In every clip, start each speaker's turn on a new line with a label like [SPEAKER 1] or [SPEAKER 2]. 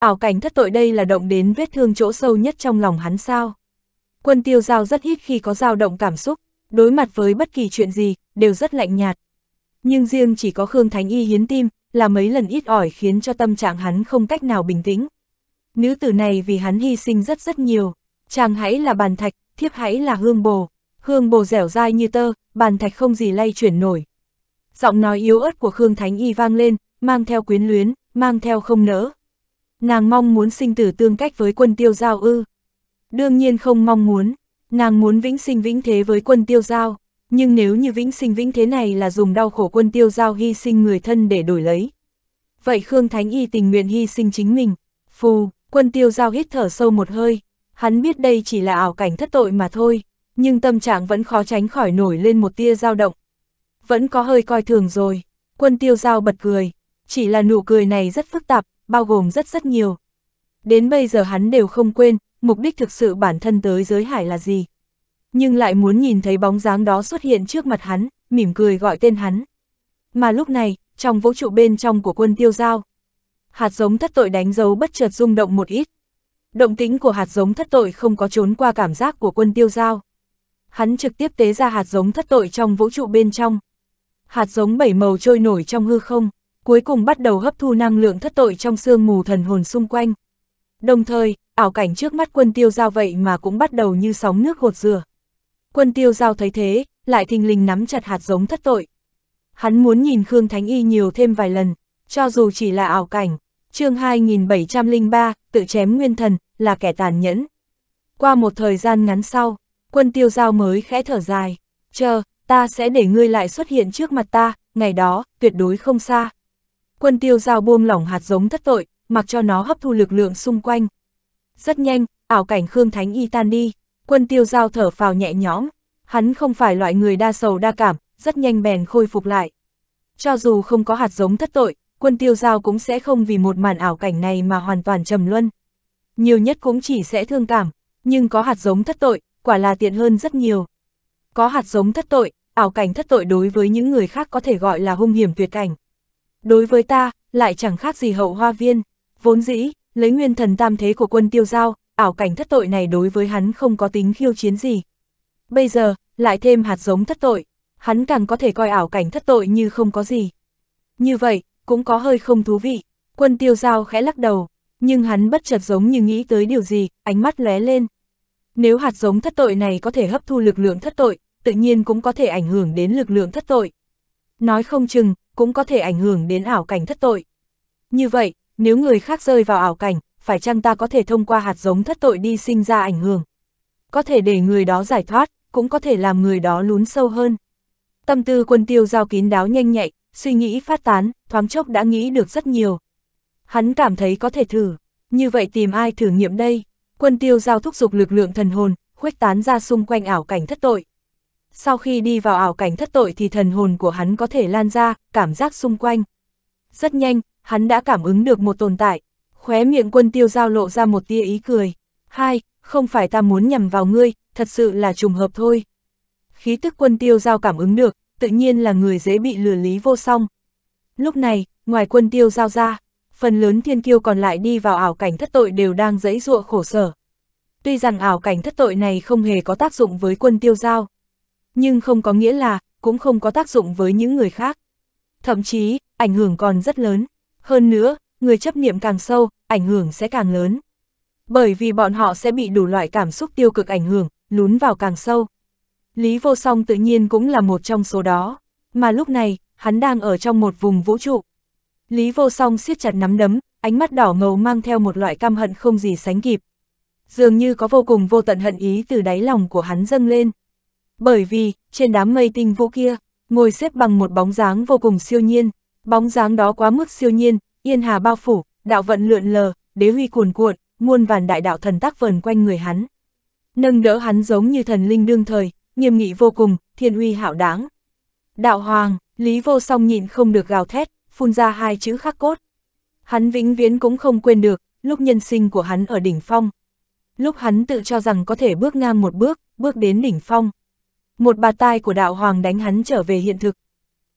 [SPEAKER 1] Ảo cảnh thất tội đây là động đến vết thương chỗ sâu nhất trong lòng hắn sao. Quân tiêu giao rất ít khi có dao động cảm xúc, đối mặt với bất kỳ chuyện gì, đều rất lạnh nhạt. Nhưng riêng chỉ có Khương Thánh Y hiến tim, là mấy lần ít ỏi khiến cho tâm trạng hắn không cách nào bình tĩnh. Nữ tử này vì hắn hy sinh rất rất nhiều, chàng hãy là bàn thạch, thiếp hãy là hương bồ, hương bồ dẻo dai như tơ, bàn thạch không gì lay chuyển nổi. Giọng nói yếu ớt của Khương Thánh Y vang lên, mang theo quyến luyến, mang theo không nỡ. Nàng mong muốn sinh tử tương cách với quân tiêu giao ư. Đương nhiên không mong muốn, nàng muốn vĩnh sinh vĩnh thế với quân tiêu giao, nhưng nếu như vĩnh sinh vĩnh thế này là dùng đau khổ quân tiêu giao hy sinh người thân để đổi lấy. Vậy Khương Thánh Y tình nguyện hy sinh chính mình, phù, quân tiêu giao hít thở sâu một hơi, hắn biết đây chỉ là ảo cảnh thất tội mà thôi, nhưng tâm trạng vẫn khó tránh khỏi nổi lên một tia dao động. Vẫn có hơi coi thường rồi, quân tiêu giao bật cười, chỉ là nụ cười này rất phức tạp, bao gồm rất rất nhiều. Đến bây giờ hắn đều không quên, mục đích thực sự bản thân tới giới hải là gì. Nhưng lại muốn nhìn thấy bóng dáng đó xuất hiện trước mặt hắn, mỉm cười gọi tên hắn. Mà lúc này, trong vũ trụ bên trong của quân tiêu giao, hạt giống thất tội đánh dấu bất chợt rung động một ít. Động tĩnh của hạt giống thất tội không có trốn qua cảm giác của quân tiêu giao. Hắn trực tiếp tế ra hạt giống thất tội trong vũ trụ bên trong. Hạt giống bảy màu trôi nổi trong hư không cuối cùng bắt đầu hấp thu năng lượng thất tội trong sương mù thần hồn xung quanh. Đồng thời, ảo cảnh trước mắt quân tiêu giao vậy mà cũng bắt đầu như sóng nước hột dừa. Quân tiêu giao thấy thế, lại thình lình nắm chặt hạt giống thất tội. Hắn muốn nhìn Khương Thánh Y nhiều thêm vài lần, cho dù chỉ là ảo cảnh. chương 2703, tự chém nguyên thần, là kẻ tàn nhẫn. Qua một thời gian ngắn sau, quân tiêu giao mới khẽ thở dài. Chờ, ta sẽ để ngươi lại xuất hiện trước mặt ta, ngày đó, tuyệt đối không xa quân tiêu giao buông lỏng hạt giống thất tội, mặc cho nó hấp thu lực lượng xung quanh. Rất nhanh, ảo cảnh Khương Thánh Y tan đi, quân tiêu giao thở phào nhẹ nhõm, hắn không phải loại người đa sầu đa cảm, rất nhanh bèn khôi phục lại. Cho dù không có hạt giống thất tội, quân tiêu giao cũng sẽ không vì một màn ảo cảnh này mà hoàn toàn trầm luân. Nhiều nhất cũng chỉ sẽ thương cảm, nhưng có hạt giống thất tội, quả là tiện hơn rất nhiều. Có hạt giống thất tội, ảo cảnh thất tội đối với những người khác có thể gọi là hung hiểm tuyệt cảnh. Đối với ta, lại chẳng khác gì hậu hoa viên, vốn dĩ, lấy nguyên thần tam thế của quân tiêu giao, ảo cảnh thất tội này đối với hắn không có tính khiêu chiến gì. Bây giờ, lại thêm hạt giống thất tội, hắn càng có thể coi ảo cảnh thất tội như không có gì. Như vậy, cũng có hơi không thú vị, quân tiêu giao khẽ lắc đầu, nhưng hắn bất chợt giống như nghĩ tới điều gì, ánh mắt lóe lên. Nếu hạt giống thất tội này có thể hấp thu lực lượng thất tội, tự nhiên cũng có thể ảnh hưởng đến lực lượng thất tội. Nói không chừng, cũng có thể ảnh hưởng đến ảo cảnh thất tội. Như vậy, nếu người khác rơi vào ảo cảnh, phải chăng ta có thể thông qua hạt giống thất tội đi sinh ra ảnh hưởng? Có thể để người đó giải thoát, cũng có thể làm người đó lún sâu hơn. Tâm tư quân tiêu giao kín đáo nhanh nhạy, suy nghĩ phát tán, thoáng chốc đã nghĩ được rất nhiều. Hắn cảm thấy có thể thử, như vậy tìm ai thử nghiệm đây? Quân tiêu giao thúc giục lực lượng thần hồn, khuếch tán ra xung quanh ảo cảnh thất tội sau khi đi vào ảo cảnh thất tội thì thần hồn của hắn có thể lan ra, cảm giác xung quanh. Rất nhanh, hắn đã cảm ứng được một tồn tại, khóe miệng quân tiêu giao lộ ra một tia ý cười. Hai, không phải ta muốn nhầm vào ngươi, thật sự là trùng hợp thôi. Khí tức quân tiêu giao cảm ứng được, tự nhiên là người dễ bị lừa lý vô song. Lúc này, ngoài quân tiêu giao ra, phần lớn thiên kiêu còn lại đi vào ảo cảnh thất tội đều đang dẫy dụa khổ sở. Tuy rằng ảo cảnh thất tội này không hề có tác dụng với quân tiêu giao, nhưng không có nghĩa là cũng không có tác dụng với những người khác. Thậm chí, ảnh hưởng còn rất lớn. Hơn nữa, người chấp niệm càng sâu, ảnh hưởng sẽ càng lớn. Bởi vì bọn họ sẽ bị đủ loại cảm xúc tiêu cực ảnh hưởng, lún vào càng sâu. Lý vô song tự nhiên cũng là một trong số đó. Mà lúc này, hắn đang ở trong một vùng vũ trụ. Lý vô song siết chặt nắm đấm, ánh mắt đỏ ngầu mang theo một loại căm hận không gì sánh kịp. Dường như có vô cùng vô tận hận ý từ đáy lòng của hắn dâng lên. Bởi vì, trên đám mây tinh vô kia, ngồi xếp bằng một bóng dáng vô cùng siêu nhiên, bóng dáng đó quá mức siêu nhiên, yên hà bao phủ, đạo vận lượn lờ, đế huy cuồn cuộn, muôn vàn đại đạo thần tác vần quanh người hắn. Nâng đỡ hắn giống như thần linh đương thời, nghiêm nghị vô cùng, thiên uy hảo đáng. Đạo hoàng, Lý Vô Song nhịn không được gào thét, phun ra hai chữ khắc cốt. Hắn vĩnh viễn cũng không quên được, lúc nhân sinh của hắn ở đỉnh phong. Lúc hắn tự cho rằng có thể bước ngang một bước, bước đến đỉnh phong một bà tai của đạo hoàng đánh hắn trở về hiện thực.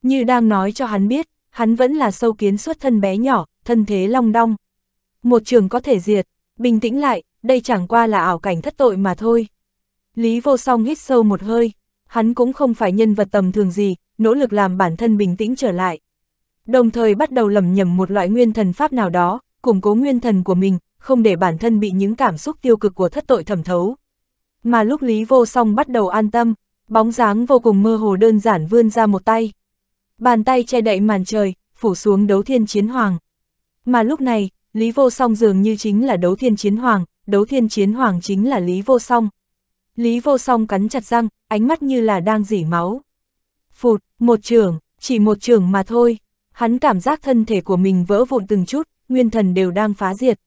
[SPEAKER 1] Như đang nói cho hắn biết, hắn vẫn là sâu kiến xuất thân bé nhỏ, thân thế long đong. Một trường có thể diệt, bình tĩnh lại, đây chẳng qua là ảo cảnh thất tội mà thôi. Lý vô song hít sâu một hơi, hắn cũng không phải nhân vật tầm thường gì, nỗ lực làm bản thân bình tĩnh trở lại. Đồng thời bắt đầu lầm nhầm một loại nguyên thần pháp nào đó, củng cố nguyên thần của mình, không để bản thân bị những cảm xúc tiêu cực của thất tội thẩm thấu. Mà lúc Lý vô song bắt đầu an tâm, Bóng dáng vô cùng mơ hồ đơn giản vươn ra một tay. Bàn tay che đậy màn trời, phủ xuống đấu thiên chiến hoàng. Mà lúc này, Lý Vô Song dường như chính là đấu thiên chiến hoàng, đấu thiên chiến hoàng chính là Lý Vô Song. Lý Vô Song cắn chặt răng, ánh mắt như là đang dỉ máu. Phụt, một trường, chỉ một trường mà thôi. Hắn cảm giác thân thể của mình vỡ vụn từng chút, nguyên thần đều đang phá diệt.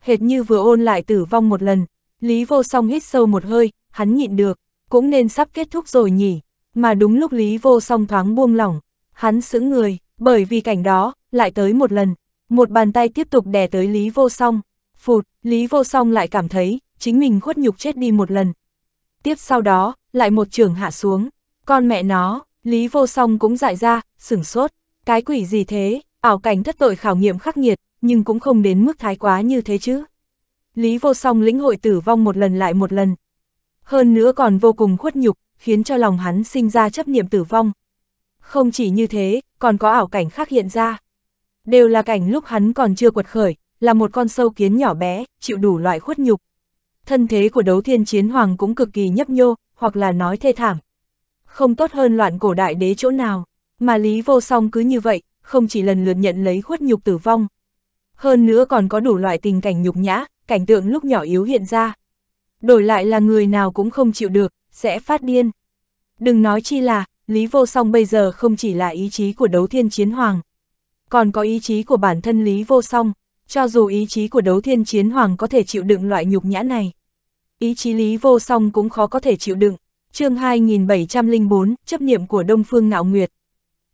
[SPEAKER 1] Hệt như vừa ôn lại tử vong một lần, Lý Vô Song hít sâu một hơi, hắn nhịn được cũng nên sắp kết thúc rồi nhỉ, mà đúng lúc Lý Vô Song thoáng buông lỏng, hắn sững người, bởi vì cảnh đó, lại tới một lần, một bàn tay tiếp tục đè tới Lý Vô Song, phụt, Lý Vô Song lại cảm thấy, chính mình khuất nhục chết đi một lần. Tiếp sau đó, lại một trường hạ xuống, con mẹ nó, Lý Vô Song cũng dại ra, sửng sốt, cái quỷ gì thế, ảo cảnh thất tội khảo nghiệm khắc nghiệt, nhưng cũng không đến mức thái quá như thế chứ. Lý Vô Song lĩnh hội tử vong một lần lại một lần, hơn nữa còn vô cùng khuất nhục, khiến cho lòng hắn sinh ra chấp niệm tử vong. Không chỉ như thế, còn có ảo cảnh khác hiện ra. Đều là cảnh lúc hắn còn chưa quật khởi, là một con sâu kiến nhỏ bé, chịu đủ loại khuất nhục. Thân thế của đấu thiên chiến hoàng cũng cực kỳ nhấp nhô, hoặc là nói thê thảm. Không tốt hơn loạn cổ đại đế chỗ nào, mà lý vô song cứ như vậy, không chỉ lần lượt nhận lấy khuất nhục tử vong. Hơn nữa còn có đủ loại tình cảnh nhục nhã, cảnh tượng lúc nhỏ yếu hiện ra, đổi lại là người nào cũng không chịu được, sẽ phát điên. Đừng nói chi là, Lý Vô Song bây giờ không chỉ là ý chí của đấu thiên chiến hoàng, còn có ý chí của bản thân Lý Vô Song, cho dù ý chí của đấu thiên chiến hoàng có thể chịu đựng loại nhục nhã này. Ý chí Lý Vô Song cũng khó có thể chịu đựng, chương 2704, chấp niệm của Đông Phương Ngạo Nguyệt.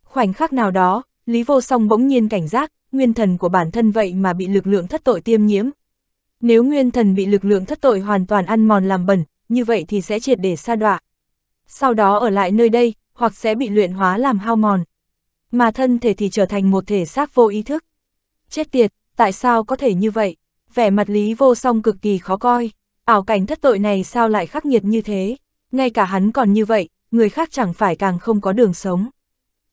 [SPEAKER 1] Khoảnh khắc nào đó, Lý Vô Song bỗng nhiên cảnh giác, nguyên thần của bản thân vậy mà bị lực lượng thất tội tiêm nhiễm, nếu nguyên thần bị lực lượng thất tội hoàn toàn ăn mòn làm bẩn, như vậy thì sẽ triệt để sa đọa. Sau đó ở lại nơi đây, hoặc sẽ bị luyện hóa làm hao mòn. Mà thân thể thì trở thành một thể xác vô ý thức. Chết tiệt, tại sao có thể như vậy? Vẻ mặt Lý Vô Song cực kỳ khó coi. Ảo cảnh thất tội này sao lại khắc nghiệt như thế? Ngay cả hắn còn như vậy, người khác chẳng phải càng không có đường sống.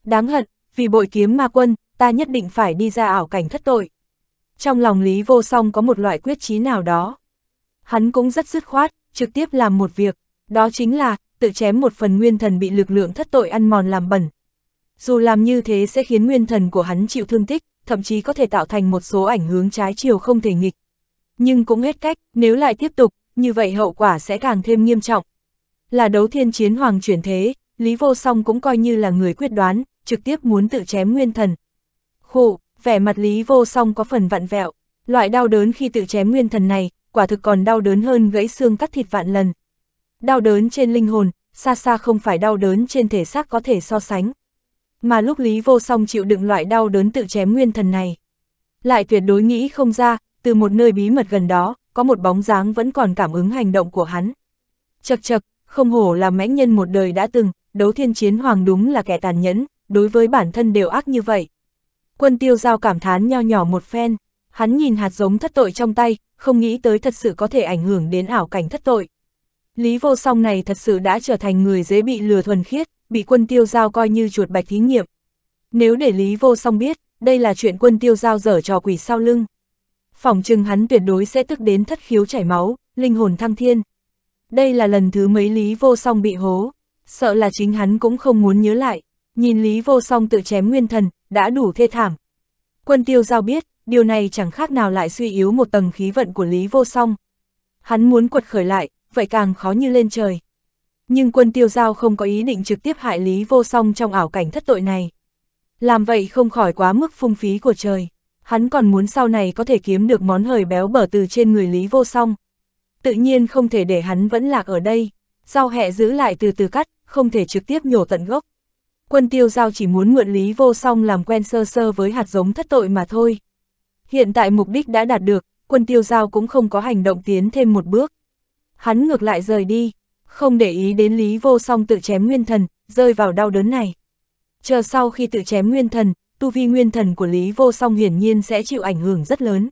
[SPEAKER 1] Đáng hận, vì bội kiếm ma quân, ta nhất định phải đi ra ảo cảnh thất tội. Trong lòng Lý Vô Song có một loại quyết chí nào đó. Hắn cũng rất dứt khoát, trực tiếp làm một việc, đó chính là tự chém một phần nguyên thần bị lực lượng thất tội ăn mòn làm bẩn. Dù làm như thế sẽ khiến nguyên thần của hắn chịu thương tích, thậm chí có thể tạo thành một số ảnh hướng trái chiều không thể nghịch. Nhưng cũng hết cách, nếu lại tiếp tục, như vậy hậu quả sẽ càng thêm nghiêm trọng. Là đấu thiên chiến hoàng chuyển thế, Lý Vô Song cũng coi như là người quyết đoán, trực tiếp muốn tự chém nguyên thần. Khổ, vẻ mặt Lý Vô Song có phần vặn vẹo, loại đau đớn khi tự chém nguyên thần này, quả thực còn đau đớn hơn gãy xương cắt thịt vạn lần. Đau đớn trên linh hồn, xa xa không phải đau đớn trên thể xác có thể so sánh. Mà lúc Lý Vô Song chịu đựng loại đau đớn tự chém nguyên thần này, lại tuyệt đối nghĩ không ra, từ một nơi bí mật gần đó, có một bóng dáng vẫn còn cảm ứng hành động của hắn. Chật chật, không hổ là mãnh nhân một đời đã từng, đấu thiên chiến hoàng đúng là kẻ tàn nhẫn, đối với bản thân đều ác như vậy. Quân tiêu giao cảm thán nho nhỏ một phen, hắn nhìn hạt giống thất tội trong tay, không nghĩ tới thật sự có thể ảnh hưởng đến ảo cảnh thất tội. Lý vô song này thật sự đã trở thành người dễ bị lừa thuần khiết, bị quân tiêu giao coi như chuột bạch thí nghiệm. Nếu để Lý vô song biết, đây là chuyện quân tiêu giao dở trò quỷ sau lưng. phòng chừng hắn tuyệt đối sẽ tức đến thất khiếu chảy máu, linh hồn thăng thiên. Đây là lần thứ mấy Lý vô song bị hố, sợ là chính hắn cũng không muốn nhớ lại. Nhìn Lý Vô Song tự chém nguyên thần, đã đủ thê thảm. Quân tiêu giao biết, điều này chẳng khác nào lại suy yếu một tầng khí vận của Lý Vô Song. Hắn muốn quật khởi lại, vậy càng khó như lên trời. Nhưng quân tiêu giao không có ý định trực tiếp hại Lý Vô Song trong ảo cảnh thất tội này. Làm vậy không khỏi quá mức phung phí của trời. Hắn còn muốn sau này có thể kiếm được món hời béo bở từ trên người Lý Vô Song. Tự nhiên không thể để hắn vẫn lạc ở đây. Rau hẹ giữ lại từ từ cắt, không thể trực tiếp nhổ tận gốc quân tiêu giao chỉ muốn mượn Lý Vô Song làm quen sơ sơ với hạt giống thất tội mà thôi. Hiện tại mục đích đã đạt được, quân tiêu giao cũng không có hành động tiến thêm một bước. Hắn ngược lại rời đi, không để ý đến Lý Vô Song tự chém nguyên thần, rơi vào đau đớn này. Chờ sau khi tự chém nguyên thần, tu vi nguyên thần của Lý Vô Song hiển nhiên sẽ chịu ảnh hưởng rất lớn.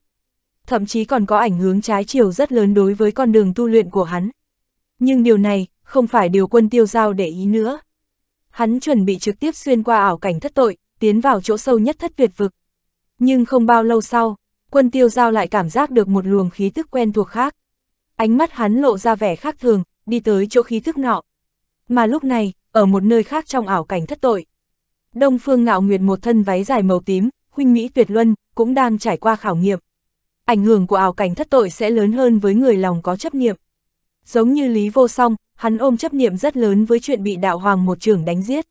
[SPEAKER 1] Thậm chí còn có ảnh hưởng trái chiều rất lớn đối với con đường tu luyện của hắn. Nhưng điều này, không phải điều quân tiêu giao để ý nữa hắn chuẩn bị trực tiếp xuyên qua ảo cảnh thất tội, tiến vào chỗ sâu nhất thất tuyệt vực. Nhưng không bao lâu sau, quân tiêu giao lại cảm giác được một luồng khí tức quen thuộc khác. Ánh mắt hắn lộ ra vẻ khác thường, đi tới chỗ khí thức nọ. Mà lúc này, ở một nơi khác trong ảo cảnh thất tội. Đông Phương Ngạo Nguyệt một thân váy dài màu tím, huynh Mỹ Tuyệt Luân, cũng đang trải qua khảo nghiệm. Ảnh hưởng của ảo cảnh thất tội sẽ lớn hơn với người lòng có chấp niệm. Giống như Lý Vô Song, hắn ôm chấp niệm rất lớn với chuyện bị đạo hoàng một trưởng đánh giết.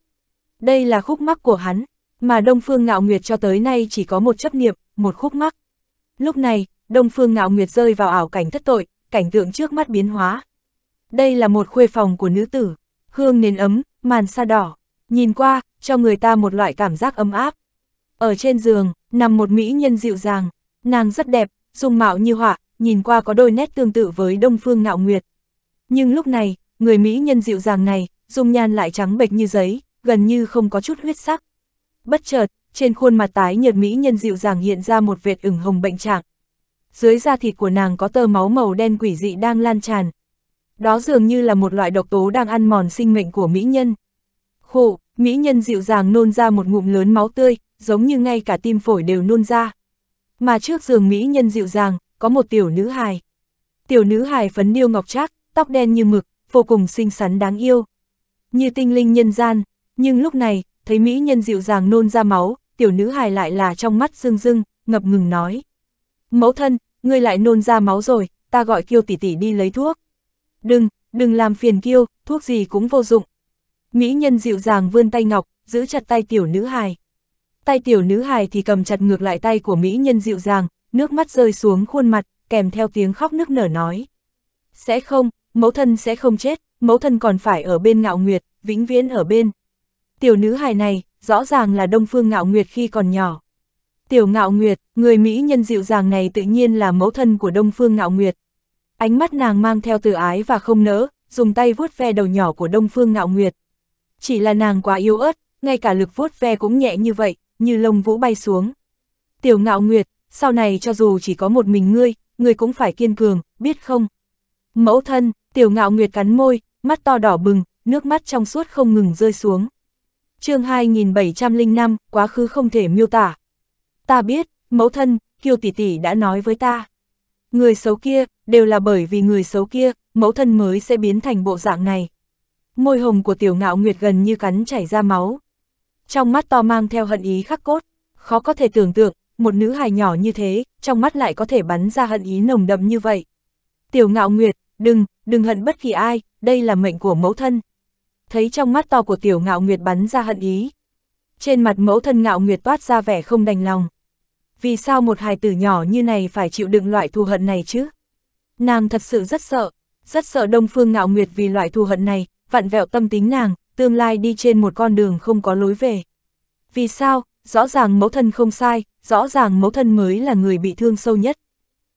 [SPEAKER 1] Đây là khúc mắc của hắn, mà Đông Phương Ngạo Nguyệt cho tới nay chỉ có một chấp niệm, một khúc mắc. Lúc này, Đông Phương Ngạo Nguyệt rơi vào ảo cảnh thất tội, cảnh tượng trước mắt biến hóa. Đây là một khuê phòng của nữ tử, hương nến ấm, màn sa đỏ, nhìn qua, cho người ta một loại cảm giác ấm áp. Ở trên giường, nằm một mỹ nhân dịu dàng, nàng rất đẹp, dung mạo như họa, nhìn qua có đôi nét tương tự với Đông Phương Ngạo Nguyệt. Nhưng lúc này, người Mỹ nhân dịu dàng này, dung nhan lại trắng bệch như giấy, gần như không có chút huyết sắc. Bất chợt, trên khuôn mặt tái nhợt Mỹ nhân dịu dàng hiện ra một vệt ửng hồng bệnh trạng. Dưới da thịt của nàng có tơ máu màu đen quỷ dị đang lan tràn. Đó dường như là một loại độc tố đang ăn mòn sinh mệnh của Mỹ nhân. Khổ, Mỹ nhân dịu dàng nôn ra một ngụm lớn máu tươi, giống như ngay cả tim phổi đều nôn ra. Mà trước giường Mỹ nhân dịu dàng, có một tiểu nữ hài. Tiểu nữ hài phấn điêu ngọc trác, tóc đen như mực, vô cùng xinh xắn đáng yêu. Như tinh linh nhân gian, nhưng lúc này, thấy mỹ nhân dịu dàng nôn ra máu, tiểu nữ hài lại là trong mắt rưng rưng, ngập ngừng nói. Mẫu thân, ngươi lại nôn ra máu rồi, ta gọi kiêu tỷ tỷ đi lấy thuốc. Đừng, đừng làm phiền kiêu, thuốc gì cũng vô dụng. Mỹ nhân dịu dàng vươn tay ngọc, giữ chặt tay tiểu nữ hài. Tay tiểu nữ hài thì cầm chặt ngược lại tay của Mỹ nhân dịu dàng, nước mắt rơi xuống khuôn mặt, kèm theo tiếng khóc nức nở nói. Sẽ không, mẫu thân sẽ không chết, mẫu thân còn phải ở bên ngạo nguyệt, vĩnh viễn ở bên. Tiểu nữ hài này, rõ ràng là đông phương ngạo nguyệt khi còn nhỏ. Tiểu ngạo nguyệt, người Mỹ nhân dịu dàng này tự nhiên là mẫu thân của đông phương ngạo nguyệt. Ánh mắt nàng mang theo từ ái và không nỡ, dùng tay vuốt ve đầu nhỏ của đông phương ngạo nguyệt. Chỉ là nàng quá yếu ớt, ngay cả lực vuốt ve cũng nhẹ như vậy, như lông vũ bay xuống. Tiểu ngạo nguyệt, sau này cho dù chỉ có một mình ngươi, ngươi cũng phải kiên cường, biết không? Mẫu thân, tiểu ngạo nguyệt cắn môi, mắt to đỏ bừng, nước mắt trong suốt không ngừng rơi xuống. chương 2705, quá khứ không thể miêu tả. Ta biết, mẫu thân, kiều tỷ tỷ đã nói với ta. Người xấu kia, đều là bởi vì người xấu kia, mẫu thân mới sẽ biến thành bộ dạng này. Môi hồng của tiểu ngạo nguyệt gần như cắn chảy ra máu. Trong mắt to mang theo hận ý khắc cốt, khó có thể tưởng tượng, một nữ hài nhỏ như thế, trong mắt lại có thể bắn ra hận ý nồng đậm như vậy. Tiểu ngạo nguyệt, đừng, đừng hận bất kỳ ai, đây là mệnh của mẫu thân. Thấy trong mắt to của tiểu ngạo nguyệt bắn ra hận ý. Trên mặt mẫu thân ngạo nguyệt toát ra vẻ không đành lòng. Vì sao một hài tử nhỏ như này phải chịu đựng loại thù hận này chứ? Nàng thật sự rất sợ, rất sợ đông phương ngạo nguyệt vì loại thù hận này, vặn vẹo tâm tính nàng, tương lai đi trên một con đường không có lối về. Vì sao, rõ ràng mẫu thân không sai, rõ ràng mẫu thân mới là người bị thương sâu nhất.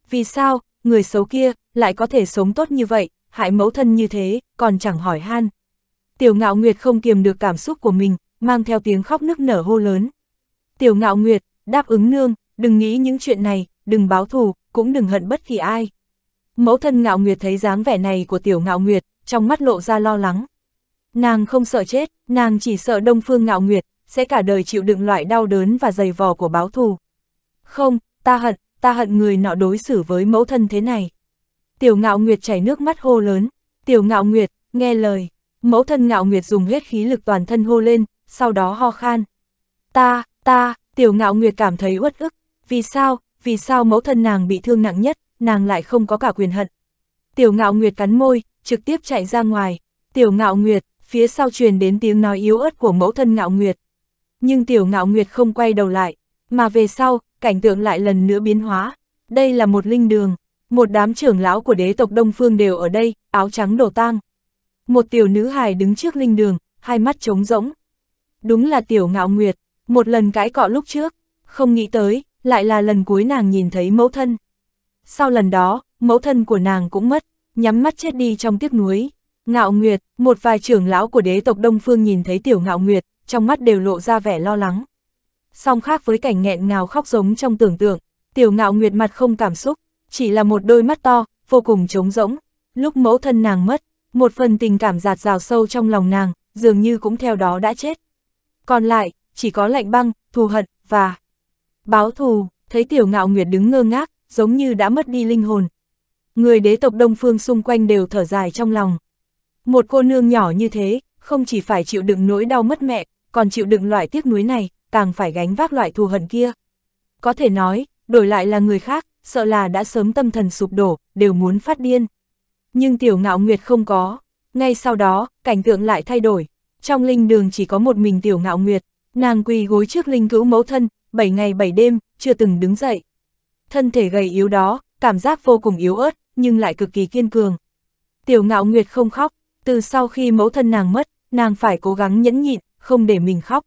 [SPEAKER 1] Vì sao, người xấu kia, lại có thể sống tốt như vậy, hại mẫu thân như thế, còn chẳng hỏi han. Tiểu ngạo nguyệt không kiềm được cảm xúc của mình, mang theo tiếng khóc nức nở hô lớn. Tiểu ngạo nguyệt, đáp ứng nương, đừng nghĩ những chuyện này, đừng báo thù, cũng đừng hận bất kỳ ai. Mẫu thân ngạo nguyệt thấy dáng vẻ này của tiểu ngạo nguyệt, trong mắt lộ ra lo lắng. Nàng không sợ chết, nàng chỉ sợ đông phương ngạo nguyệt, sẽ cả đời chịu đựng loại đau đớn và dày vò của báo thù. Không, ta hận, ta hận người nọ đối xử với mẫu thân thế này. Tiểu ngạo nguyệt chảy nước mắt hô lớn, tiểu ngạo nguyệt, nghe lời, mẫu thân ngạo nguyệt dùng hết khí lực toàn thân hô lên, sau đó ho khan. Ta, ta, tiểu ngạo nguyệt cảm thấy uất ức, vì sao, vì sao mẫu thân nàng bị thương nặng nhất, nàng lại không có cả quyền hận. Tiểu ngạo nguyệt cắn môi, trực tiếp chạy ra ngoài, tiểu ngạo nguyệt, phía sau truyền đến tiếng nói yếu ớt của mẫu thân ngạo nguyệt. Nhưng tiểu ngạo nguyệt không quay đầu lại, mà về sau, cảnh tượng lại lần nữa biến hóa, đây là một linh đường, một đám trưởng lão của đế tộc Đông Phương đều ở đây, áo trắng đồ tang. Một tiểu nữ hài đứng trước linh đường, hai mắt trống rỗng. Đúng là tiểu ngạo nguyệt, một lần cãi cọ lúc trước, không nghĩ tới, lại là lần cuối nàng nhìn thấy mẫu thân. Sau lần đó, mẫu thân của nàng cũng mất, nhắm mắt chết đi trong tiếc nuối. Ngạo Nguyệt, một vài trưởng lão của đế tộc Đông Phương nhìn thấy tiểu Ngạo Nguyệt, trong mắt đều lộ ra vẻ lo lắng. Song khác với cảnh nghẹn ngào khóc giống trong tưởng tượng, tiểu Ngạo Nguyệt mặt không cảm xúc, chỉ là một đôi mắt to, vô cùng trống rỗng. Lúc mẫu thân nàng mất, một phần tình cảm giạt rào sâu trong lòng nàng, dường như cũng theo đó đã chết. Còn lại, chỉ có lạnh băng, thù hận, và báo thù, thấy tiểu ngạo nguyệt đứng ngơ ngác, giống như đã mất đi linh hồn. Người đế tộc Đông Phương xung quanh đều thở dài trong lòng. Một cô nương nhỏ như thế, không chỉ phải chịu đựng nỗi đau mất mẹ, còn chịu đựng loại tiếc nuối này, càng phải gánh vác loại thù hận kia. Có thể nói, đổi lại là người khác, sợ là đã sớm tâm thần sụp đổ, đều muốn phát điên. Nhưng tiểu ngạo nguyệt không có. Ngay sau đó, cảnh tượng lại thay đổi. Trong linh đường chỉ có một mình tiểu ngạo nguyệt, nàng quỳ gối trước linh cữu mẫu thân, 7 ngày 7 đêm, chưa từng đứng dậy. Thân thể gầy yếu đó, cảm giác vô cùng yếu ớt, nhưng lại cực kỳ kiên cường. Tiểu ngạo nguyệt không khóc, từ sau khi mẫu thân nàng mất, nàng phải cố gắng nhẫn nhịn, không để mình khóc.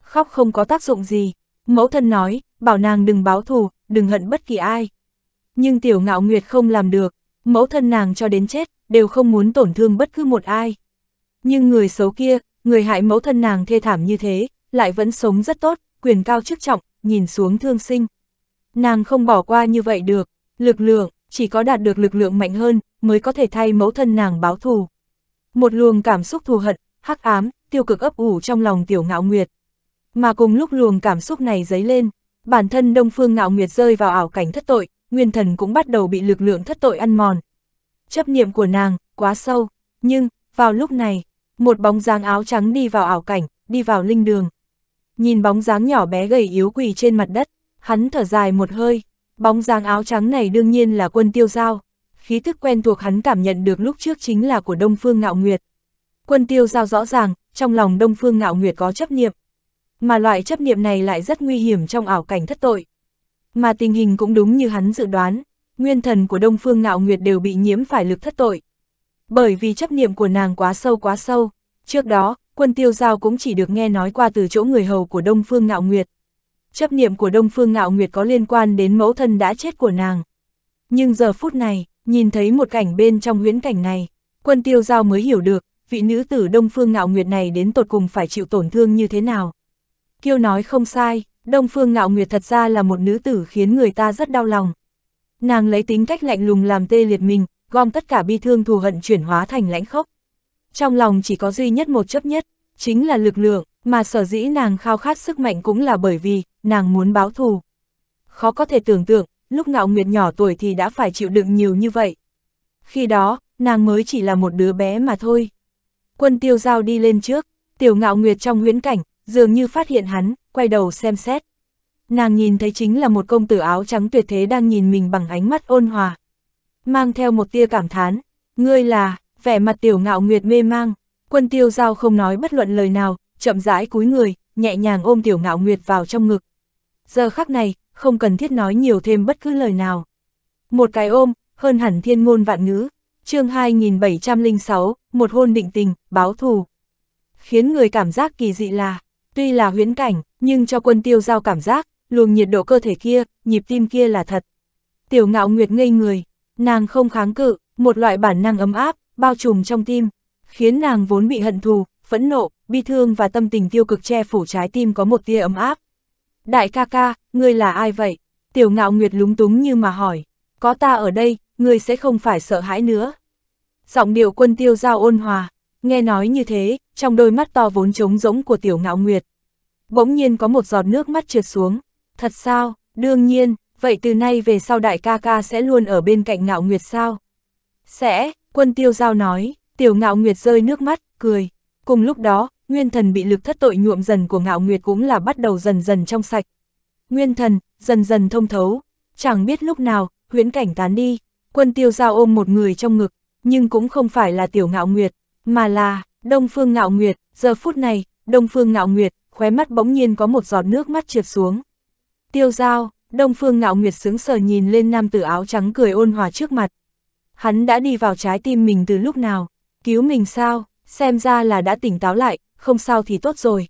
[SPEAKER 1] Khóc không có tác dụng gì, mẫu thân nói, bảo nàng đừng báo thù, đừng hận bất kỳ ai. Nhưng tiểu ngạo nguyệt không làm được, mẫu thân nàng cho đến chết, đều không muốn tổn thương bất cứ một ai. Nhưng người xấu kia, người hại mẫu thân nàng thê thảm như thế, lại vẫn sống rất tốt, quyền cao chức trọng, nhìn xuống thương sinh. Nàng không bỏ qua như vậy được, lực lượng, chỉ có đạt được lực lượng mạnh hơn, mới có thể thay mẫu thân nàng báo thù. Một luồng cảm xúc thù hận, hắc ám, tiêu cực ấp ủ trong lòng tiểu ngạo nguyệt. Mà cùng lúc luồng cảm xúc này dấy lên, Bản thân Đông Phương Ngạo Nguyệt rơi vào ảo cảnh thất tội, nguyên thần cũng bắt đầu bị lực lượng thất tội ăn mòn. Chấp niệm của nàng, quá sâu, nhưng, vào lúc này, một bóng dáng áo trắng đi vào ảo cảnh, đi vào linh đường. Nhìn bóng dáng nhỏ bé gầy yếu quỳ trên mặt đất, hắn thở dài một hơi, bóng dáng áo trắng này đương nhiên là quân tiêu giao. Khí thức quen thuộc hắn cảm nhận được lúc trước chính là của Đông Phương Ngạo Nguyệt. Quân tiêu giao rõ ràng, trong lòng Đông Phương Ngạo Nguyệt có chấp niệm mà loại chấp niệm này lại rất nguy hiểm trong ảo cảnh thất tội. Mà tình hình cũng đúng như hắn dự đoán, nguyên thần của Đông Phương Ngạo Nguyệt đều bị nhiễm phải lực thất tội. Bởi vì chấp niệm của nàng quá sâu quá sâu, trước đó, quân tiêu giao cũng chỉ được nghe nói qua từ chỗ người hầu của Đông Phương Ngạo Nguyệt. Chấp niệm của Đông Phương Ngạo Nguyệt có liên quan đến mẫu thân đã chết của nàng. Nhưng giờ phút này, nhìn thấy một cảnh bên trong huyễn cảnh này, quân tiêu giao mới hiểu được, vị nữ tử Đông Phương Ngạo Nguyệt này đến tột cùng phải chịu tổn thương như thế nào. Kiêu nói không sai, Đông Phương Ngạo Nguyệt thật ra là một nữ tử khiến người ta rất đau lòng. Nàng lấy tính cách lạnh lùng làm tê liệt mình, gom tất cả bi thương thù hận chuyển hóa thành lãnh khốc. Trong lòng chỉ có duy nhất một chấp nhất, chính là lực lượng, mà sở dĩ nàng khao khát sức mạnh cũng là bởi vì, nàng muốn báo thù. Khó có thể tưởng tượng, lúc Ngạo Nguyệt nhỏ tuổi thì đã phải chịu đựng nhiều như vậy. Khi đó, nàng mới chỉ là một đứa bé mà thôi. Quân tiêu giao đi lên trước, tiểu Ngạo Nguyệt trong huyễn cảnh, dường như phát hiện hắn, quay đầu xem xét. Nàng nhìn thấy chính là một công tử áo trắng tuyệt thế đang nhìn mình bằng ánh mắt ôn hòa. Mang theo một tia cảm thán, ngươi là, vẻ mặt tiểu ngạo nguyệt mê mang, quân tiêu giao không nói bất luận lời nào, chậm rãi cúi người, nhẹ nhàng ôm tiểu ngạo nguyệt vào trong ngực. Giờ khắc này, không cần thiết nói nhiều thêm bất cứ lời nào. Một cái ôm, hơn hẳn thiên ngôn vạn ngữ, chương 2706, một hôn định tình, báo thù. Khiến người cảm giác kỳ dị là, Tuy là huyễn cảnh, nhưng cho quân tiêu giao cảm giác, luồng nhiệt độ cơ thể kia, nhịp tim kia là thật. Tiểu ngạo nguyệt ngây người, nàng không kháng cự, một loại bản năng ấm áp, bao trùm trong tim, khiến nàng vốn bị hận thù, phẫn nộ, bi thương và tâm tình tiêu cực che phủ trái tim có một tia ấm áp. Đại ca ca, ngươi là ai vậy? Tiểu ngạo nguyệt lúng túng như mà hỏi, có ta ở đây, ngươi sẽ không phải sợ hãi nữa. Giọng điệu quân tiêu giao ôn hòa, Nghe nói như thế, trong đôi mắt to vốn trống rỗng của tiểu ngạo nguyệt. Bỗng nhiên có một giọt nước mắt trượt xuống. Thật sao, đương nhiên, vậy từ nay về sau đại ca ca sẽ luôn ở bên cạnh ngạo nguyệt sao? Sẽ, quân tiêu giao nói, tiểu ngạo nguyệt rơi nước mắt, cười. Cùng lúc đó, nguyên thần bị lực thất tội nhuộm dần của ngạo nguyệt cũng là bắt đầu dần dần trong sạch. Nguyên thần, dần dần thông thấu, chẳng biết lúc nào, huyễn cảnh tán đi, quân tiêu giao ôm một người trong ngực, nhưng cũng không phải là tiểu ngạo nguyệt mà là, Đông Phương Ngạo Nguyệt, giờ phút này, Đông Phương Ngạo Nguyệt, khóe mắt bỗng nhiên có một giọt nước mắt trượt xuống. Tiêu Giao, Đông Phương Ngạo Nguyệt sướng sờ nhìn lên nam tử áo trắng cười ôn hòa trước mặt. Hắn đã đi vào trái tim mình từ lúc nào, cứu mình sao, xem ra là đã tỉnh táo lại, không sao thì tốt rồi.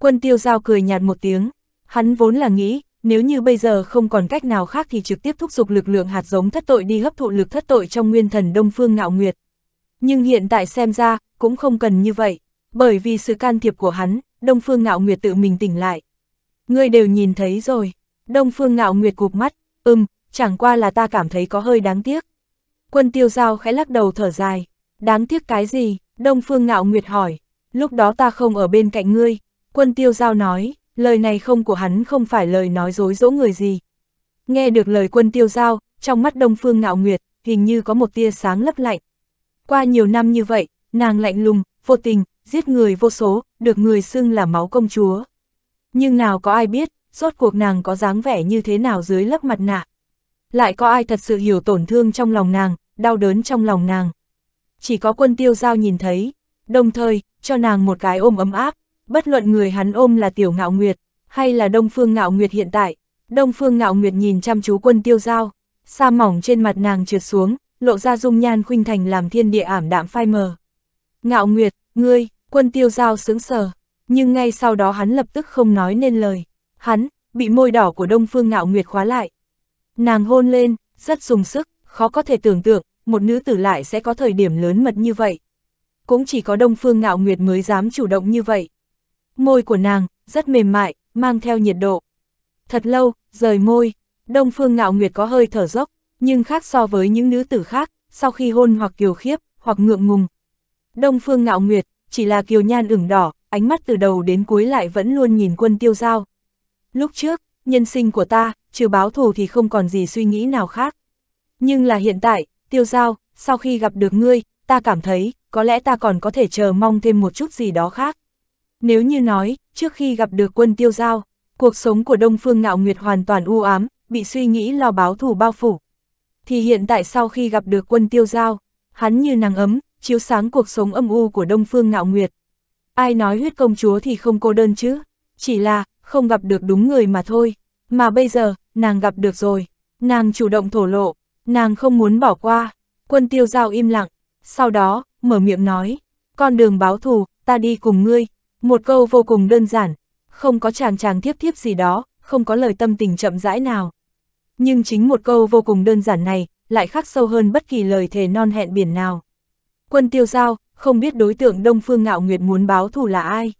[SPEAKER 1] Quân Tiêu Giao cười nhạt một tiếng, hắn vốn là nghĩ, nếu như bây giờ không còn cách nào khác thì trực tiếp thúc giục lực lượng hạt giống thất tội đi hấp thụ lực thất tội trong nguyên thần Đông Phương Ngạo Nguyệt. Nhưng hiện tại xem ra, cũng không cần như vậy, bởi vì sự can thiệp của hắn, Đông Phương Ngạo Nguyệt tự mình tỉnh lại. Ngươi đều nhìn thấy rồi, Đông Phương Ngạo Nguyệt cụp mắt, ừm, chẳng qua là ta cảm thấy có hơi đáng tiếc. Quân tiêu giao khẽ lắc đầu thở dài, đáng tiếc cái gì, Đông Phương Ngạo Nguyệt hỏi, lúc đó ta không ở bên cạnh ngươi, quân tiêu giao nói, lời này không của hắn không phải lời nói dối dỗ người gì. Nghe được lời quân tiêu giao, trong mắt Đông Phương Ngạo Nguyệt, hình như có một tia sáng lấp lạnh, qua nhiều năm như vậy, nàng lạnh lùng, vô tình, giết người vô số, được người xưng là máu công chúa. Nhưng nào có ai biết, rốt cuộc nàng có dáng vẻ như thế nào dưới lớp mặt nạ. Lại có ai thật sự hiểu tổn thương trong lòng nàng, đau đớn trong lòng nàng. Chỉ có quân tiêu giao nhìn thấy, đồng thời, cho nàng một cái ôm ấm áp, bất luận người hắn ôm là tiểu ngạo nguyệt, hay là đông phương ngạo nguyệt hiện tại. Đông phương ngạo nguyệt nhìn chăm chú quân tiêu giao, sa mỏng trên mặt nàng trượt xuống, lộ ra dung nhan khuynh thành làm thiên địa ảm đạm phai mờ. Ngạo Nguyệt, ngươi, quân tiêu giao sướng sờ, nhưng ngay sau đó hắn lập tức không nói nên lời. Hắn, bị môi đỏ của Đông Phương Ngạo Nguyệt khóa lại. Nàng hôn lên, rất dùng sức, khó có thể tưởng tượng, một nữ tử lại sẽ có thời điểm lớn mật như vậy. Cũng chỉ có Đông Phương Ngạo Nguyệt mới dám chủ động như vậy. Môi của nàng, rất mềm mại, mang theo nhiệt độ. Thật lâu, rời môi, Đông Phương Ngạo Nguyệt có hơi thở dốc, nhưng khác so với những nữ tử khác, sau khi hôn hoặc kiều khiếp, hoặc ngượng ngùng. Đông Phương Ngạo Nguyệt, chỉ là kiều nhan ửng đỏ, ánh mắt từ đầu đến cuối lại vẫn luôn nhìn quân tiêu giao. Lúc trước, nhân sinh của ta, trừ báo thù thì không còn gì suy nghĩ nào khác. Nhưng là hiện tại, tiêu giao, sau khi gặp được ngươi, ta cảm thấy, có lẽ ta còn có thể chờ mong thêm một chút gì đó khác. Nếu như nói, trước khi gặp được quân tiêu giao, cuộc sống của Đông Phương Ngạo Nguyệt hoàn toàn u ám, bị suy nghĩ lo báo thù bao phủ thì hiện tại sau khi gặp được quân tiêu giao, hắn như nắng ấm, chiếu sáng cuộc sống âm u của Đông Phương Ngạo Nguyệt. Ai nói huyết công chúa thì không cô đơn chứ, chỉ là không gặp được đúng người mà thôi, mà bây giờ, nàng gặp được rồi, nàng chủ động thổ lộ, nàng không muốn bỏ qua, quân tiêu giao im lặng, sau đó, mở miệng nói, con đường báo thù, ta đi cùng ngươi, một câu vô cùng đơn giản, không có chàng chàng thiếp thiếp gì đó, không có lời tâm tình chậm rãi nào. Nhưng chính một câu vô cùng đơn giản này, lại khắc sâu hơn bất kỳ lời thề non hẹn biển nào. Quân tiêu giao, không biết đối tượng Đông Phương Ngạo Nguyệt muốn báo thù là ai.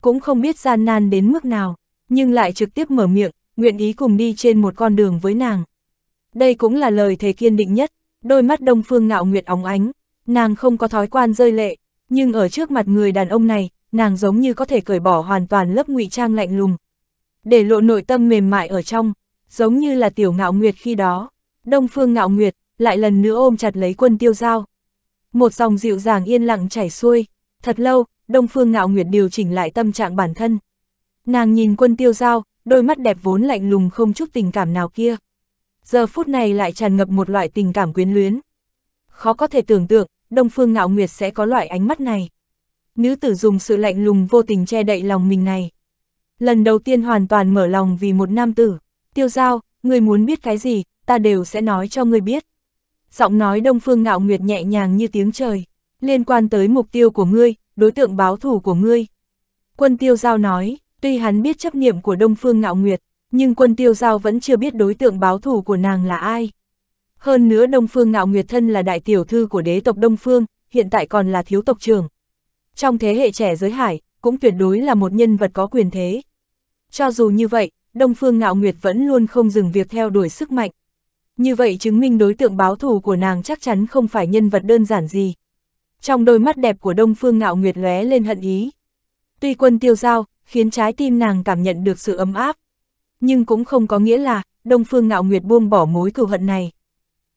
[SPEAKER 1] Cũng không biết gian nan đến mức nào, nhưng lại trực tiếp mở miệng, nguyện ý cùng đi trên một con đường với nàng. Đây cũng là lời thề kiên định nhất, đôi mắt Đông Phương Ngạo Nguyệt óng ánh, nàng không có thói quan rơi lệ, nhưng ở trước mặt người đàn ông này, nàng giống như có thể cởi bỏ hoàn toàn lớp ngụy trang lạnh lùng. Để lộ nội tâm mềm mại ở trong, giống như là tiểu ngạo nguyệt khi đó. Đông phương ngạo nguyệt, lại lần nữa ôm chặt lấy quân tiêu giao. Một dòng dịu dàng yên lặng chảy xuôi, thật lâu, đông phương ngạo nguyệt điều chỉnh lại tâm trạng bản thân. Nàng nhìn quân tiêu giao, đôi mắt đẹp vốn lạnh lùng không chút tình cảm nào kia. Giờ phút này lại tràn ngập một loại tình cảm quyến luyến. Khó có thể tưởng tượng, đông phương ngạo nguyệt sẽ có loại ánh mắt này. Nữ tử dùng sự lạnh lùng vô tình che đậy lòng mình này. Lần đầu tiên hoàn toàn mở lòng vì một nam tử tiêu giao, người muốn biết cái gì, ta đều sẽ nói cho người biết. Giọng nói đông phương ngạo nguyệt nhẹ nhàng như tiếng trời, liên quan tới mục tiêu của ngươi, đối tượng báo thủ của ngươi. Quân tiêu giao nói, tuy hắn biết chấp niệm của đông phương ngạo nguyệt, nhưng quân tiêu giao vẫn chưa biết đối tượng báo thủ của nàng là ai. Hơn nữa Đông Phương Ngạo Nguyệt Thân là đại tiểu thư của đế tộc Đông Phương, hiện tại còn là thiếu tộc trưởng. Trong thế hệ trẻ giới hải, cũng tuyệt đối là một nhân vật có quyền thế. Cho dù như vậy, Đông Phương Ngạo Nguyệt vẫn luôn không dừng việc theo đuổi sức mạnh. Như vậy chứng minh đối tượng báo thù của nàng chắc chắn không phải nhân vật đơn giản gì. Trong đôi mắt đẹp của Đông Phương Ngạo Nguyệt lóe lên hận ý. Tuy quân tiêu giao, khiến trái tim nàng cảm nhận được sự ấm áp. Nhưng cũng không có nghĩa là, Đông Phương Ngạo Nguyệt buông bỏ mối cừu hận này.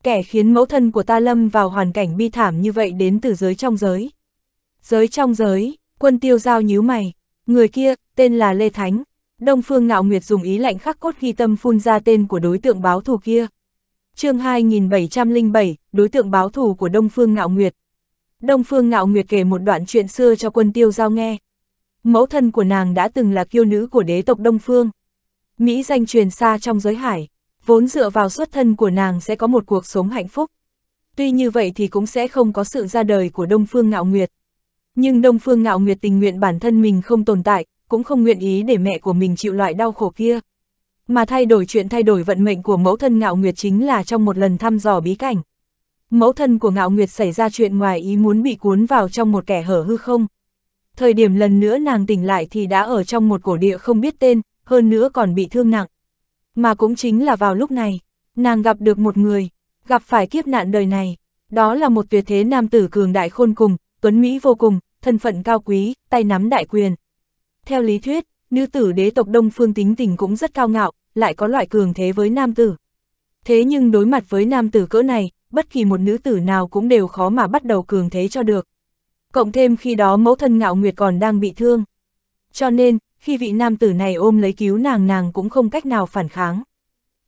[SPEAKER 1] Kẻ khiến mẫu thân của ta lâm vào hoàn cảnh bi thảm như vậy đến từ giới trong giới. Giới trong giới, quân tiêu giao nhíu mày, người kia, tên là Lê Thánh, Đông Phương Ngạo Nguyệt dùng ý lạnh khắc cốt ghi tâm phun ra tên của đối tượng báo thù kia. chương 2707, đối tượng báo thù của Đông Phương Ngạo Nguyệt. Đông Phương Ngạo Nguyệt kể một đoạn chuyện xưa cho quân tiêu giao nghe. Mẫu thân của nàng đã từng là kiêu nữ của đế tộc Đông Phương. Mỹ danh truyền xa trong giới hải, vốn dựa vào xuất thân của nàng sẽ có một cuộc sống hạnh phúc. Tuy như vậy thì cũng sẽ không có sự ra đời của Đông Phương Ngạo Nguyệt. Nhưng Đông Phương Ngạo Nguyệt tình nguyện bản thân mình không tồn tại, cũng không nguyện ý để mẹ của mình chịu loại đau khổ kia. Mà thay đổi chuyện thay đổi vận mệnh của mẫu thân Ngạo Nguyệt chính là trong một lần thăm dò bí cảnh. Mẫu thân của Ngạo Nguyệt xảy ra chuyện ngoài ý muốn bị cuốn vào trong một kẻ hở hư không. Thời điểm lần nữa nàng tỉnh lại thì đã ở trong một cổ địa không biết tên, hơn nữa còn bị thương nặng. Mà cũng chính là vào lúc này, nàng gặp được một người, gặp phải kiếp nạn đời này. Đó là một tuyệt thế nam tử cường đại khôn cùng, tuấn Mỹ vô cùng, thân phận cao quý, tay nắm đại quyền, theo lý thuyết, nữ tử đế tộc Đông Phương tính tình cũng rất cao ngạo, lại có loại cường thế với nam tử. Thế nhưng đối mặt với nam tử cỡ này, bất kỳ một nữ tử nào cũng đều khó mà bắt đầu cường thế cho được. Cộng thêm khi đó mẫu thân ngạo nguyệt còn đang bị thương. Cho nên, khi vị nam tử này ôm lấy cứu nàng nàng cũng không cách nào phản kháng.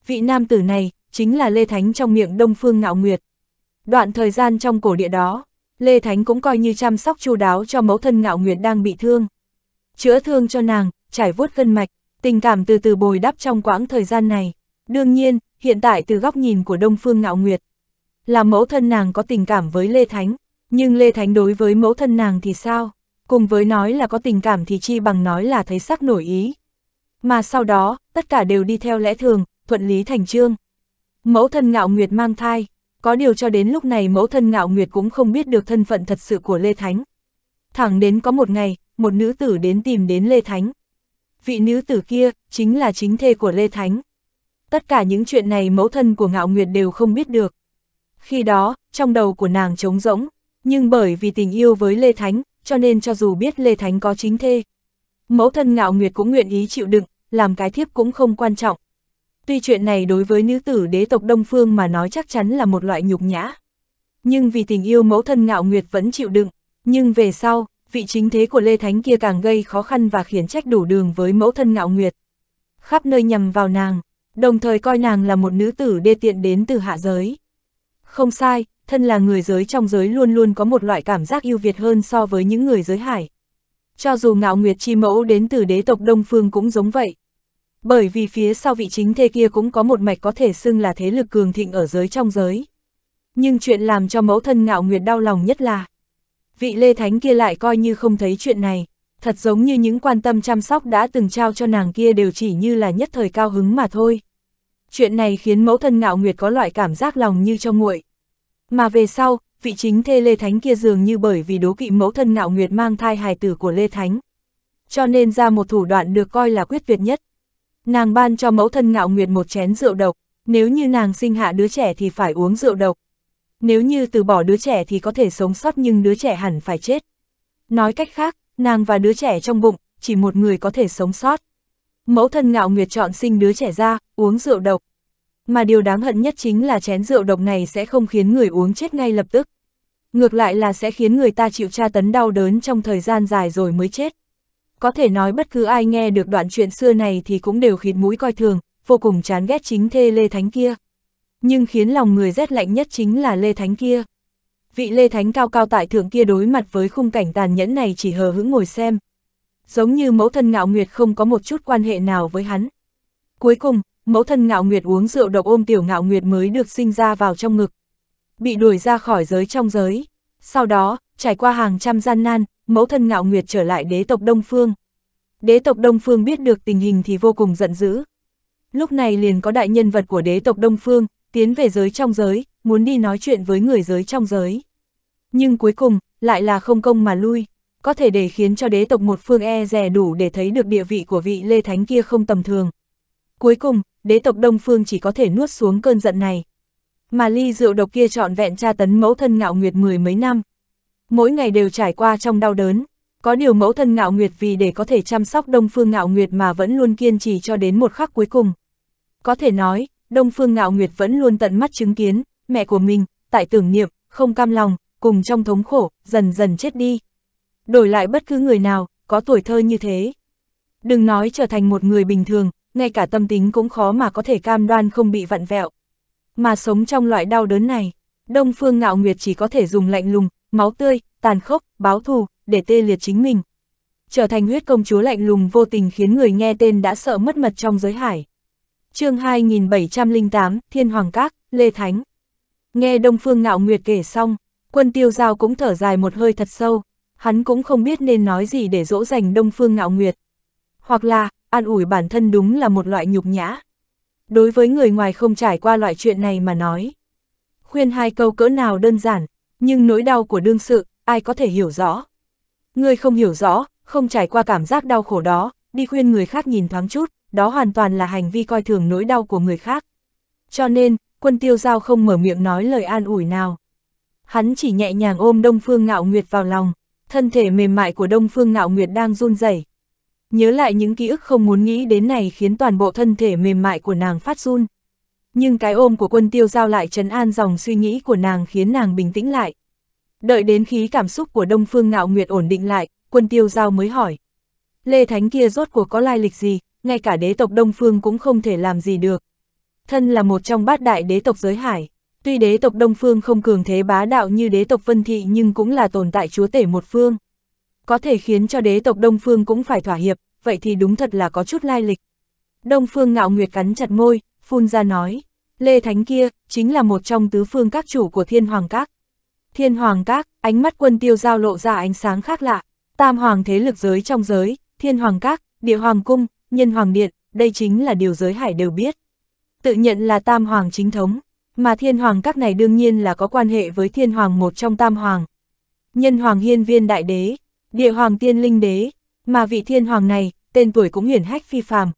[SPEAKER 1] Vị nam tử này, chính là Lê Thánh trong miệng Đông Phương Ngạo Nguyệt. Đoạn thời gian trong cổ địa đó, Lê Thánh cũng coi như chăm sóc chu đáo cho mẫu thân Ngạo Nguyệt đang bị thương chữa thương cho nàng, trải vuốt gân mạch, tình cảm từ từ bồi đắp trong quãng thời gian này. Đương nhiên, hiện tại từ góc nhìn của Đông Phương Ngạo Nguyệt, là mẫu thân nàng có tình cảm với Lê Thánh, nhưng Lê Thánh đối với mẫu thân nàng thì sao? Cùng với nói là có tình cảm thì chi bằng nói là thấy sắc nổi ý. Mà sau đó, tất cả đều đi theo lẽ thường, thuận lý thành trương. Mẫu thân Ngạo Nguyệt mang thai, có điều cho đến lúc này mẫu thân Ngạo Nguyệt cũng không biết được thân phận thật sự của Lê Thánh. Thẳng đến có một ngày, một nữ tử đến tìm đến Lê Thánh. Vị nữ tử kia, chính là chính thê của Lê Thánh. Tất cả những chuyện này mẫu thân của Ngạo Nguyệt đều không biết được. Khi đó, trong đầu của nàng trống rỗng, nhưng bởi vì tình yêu với Lê Thánh, cho nên cho dù biết Lê Thánh có chính thê, mẫu thân Ngạo Nguyệt cũng nguyện ý chịu đựng, làm cái thiếp cũng không quan trọng. Tuy chuyện này đối với nữ tử đế tộc Đông Phương mà nói chắc chắn là một loại nhục nhã. Nhưng vì tình yêu mẫu thân Ngạo Nguyệt vẫn chịu đựng, nhưng về sau, vị chính thế của Lê Thánh kia càng gây khó khăn và khiển trách đủ đường với mẫu thân ngạo nguyệt. Khắp nơi nhằm vào nàng, đồng thời coi nàng là một nữ tử đê tiện đến từ hạ giới. Không sai, thân là người giới trong giới luôn luôn có một loại cảm giác ưu việt hơn so với những người giới hải. Cho dù ngạo nguyệt chi mẫu đến từ đế tộc Đông Phương cũng giống vậy. Bởi vì phía sau vị chính thê kia cũng có một mạch có thể xưng là thế lực cường thịnh ở giới trong giới. Nhưng chuyện làm cho mẫu thân ngạo nguyệt đau lòng nhất là, vị Lê Thánh kia lại coi như không thấy chuyện này, thật giống như những quan tâm chăm sóc đã từng trao cho nàng kia đều chỉ như là nhất thời cao hứng mà thôi. Chuyện này khiến mẫu thân ngạo nguyệt có loại cảm giác lòng như trong nguội. Mà về sau, vị chính thê Lê Thánh kia dường như bởi vì đố kỵ mẫu thân ngạo nguyệt mang thai hài tử của Lê Thánh. Cho nên ra một thủ đoạn được coi là quyết tuyệt nhất. Nàng ban cho mẫu thân ngạo nguyệt một chén rượu độc, nếu như nàng sinh hạ đứa trẻ thì phải uống rượu độc, nếu như từ bỏ đứa trẻ thì có thể sống sót nhưng đứa trẻ hẳn phải chết. Nói cách khác, nàng và đứa trẻ trong bụng, chỉ một người có thể sống sót. Mẫu thân ngạo nguyệt chọn sinh đứa trẻ ra, uống rượu độc. Mà điều đáng hận nhất chính là chén rượu độc này sẽ không khiến người uống chết ngay lập tức. Ngược lại là sẽ khiến người ta chịu tra tấn đau đớn trong thời gian dài rồi mới chết. Có thể nói bất cứ ai nghe được đoạn chuyện xưa này thì cũng đều khiến mũi coi thường, vô cùng chán ghét chính thê Lê Thánh kia nhưng khiến lòng người rét lạnh nhất chính là Lê Thánh kia. Vị Lê Thánh cao cao tại thượng kia đối mặt với khung cảnh tàn nhẫn này chỉ hờ hững ngồi xem. Giống như mẫu thân ngạo nguyệt không có một chút quan hệ nào với hắn. Cuối cùng, mẫu thân ngạo nguyệt uống rượu độc ôm tiểu ngạo nguyệt mới được sinh ra vào trong ngực. Bị đuổi ra khỏi giới trong giới. Sau đó, trải qua hàng trăm gian nan, mẫu thân ngạo nguyệt trở lại đế tộc Đông Phương. Đế tộc Đông Phương biết được tình hình thì vô cùng giận dữ. Lúc này liền có đại nhân vật của đế tộc Đông Phương, tiến về giới trong giới, muốn đi nói chuyện với người giới trong giới. Nhưng cuối cùng, lại là không công mà lui, có thể để khiến cho đế tộc một phương e rè đủ để thấy được địa vị của vị Lê Thánh kia không tầm thường. Cuối cùng, đế tộc Đông Phương chỉ có thể nuốt xuống cơn giận này. Mà ly rượu độc kia trọn vẹn tra tấn mẫu thân ngạo nguyệt mười mấy năm. Mỗi ngày đều trải qua trong đau đớn, có điều mẫu thân ngạo nguyệt vì để có thể chăm sóc Đông Phương ngạo nguyệt mà vẫn luôn kiên trì cho đến một khắc cuối cùng. Có thể nói, Đông Phương Ngạo Nguyệt vẫn luôn tận mắt chứng kiến, mẹ của mình, tại tưởng niệm, không cam lòng, cùng trong thống khổ, dần dần chết đi. Đổi lại bất cứ người nào, có tuổi thơ như thế. Đừng nói trở thành một người bình thường, ngay cả tâm tính cũng khó mà có thể cam đoan không bị vặn vẹo. Mà sống trong loại đau đớn này, Đông Phương Ngạo Nguyệt chỉ có thể dùng lạnh lùng, máu tươi, tàn khốc, báo thù, để tê liệt chính mình. Trở thành huyết công chúa lạnh lùng vô tình khiến người nghe tên đã sợ mất mật trong giới hải chương 2708, Thiên Hoàng Các, Lê Thánh. Nghe Đông Phương Ngạo Nguyệt kể xong, quân tiêu giao cũng thở dài một hơi thật sâu, hắn cũng không biết nên nói gì để dỗ dành Đông Phương Ngạo Nguyệt. Hoặc là, an ủi bản thân đúng là một loại nhục nhã. Đối với người ngoài không trải qua loại chuyện này mà nói. Khuyên hai câu cỡ nào đơn giản, nhưng nỗi đau của đương sự, ai có thể hiểu rõ. Người không hiểu rõ, không trải qua cảm giác đau khổ đó, đi khuyên người khác nhìn thoáng chút, đó hoàn toàn là hành vi coi thường nỗi đau của người khác. Cho nên, quân tiêu giao không mở miệng nói lời an ủi nào. Hắn chỉ nhẹ nhàng ôm Đông Phương Ngạo Nguyệt vào lòng, thân thể mềm mại của Đông Phương Ngạo Nguyệt đang run rẩy. Nhớ lại những ký ức không muốn nghĩ đến này khiến toàn bộ thân thể mềm mại của nàng phát run. Nhưng cái ôm của quân tiêu giao lại trấn an dòng suy nghĩ của nàng khiến nàng bình tĩnh lại. Đợi đến khí cảm xúc của Đông Phương Ngạo Nguyệt ổn định lại, quân tiêu giao mới hỏi. Lê Thánh kia rốt cuộc có lai lịch gì? ngay cả đế tộc Đông Phương cũng không thể làm gì được. Thân là một trong bát đại đế tộc giới hải, tuy đế tộc Đông Phương không cường thế bá đạo như đế tộc Vân Thị nhưng cũng là tồn tại chúa tể một phương. Có thể khiến cho đế tộc Đông Phương cũng phải thỏa hiệp, vậy thì đúng thật là có chút lai lịch. Đông Phương ngạo nguyệt cắn chặt môi, phun ra nói, Lê Thánh kia, chính là một trong tứ phương các chủ của Thiên Hoàng Các. Thiên Hoàng Các, ánh mắt quân tiêu giao lộ ra ánh sáng khác lạ, tam hoàng thế lực giới trong giới, Thiên Hoàng Các, Địa Hoàng Cung, nhân hoàng điện, đây chính là điều giới hải đều biết. Tự nhận là tam hoàng chính thống, mà thiên hoàng các này đương nhiên là có quan hệ với thiên hoàng một trong tam hoàng. Nhân hoàng hiên viên đại đế, địa hoàng tiên linh đế, mà vị thiên hoàng này, tên tuổi cũng hiển hách phi phàm.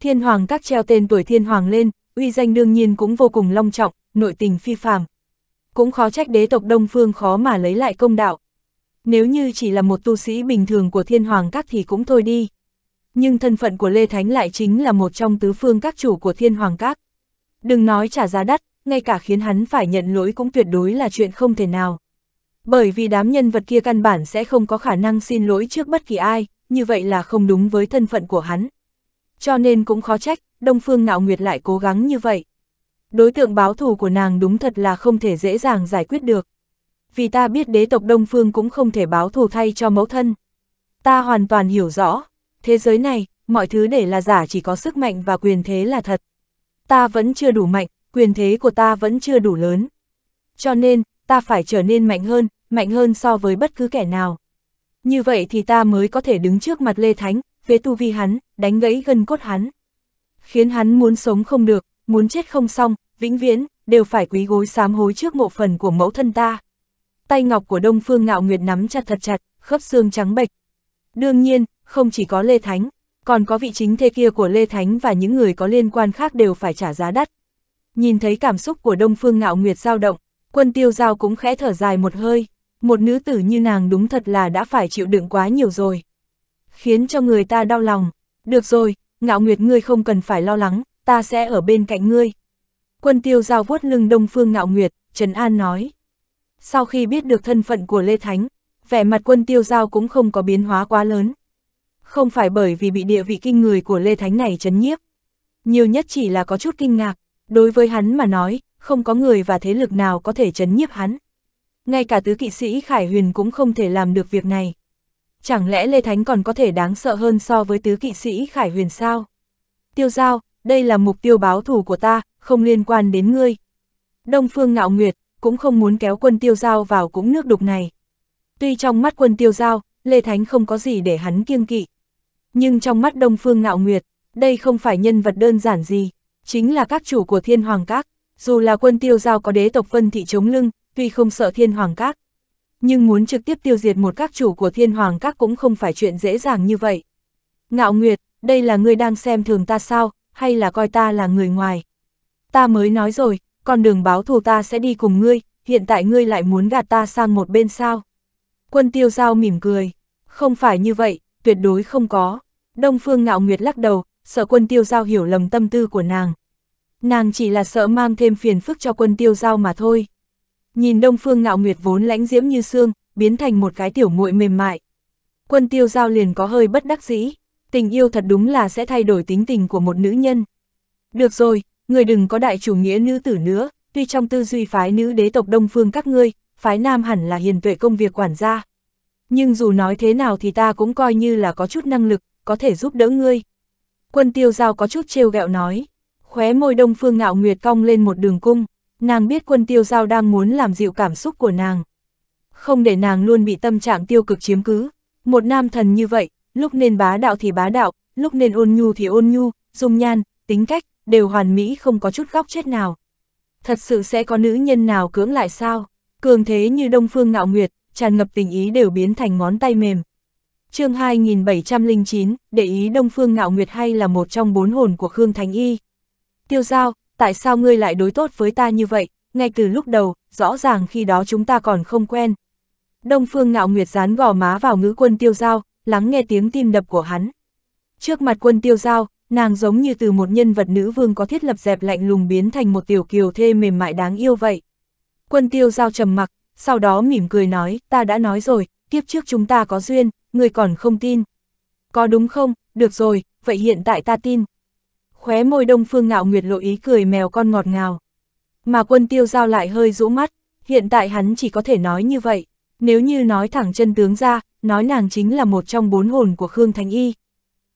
[SPEAKER 1] Thiên hoàng các treo tên tuổi thiên hoàng lên, uy danh đương nhiên cũng vô cùng long trọng, nội tình phi phàm. Cũng khó trách đế tộc Đông Phương khó mà lấy lại công đạo. Nếu như chỉ là một tu sĩ bình thường của thiên hoàng các thì cũng thôi đi nhưng thân phận của Lê Thánh lại chính là một trong tứ phương các chủ của thiên hoàng các. Đừng nói trả giá đắt, ngay cả khiến hắn phải nhận lỗi cũng tuyệt đối là chuyện không thể nào. Bởi vì đám nhân vật kia căn bản sẽ không có khả năng xin lỗi trước bất kỳ ai, như vậy là không đúng với thân phận của hắn. Cho nên cũng khó trách, Đông Phương ngạo Nguyệt lại cố gắng như vậy. Đối tượng báo thù của nàng đúng thật là không thể dễ dàng giải quyết được. Vì ta biết đế tộc Đông Phương cũng không thể báo thù thay cho mẫu thân. Ta hoàn toàn hiểu rõ, thế giới này, mọi thứ để là giả chỉ có sức mạnh và quyền thế là thật. Ta vẫn chưa đủ mạnh, quyền thế của ta vẫn chưa đủ lớn. Cho nên, ta phải trở nên mạnh hơn, mạnh hơn so với bất cứ kẻ nào. Như vậy thì ta mới có thể đứng trước mặt Lê Thánh, phế tu vi hắn, đánh gãy gân cốt hắn. Khiến hắn muốn sống không được, muốn chết không xong, vĩnh viễn, đều phải quý gối sám hối trước mộ phần của mẫu thân ta. Tay ngọc của Đông Phương Ngạo Nguyệt nắm chặt thật chặt, khớp xương trắng bệch. Đương nhiên, không chỉ có Lê Thánh, còn có vị chính thê kia của Lê Thánh và những người có liên quan khác đều phải trả giá đắt. Nhìn thấy cảm xúc của Đông Phương Ngạo Nguyệt dao động, quân tiêu giao cũng khẽ thở dài một hơi, một nữ tử như nàng đúng thật là đã phải chịu đựng quá nhiều rồi. Khiến cho người ta đau lòng, được rồi, Ngạo Nguyệt ngươi không cần phải lo lắng, ta sẽ ở bên cạnh ngươi. Quân tiêu giao vuốt lưng Đông Phương Ngạo Nguyệt, Trần An nói. Sau khi biết được thân phận của Lê Thánh, vẻ mặt quân tiêu giao cũng không có biến hóa quá lớn, không phải bởi vì bị địa vị kinh người của Lê Thánh này chấn nhiếp. Nhiều nhất chỉ là có chút kinh ngạc, đối với hắn mà nói, không có người và thế lực nào có thể chấn nhiếp hắn. Ngay cả tứ kỵ sĩ Khải Huyền cũng không thể làm được việc này. Chẳng lẽ Lê Thánh còn có thể đáng sợ hơn so với tứ kỵ sĩ Khải Huyền sao? Tiêu giao, đây là mục tiêu báo thù của ta, không liên quan đến ngươi. Đông Phương Ngạo Nguyệt, cũng không muốn kéo quân tiêu giao vào cũng nước đục này. Tuy trong mắt quân tiêu giao, Lê Thánh không có gì để hắn kiêng kỵ. Nhưng trong mắt Đông Phương Ngạo Nguyệt, đây không phải nhân vật đơn giản gì, chính là các chủ của Thiên Hoàng Các, dù là quân tiêu giao có đế tộc phân Thị chống lưng, tuy không sợ Thiên Hoàng Các. Nhưng muốn trực tiếp tiêu diệt một các chủ của Thiên Hoàng Các cũng không phải chuyện dễ dàng như vậy. Ngạo Nguyệt, đây là người đang xem thường ta sao, hay là coi ta là người ngoài? Ta mới nói rồi, con đường báo thù ta sẽ đi cùng ngươi, hiện tại ngươi lại muốn gạt ta sang một bên sao? Quân tiêu giao mỉm cười, không phải như vậy, tuyệt đối không có. Đông Phương Ngạo Nguyệt lắc đầu, sợ quân tiêu giao hiểu lầm tâm tư của nàng. Nàng chỉ là sợ mang thêm phiền phức cho quân tiêu giao mà thôi. Nhìn Đông Phương Ngạo Nguyệt vốn lãnh diễm như xương, biến thành một cái tiểu muội mềm mại. Quân tiêu giao liền có hơi bất đắc dĩ, tình yêu thật đúng là sẽ thay đổi tính tình của một nữ nhân. Được rồi, người đừng có đại chủ nghĩa nữ tử nữa, tuy trong tư duy phái nữ đế tộc Đông Phương các ngươi, phái nam hẳn là hiền tuệ công việc quản gia. Nhưng dù nói thế nào thì ta cũng coi như là có chút năng lực, có thể giúp đỡ ngươi. Quân tiêu giao có chút trêu gẹo nói, khóe môi đông phương ngạo nguyệt cong lên một đường cung, nàng biết quân tiêu giao đang muốn làm dịu cảm xúc của nàng. Không để nàng luôn bị tâm trạng tiêu cực chiếm cứ, một nam thần như vậy, lúc nên bá đạo thì bá đạo, lúc nên ôn nhu thì ôn nhu, dung nhan, tính cách, đều hoàn mỹ không có chút góc chết nào. Thật sự sẽ có nữ nhân nào cưỡng lại sao? Cường thế như Đông Phương Ngạo Nguyệt, tràn ngập tình ý đều biến thành ngón tay mềm chương 2709, để ý Đông Phương Ngạo Nguyệt hay là một trong bốn hồn của Khương Thánh Y. Tiêu Giao, tại sao ngươi lại đối tốt với ta như vậy, ngay từ lúc đầu, rõ ràng khi đó chúng ta còn không quen. Đông Phương Ngạo Nguyệt dán gò má vào ngữ quân Tiêu Giao, lắng nghe tiếng tim đập của hắn. Trước mặt quân Tiêu Giao, nàng giống như từ một nhân vật nữ vương có thiết lập dẹp lạnh lùng biến thành một tiểu kiều thê mềm mại đáng yêu vậy. Quân Tiêu Giao trầm mặc, sau đó mỉm cười nói, ta đã nói rồi, kiếp trước chúng ta có duyên, người còn không tin. Có đúng không, được rồi, vậy hiện tại ta tin. Khóe môi đông phương ngạo nguyệt lộ ý cười mèo con ngọt ngào. Mà quân tiêu giao lại hơi rũ mắt, hiện tại hắn chỉ có thể nói như vậy. Nếu như nói thẳng chân tướng ra, nói nàng chính là một trong bốn hồn của Khương Thánh Y.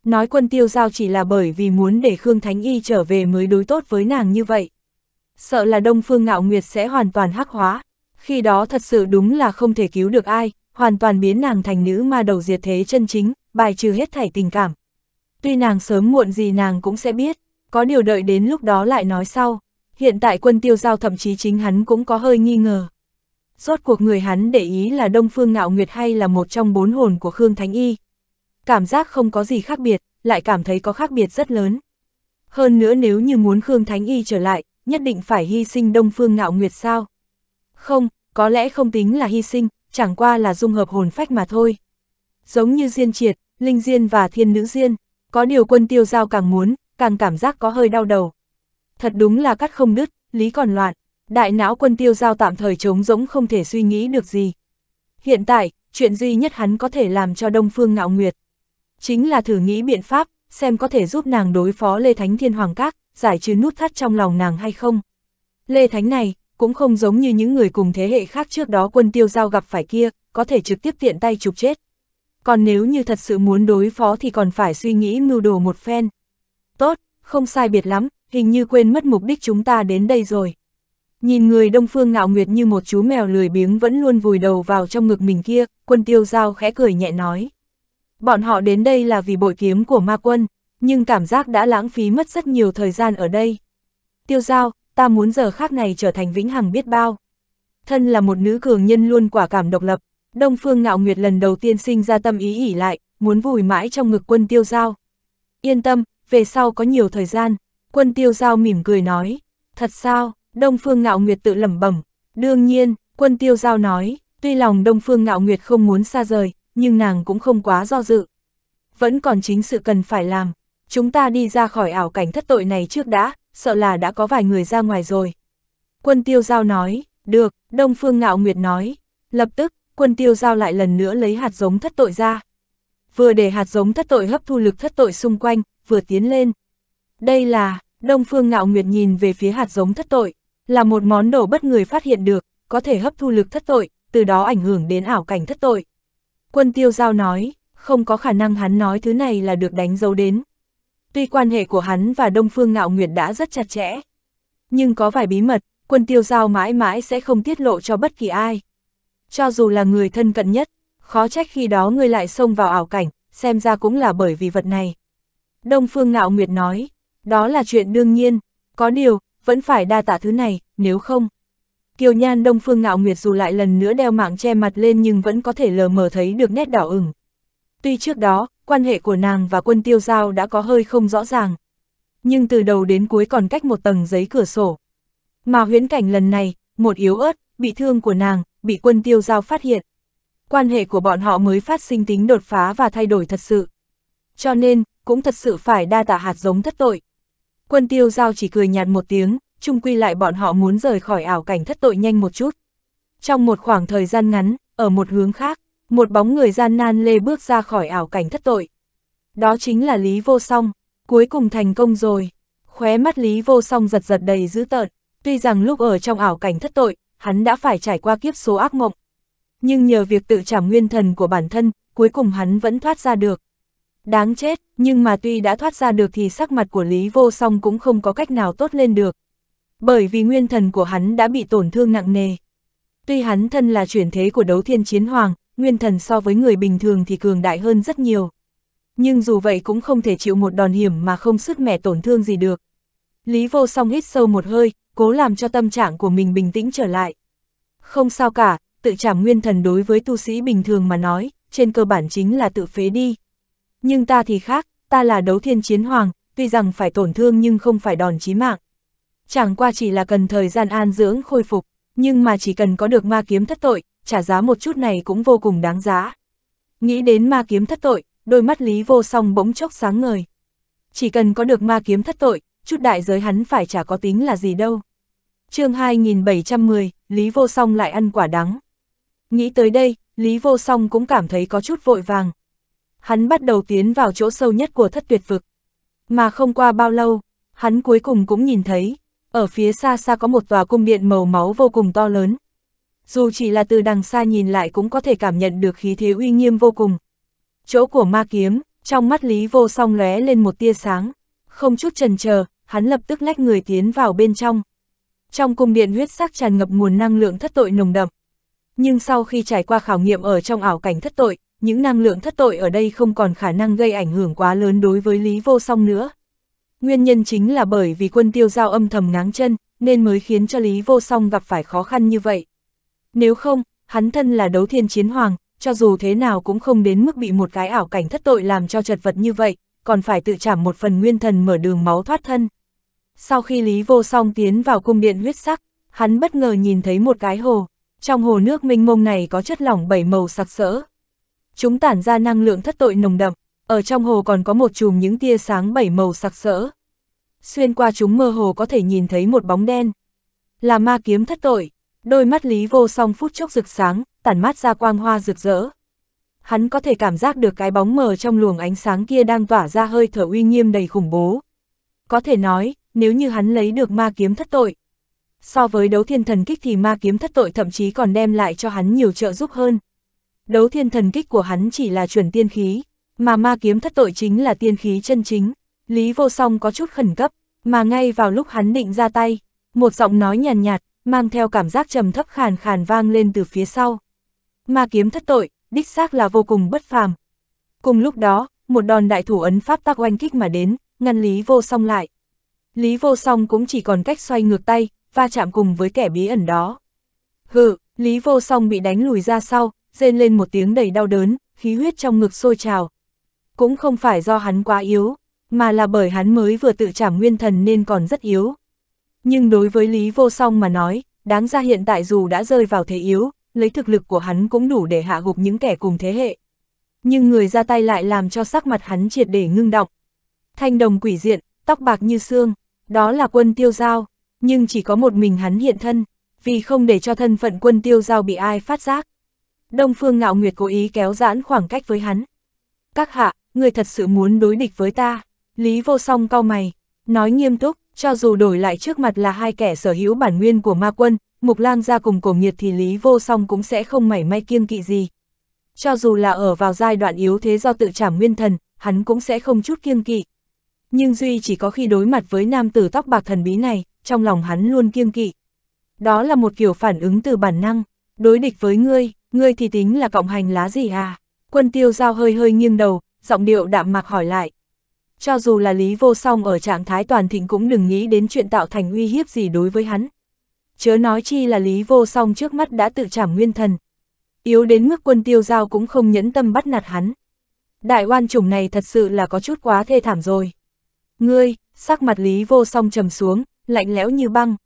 [SPEAKER 1] Nói quân tiêu giao chỉ là bởi vì muốn để Khương Thánh Y trở về mới đối tốt với nàng như vậy. Sợ là Đông Phương Ngạo Nguyệt sẽ hoàn toàn hắc hóa, khi đó thật sự đúng là không thể cứu được ai, hoàn toàn biến nàng thành nữ ma đầu diệt thế chân chính, bài trừ hết thảy tình cảm. Tuy nàng sớm muộn gì nàng cũng sẽ biết, có điều đợi đến lúc đó lại nói sau. Hiện tại quân tiêu giao thậm chí chính hắn cũng có hơi nghi ngờ. Rốt cuộc người hắn để ý là Đông Phương Ngạo Nguyệt hay là một trong bốn hồn của Khương Thánh Y. Cảm giác không có gì khác biệt, lại cảm thấy có khác biệt rất lớn. Hơn nữa nếu như muốn Khương Thánh Y trở lại, nhất định phải hy sinh Đông Phương Ngạo Nguyệt sao? Không, có lẽ không tính là hy sinh, chẳng qua là dung hợp hồn phách mà thôi. Giống như Diên Triệt, Linh Diên và Thiên Nữ Diên, có điều quân tiêu giao càng muốn, càng cảm giác có hơi đau đầu. Thật đúng là cắt không đứt, lý còn loạn, đại não quân tiêu giao tạm thời trống rỗng không thể suy nghĩ được gì. Hiện tại, chuyện duy nhất hắn có thể làm cho Đông Phương Ngạo Nguyệt. Chính là thử nghĩ biện pháp, xem có thể giúp nàng đối phó Lê Thánh Thiên Hoàng Các, giải trừ nút thắt trong lòng nàng hay không. Lê Thánh này, cũng không giống như những người cùng thế hệ khác trước đó quân tiêu giao gặp phải kia, có thể trực tiếp tiện tay chụp chết. Còn nếu như thật sự muốn đối phó thì còn phải suy nghĩ mưu đồ một phen. Tốt, không sai biệt lắm, hình như quên mất mục đích chúng ta đến đây rồi. Nhìn người đông phương ngạo nguyệt như một chú mèo lười biếng vẫn luôn vùi đầu vào trong ngực mình kia, quân tiêu giao khẽ cười nhẹ nói. Bọn họ đến đây là vì bội kiếm của ma quân, nhưng cảm giác đã lãng phí mất rất nhiều thời gian ở đây. Tiêu giao, ta muốn giờ khác này trở thành vĩnh hằng biết bao. Thân là một nữ cường nhân luôn quả cảm độc lập, Đông Phương Ngạo Nguyệt lần đầu tiên sinh ra tâm ý ỉ lại, muốn vùi mãi trong ngực quân tiêu giao. Yên tâm, về sau có nhiều thời gian, quân tiêu giao mỉm cười nói, thật sao, Đông Phương Ngạo Nguyệt tự lẩm bẩm, đương nhiên, quân tiêu giao nói, tuy lòng Đông Phương Ngạo Nguyệt không muốn xa rời, nhưng nàng cũng không quá do dự. Vẫn còn chính sự cần phải làm, chúng ta đi ra khỏi ảo cảnh thất tội này trước đã, sợ là đã có vài người ra ngoài rồi. Quân tiêu giao nói, được, Đông Phương Ngạo Nguyệt nói, lập tức, quân tiêu giao lại lần nữa lấy hạt giống thất tội ra. Vừa để hạt giống thất tội hấp thu lực thất tội xung quanh, vừa tiến lên. Đây là, Đông Phương Ngạo Nguyệt nhìn về phía hạt giống thất tội, là một món đồ bất người phát hiện được, có thể hấp thu lực thất tội, từ đó ảnh hưởng đến ảo cảnh thất tội. Quân tiêu giao nói, không có khả năng hắn nói thứ này là được đánh dấu đến, Tuy quan hệ của hắn và Đông Phương Ngạo Nguyệt đã rất chặt chẽ, nhưng có vài bí mật, quân tiêu giao mãi mãi sẽ không tiết lộ cho bất kỳ ai. Cho dù là người thân cận nhất, khó trách khi đó ngươi lại xông vào ảo cảnh, xem ra cũng là bởi vì vật này. Đông Phương Ngạo Nguyệt nói, đó là chuyện đương nhiên, có điều, vẫn phải đa tạ thứ này, nếu không. Kiều Nhan Đông Phương Ngạo Nguyệt dù lại lần nữa đeo mạng che mặt lên nhưng vẫn có thể lờ mờ thấy được nét đỏ ửng. Tuy trước đó, quan hệ của nàng và quân tiêu giao đã có hơi không rõ ràng. Nhưng từ đầu đến cuối còn cách một tầng giấy cửa sổ. Mà huyễn cảnh lần này, một yếu ớt, bị thương của nàng, bị quân tiêu giao phát hiện. Quan hệ của bọn họ mới phát sinh tính đột phá và thay đổi thật sự. Cho nên, cũng thật sự phải đa tạ hạt giống thất tội. Quân tiêu giao chỉ cười nhạt một tiếng, chung quy lại bọn họ muốn rời khỏi ảo cảnh thất tội nhanh một chút. Trong một khoảng thời gian ngắn, ở một hướng khác, một bóng người gian nan lê bước ra khỏi ảo cảnh thất tội. Đó chính là Lý Vô Song, cuối cùng thành công rồi. Khóe mắt Lý Vô Song giật giật đầy dữ tợn, tuy rằng lúc ở trong ảo cảnh thất tội, hắn đã phải trải qua kiếp số ác mộng. Nhưng nhờ việc tự trảm nguyên thần của bản thân, cuối cùng hắn vẫn thoát ra được. Đáng chết, nhưng mà tuy đã thoát ra được thì sắc mặt của Lý Vô Song cũng không có cách nào tốt lên được. Bởi vì nguyên thần của hắn đã bị tổn thương nặng nề. Tuy hắn thân là chuyển thế của đấu thiên chiến hoàng, nguyên thần so với người bình thường thì cường đại hơn rất nhiều. Nhưng dù vậy cũng không thể chịu một đòn hiểm mà không sứt mẻ tổn thương gì được. Lý vô song hít sâu một hơi, cố làm cho tâm trạng của mình bình tĩnh trở lại. Không sao cả, tự trảm nguyên thần đối với tu sĩ bình thường mà nói, trên cơ bản chính là tự phế đi. Nhưng ta thì khác, ta là đấu thiên chiến hoàng, tuy rằng phải tổn thương nhưng không phải đòn chí mạng. Chẳng qua chỉ là cần thời gian an dưỡng khôi phục, nhưng mà chỉ cần có được ma kiếm thất tội, trả giá một chút này cũng vô cùng đáng giá. Nghĩ đến ma kiếm thất tội, đôi mắt Lý Vô Song bỗng chốc sáng ngời. Chỉ cần có được ma kiếm thất tội, chút đại giới hắn phải chả có tính là gì đâu. chương 2710, Lý Vô Song lại ăn quả đắng. Nghĩ tới đây, Lý Vô Song cũng cảm thấy có chút vội vàng. Hắn bắt đầu tiến vào chỗ sâu nhất của thất tuyệt vực. Mà không qua bao lâu, hắn cuối cùng cũng nhìn thấy, ở phía xa xa có một tòa cung điện màu máu vô cùng to lớn, dù chỉ là từ đằng xa nhìn lại cũng có thể cảm nhận được khí thế uy nghiêm vô cùng. Chỗ của ma kiếm, trong mắt Lý Vô Song lóe lên một tia sáng, không chút chần chờ, hắn lập tức lách người tiến vào bên trong. Trong cung điện huyết sắc tràn ngập nguồn năng lượng thất tội nồng đậm. Nhưng sau khi trải qua khảo nghiệm ở trong ảo cảnh thất tội, những năng lượng thất tội ở đây không còn khả năng gây ảnh hưởng quá lớn đối với Lý Vô Song nữa. Nguyên nhân chính là bởi vì quân tiêu giao âm thầm ngáng chân, nên mới khiến cho Lý Vô Song gặp phải khó khăn như vậy. Nếu không, hắn thân là đấu thiên chiến hoàng, cho dù thế nào cũng không đến mức bị một cái ảo cảnh thất tội làm cho chật vật như vậy, còn phải tự trảm một phần nguyên thần mở đường máu thoát thân. Sau khi Lý Vô Song tiến vào cung điện huyết sắc, hắn bất ngờ nhìn thấy một cái hồ, trong hồ nước minh mông này có chất lỏng bảy màu sặc sỡ. Chúng tản ra năng lượng thất tội nồng đậm, ở trong hồ còn có một chùm những tia sáng bảy màu sặc sỡ. Xuyên qua chúng mơ hồ có thể nhìn thấy một bóng đen. Là ma kiếm thất tội, Đôi mắt Lý Vô Song phút chốc rực sáng, tản mát ra quang hoa rực rỡ. Hắn có thể cảm giác được cái bóng mờ trong luồng ánh sáng kia đang tỏa ra hơi thở uy nghiêm đầy khủng bố. Có thể nói, nếu như hắn lấy được ma kiếm thất tội, so với đấu thiên thần kích thì ma kiếm thất tội thậm chí còn đem lại cho hắn nhiều trợ giúp hơn. Đấu thiên thần kích của hắn chỉ là chuẩn tiên khí, mà ma kiếm thất tội chính là tiên khí chân chính. Lý vô song có chút khẩn cấp, mà ngay vào lúc hắn định ra tay, một giọng nói nhàn nhạt, nhạt mang theo cảm giác trầm thấp khàn khàn vang lên từ phía sau. Ma kiếm thất tội, đích xác là vô cùng bất phàm. Cùng lúc đó, một đòn đại thủ ấn pháp tác oanh kích mà đến, ngăn Lý Vô Song lại. Lý Vô Song cũng chỉ còn cách xoay ngược tay, va chạm cùng với kẻ bí ẩn đó. Hừ, Lý Vô Song bị đánh lùi ra sau, rên lên một tiếng đầy đau đớn, khí huyết trong ngực sôi trào. Cũng không phải do hắn quá yếu, mà là bởi hắn mới vừa tự trảm nguyên thần nên còn rất yếu. Nhưng đối với Lý Vô Song mà nói, đáng ra hiện tại dù đã rơi vào thế yếu, lấy thực lực của hắn cũng đủ để hạ gục những kẻ cùng thế hệ. Nhưng người ra tay lại làm cho sắc mặt hắn triệt để ngưng động. Thanh đồng quỷ diện, tóc bạc như xương, đó là quân tiêu giao, nhưng chỉ có một mình hắn hiện thân, vì không để cho thân phận quân tiêu giao bị ai phát giác. Đông Phương Ngạo Nguyệt cố ý kéo giãn khoảng cách với hắn. Các hạ, người thật sự muốn đối địch với ta. Lý vô song cau mày, nói nghiêm túc, cho dù đổi lại trước mặt là hai kẻ sở hữu bản nguyên của ma quân, mục lang ra cùng cổ nhiệt thì lý vô song cũng sẽ không mảy may kiêng kỵ gì. Cho dù là ở vào giai đoạn yếu thế do tự trảm nguyên thần, hắn cũng sẽ không chút kiêng kỵ. Nhưng Duy chỉ có khi đối mặt với nam tử tóc bạc thần bí này, trong lòng hắn luôn kiêng kỵ. Đó là một kiểu phản ứng từ bản năng. Đối địch với ngươi, ngươi thì tính là cộng hành lá gì à? Quân tiêu giao hơi hơi nghiêng đầu, giọng điệu đạm mạc hỏi lại cho dù là Lý Vô Song ở trạng thái toàn thịnh cũng đừng nghĩ đến chuyện tạo thành uy hiếp gì đối với hắn. Chớ nói chi là Lý Vô Song trước mắt đã tự trảm nguyên thần. Yếu đến mức quân tiêu giao cũng không nhẫn tâm bắt nạt hắn. Đại oan chủng này thật sự là có chút quá thê thảm rồi. Ngươi, sắc mặt Lý Vô Song trầm xuống, lạnh lẽo như băng.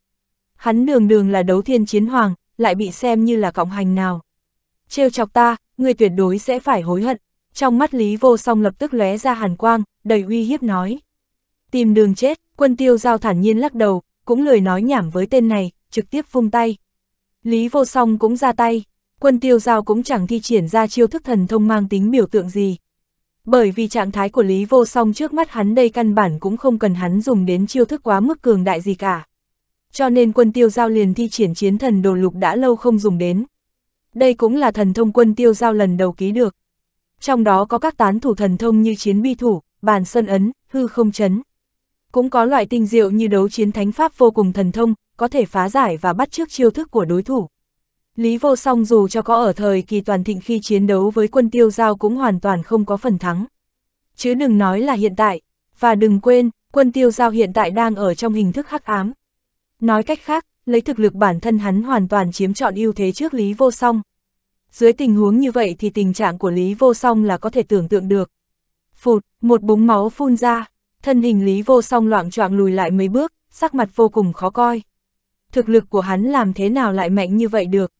[SPEAKER 1] Hắn đường đường là đấu thiên chiến hoàng, lại bị xem như là cộng hành nào. Trêu chọc ta, ngươi tuyệt đối sẽ phải hối hận trong mắt Lý Vô Song lập tức lóe ra hàn quang, đầy uy hiếp nói. Tìm đường chết, quân tiêu giao thản nhiên lắc đầu, cũng lười nói nhảm với tên này, trực tiếp vung tay. Lý Vô Song cũng ra tay, quân tiêu giao cũng chẳng thi triển ra chiêu thức thần thông mang tính biểu tượng gì. Bởi vì trạng thái của Lý Vô Song trước mắt hắn đây căn bản cũng không cần hắn dùng đến chiêu thức quá mức cường đại gì cả. Cho nên quân tiêu giao liền thi triển chiến thần đồ lục đã lâu không dùng đến. Đây cũng là thần thông quân tiêu giao lần đầu ký được trong đó có các tán thủ thần thông như chiến bi thủ, bàn sơn ấn, hư không chấn. Cũng có loại tinh diệu như đấu chiến thánh pháp vô cùng thần thông, có thể phá giải và bắt chước chiêu thức của đối thủ. Lý vô song dù cho có ở thời kỳ toàn thịnh khi chiến đấu với quân tiêu giao cũng hoàn toàn không có phần thắng. Chứ đừng nói là hiện tại, và đừng quên, quân tiêu giao hiện tại đang ở trong hình thức hắc ám. Nói cách khác, lấy thực lực bản thân hắn hoàn toàn chiếm trọn ưu thế trước Lý vô song. Dưới tình huống như vậy thì tình trạng của Lý Vô Song là có thể tưởng tượng được. Phụt, một búng máu phun ra, thân hình Lý Vô Song loạn choạng lùi lại mấy bước, sắc mặt vô cùng khó coi. Thực lực của hắn làm thế nào lại mạnh như vậy được?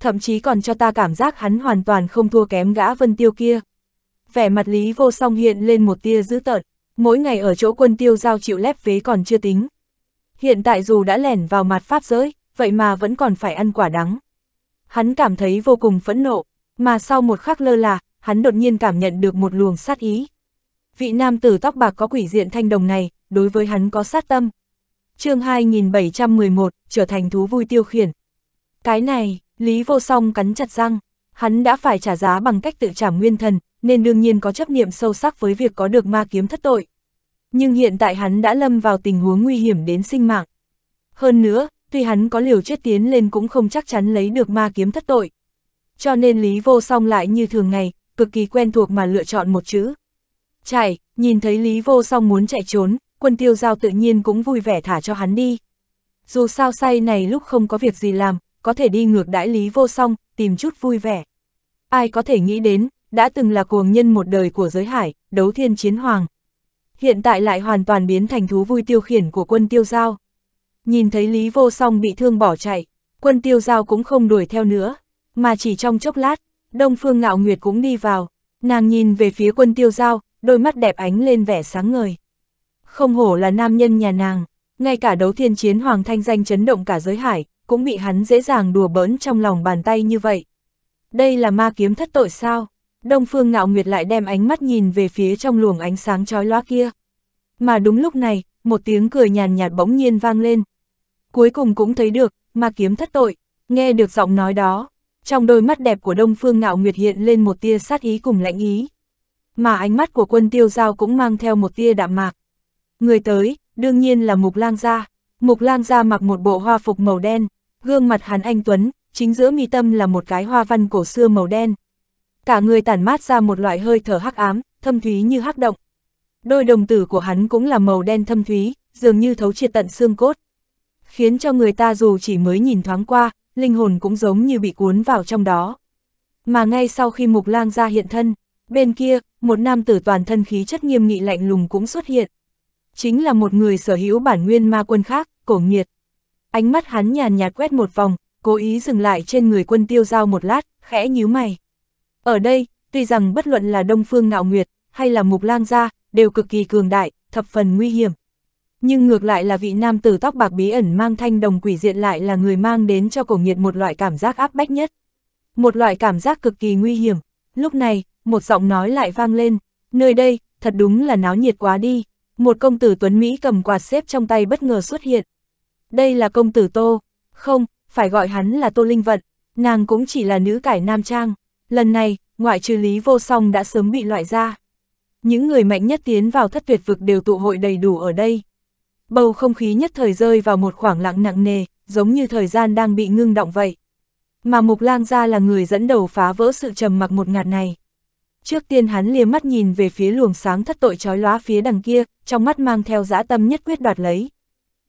[SPEAKER 1] Thậm chí còn cho ta cảm giác hắn hoàn toàn không thua kém gã vân tiêu kia. Vẻ mặt Lý Vô Song hiện lên một tia dữ tợn, mỗi ngày ở chỗ quân tiêu giao chịu lép vế còn chưa tính. Hiện tại dù đã lẻn vào mặt pháp giới, vậy mà vẫn còn phải ăn quả đắng hắn cảm thấy vô cùng phẫn nộ, mà sau một khắc lơ là, hắn đột nhiên cảm nhận được một luồng sát ý. Vị nam tử tóc bạc có quỷ diện thanh đồng này, đối với hắn có sát tâm. chương 2711, trở thành thú vui tiêu khiển. Cái này, Lý Vô Song cắn chặt răng, hắn đã phải trả giá bằng cách tự trả nguyên thần, nên đương nhiên có chấp niệm sâu sắc với việc có được ma kiếm thất tội. Nhưng hiện tại hắn đã lâm vào tình huống nguy hiểm đến sinh mạng. Hơn nữa, tuy hắn có liều chết tiến lên cũng không chắc chắn lấy được ma kiếm thất tội. Cho nên Lý Vô Song lại như thường ngày, cực kỳ quen thuộc mà lựa chọn một chữ. Chạy, nhìn thấy Lý Vô Song muốn chạy trốn, quân tiêu giao tự nhiên cũng vui vẻ thả cho hắn đi. Dù sao say này lúc không có việc gì làm, có thể đi ngược đãi Lý Vô Song, tìm chút vui vẻ. Ai có thể nghĩ đến, đã từng là cuồng nhân một đời của giới hải, đấu thiên chiến hoàng. Hiện tại lại hoàn toàn biến thành thú vui tiêu khiển của quân tiêu giao. Nhìn thấy Lý Vô Song bị thương bỏ chạy, quân tiêu giao cũng không đuổi theo nữa, mà chỉ trong chốc lát, Đông Phương Ngạo Nguyệt cũng đi vào, nàng nhìn về phía quân tiêu giao, đôi mắt đẹp ánh lên vẻ sáng ngời. Không hổ là nam nhân nhà nàng, ngay cả đấu thiên chiến hoàng thanh danh chấn động cả giới hải, cũng bị hắn dễ dàng đùa bỡn trong lòng bàn tay như vậy. Đây là ma kiếm thất tội sao? Đông Phương Ngạo Nguyệt lại đem ánh mắt nhìn về phía trong luồng ánh sáng chói lóa kia. Mà đúng lúc này, một tiếng cười nhàn nhạt bỗng nhiên vang lên, cuối cùng cũng thấy được, mà kiếm thất tội, nghe được giọng nói đó, trong đôi mắt đẹp của Đông Phương Ngạo Nguyệt hiện lên một tia sát ý cùng lãnh ý. Mà ánh mắt của quân tiêu giao cũng mang theo một tia đạm mạc. Người tới, đương nhiên là Mục Lang Gia. Mục Lang Gia mặc một bộ hoa phục màu đen, gương mặt hắn anh Tuấn, chính giữa mi tâm là một cái hoa văn cổ xưa màu đen. Cả người tản mát ra một loại hơi thở hắc ám, thâm thúy như hắc động. Đôi đồng tử của hắn cũng là màu đen thâm thúy, dường như thấu triệt tận xương cốt khiến cho người ta dù chỉ mới nhìn thoáng qua, linh hồn cũng giống như bị cuốn vào trong đó. Mà ngay sau khi Mục Lang ra hiện thân, bên kia, một nam tử toàn thân khí chất nghiêm nghị lạnh lùng cũng xuất hiện. Chính là một người sở hữu bản nguyên ma quân khác, cổ nghiệt. Ánh mắt hắn nhàn nhạt quét một vòng, cố ý dừng lại trên người quân tiêu giao một lát, khẽ nhíu mày. Ở đây, tuy rằng bất luận là Đông Phương Ngạo Nguyệt, hay là Mục Lang Gia, đều cực kỳ cường đại, thập phần nguy hiểm, nhưng ngược lại là vị nam tử tóc bạc bí ẩn mang thanh đồng quỷ diện lại là người mang đến cho cổ nhiệt một loại cảm giác áp bách nhất. Một loại cảm giác cực kỳ nguy hiểm. Lúc này, một giọng nói lại vang lên, nơi đây, thật đúng là náo nhiệt quá đi. Một công tử Tuấn Mỹ cầm quạt xếp trong tay bất ngờ xuất hiện. Đây là công tử Tô, không, phải gọi hắn là Tô Linh Vận, nàng cũng chỉ là nữ cải nam trang. Lần này, ngoại trừ lý vô song đã sớm bị loại ra. Những người mạnh nhất tiến vào thất tuyệt vực đều tụ hội đầy đủ ở đây bầu không khí nhất thời rơi vào một khoảng lặng nặng nề, giống như thời gian đang bị ngưng động vậy. Mà Mục Lang Gia là người dẫn đầu phá vỡ sự trầm mặc một ngạt này. Trước tiên hắn liếc mắt nhìn về phía luồng sáng thất tội chói lóa phía đằng kia, trong mắt mang theo dã tâm nhất quyết đoạt lấy.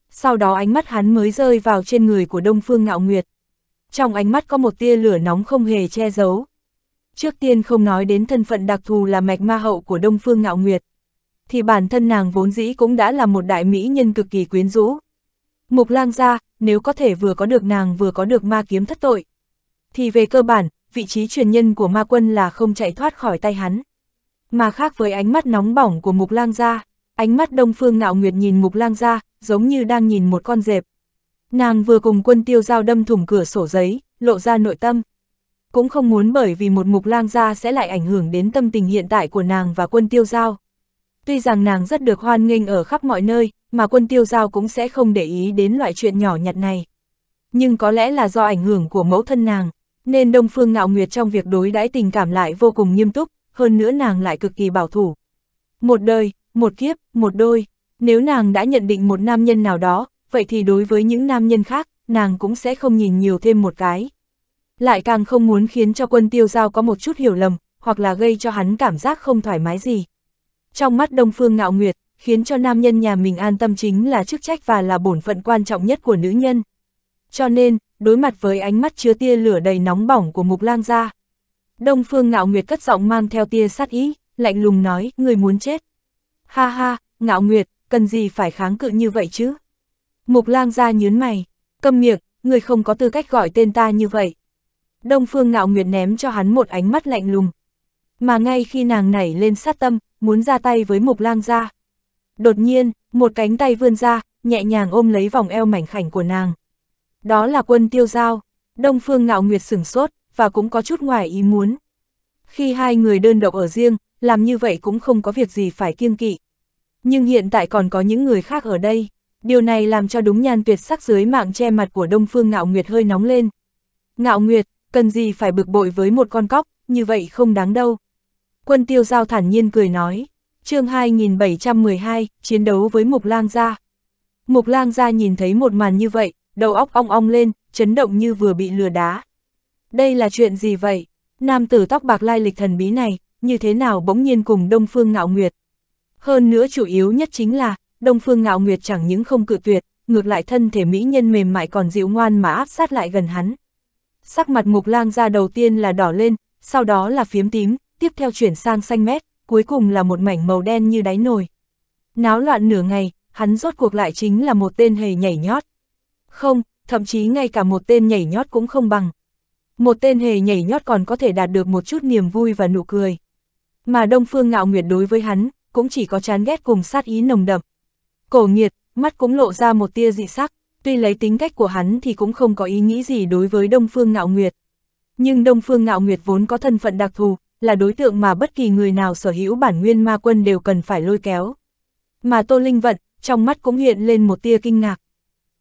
[SPEAKER 1] Sau đó ánh mắt hắn mới rơi vào trên người của Đông Phương Ngạo Nguyệt. Trong ánh mắt có một tia lửa nóng không hề che giấu. Trước tiên không nói đến thân phận đặc thù là mạch ma hậu của Đông Phương Ngạo Nguyệt, thì bản thân nàng vốn dĩ cũng đã là một đại mỹ nhân cực kỳ quyến rũ. Mục lang gia, nếu có thể vừa có được nàng vừa có được ma kiếm thất tội. Thì về cơ bản, vị trí truyền nhân của ma quân là không chạy thoát khỏi tay hắn. Mà khác với ánh mắt nóng bỏng của mục lang gia, ánh mắt đông phương nạo nguyệt nhìn mục lang gia, giống như đang nhìn một con dẹp. Nàng vừa cùng quân tiêu giao đâm thủng cửa sổ giấy, lộ ra nội tâm. Cũng không muốn bởi vì một mục lang gia sẽ lại ảnh hưởng đến tâm tình hiện tại của nàng và quân tiêu giao tuy rằng nàng rất được hoan nghênh ở khắp mọi nơi, mà quân tiêu giao cũng sẽ không để ý đến loại chuyện nhỏ nhặt này. Nhưng có lẽ là do ảnh hưởng của mẫu thân nàng, nên Đông Phương Ngạo Nguyệt trong việc đối đãi tình cảm lại vô cùng nghiêm túc, hơn nữa nàng lại cực kỳ bảo thủ. Một đời, một kiếp, một đôi, nếu nàng đã nhận định một nam nhân nào đó, vậy thì đối với những nam nhân khác, nàng cũng sẽ không nhìn nhiều thêm một cái. Lại càng không muốn khiến cho quân tiêu giao có một chút hiểu lầm, hoặc là gây cho hắn cảm giác không thoải mái gì. Trong mắt Đông Phương Ngạo Nguyệt, khiến cho nam nhân nhà mình an tâm chính là chức trách và là bổn phận quan trọng nhất của nữ nhân. Cho nên, đối mặt với ánh mắt chứa tia lửa đầy nóng bỏng của Mục Lang gia, Đông Phương Ngạo Nguyệt cất giọng mang theo tia sát ý, lạnh lùng nói, người muốn chết. Ha ha, Ngạo Nguyệt, cần gì phải kháng cự như vậy chứ? Mục Lang gia nhướng mày, câm miệng, người không có tư cách gọi tên ta như vậy. Đông Phương Ngạo Nguyệt ném cho hắn một ánh mắt lạnh lùng, mà ngay khi nàng nảy lên sát tâm, muốn ra tay với mục lang gia. Đột nhiên, một cánh tay vươn ra, nhẹ nhàng ôm lấy vòng eo mảnh khảnh của nàng. Đó là quân tiêu giao, Đông Phương Ngạo Nguyệt sửng sốt, và cũng có chút ngoài ý muốn. Khi hai người đơn độc ở riêng, làm như vậy cũng không có việc gì phải kiêng kỵ. Nhưng hiện tại còn có những người khác ở đây, điều này làm cho đúng nhan tuyệt sắc dưới mạng che mặt của Đông Phương Ngạo Nguyệt hơi nóng lên. Ngạo Nguyệt, cần gì phải bực bội với một con cóc, như vậy không đáng đâu. Quân tiêu giao thản nhiên cười nói, chương 2712, chiến đấu với Mục Lang Gia. Mục Lang Gia nhìn thấy một màn như vậy, đầu óc ong ong lên, chấn động như vừa bị lừa đá. Đây là chuyện gì vậy? Nam tử tóc bạc lai lịch thần bí này, như thế nào bỗng nhiên cùng Đông Phương Ngạo Nguyệt? Hơn nữa chủ yếu nhất chính là, Đông Phương Ngạo Nguyệt chẳng những không cự tuyệt, ngược lại thân thể mỹ nhân mềm mại còn dịu ngoan mà áp sát lại gần hắn. Sắc mặt mục lang Gia đầu tiên là đỏ lên, sau đó là phiếm tím, tiếp theo chuyển sang xanh mét, cuối cùng là một mảnh màu đen như đáy nồi. Náo loạn nửa ngày, hắn rốt cuộc lại chính là một tên hề nhảy nhót. Không, thậm chí ngay cả một tên nhảy nhót cũng không bằng. Một tên hề nhảy nhót còn có thể đạt được một chút niềm vui và nụ cười. Mà Đông Phương Ngạo Nguyệt đối với hắn, cũng chỉ có chán ghét cùng sát ý nồng đậm. Cổ nghiệt, mắt cũng lộ ra một tia dị sắc, tuy lấy tính cách của hắn thì cũng không có ý nghĩ gì đối với Đông Phương Ngạo Nguyệt. Nhưng Đông Phương Ngạo Nguyệt vốn có thân phận đặc thù, là đối tượng mà bất kỳ người nào sở hữu bản nguyên ma quân đều cần phải lôi kéo. Mà Tô Linh Vận, trong mắt cũng hiện lên một tia kinh ngạc.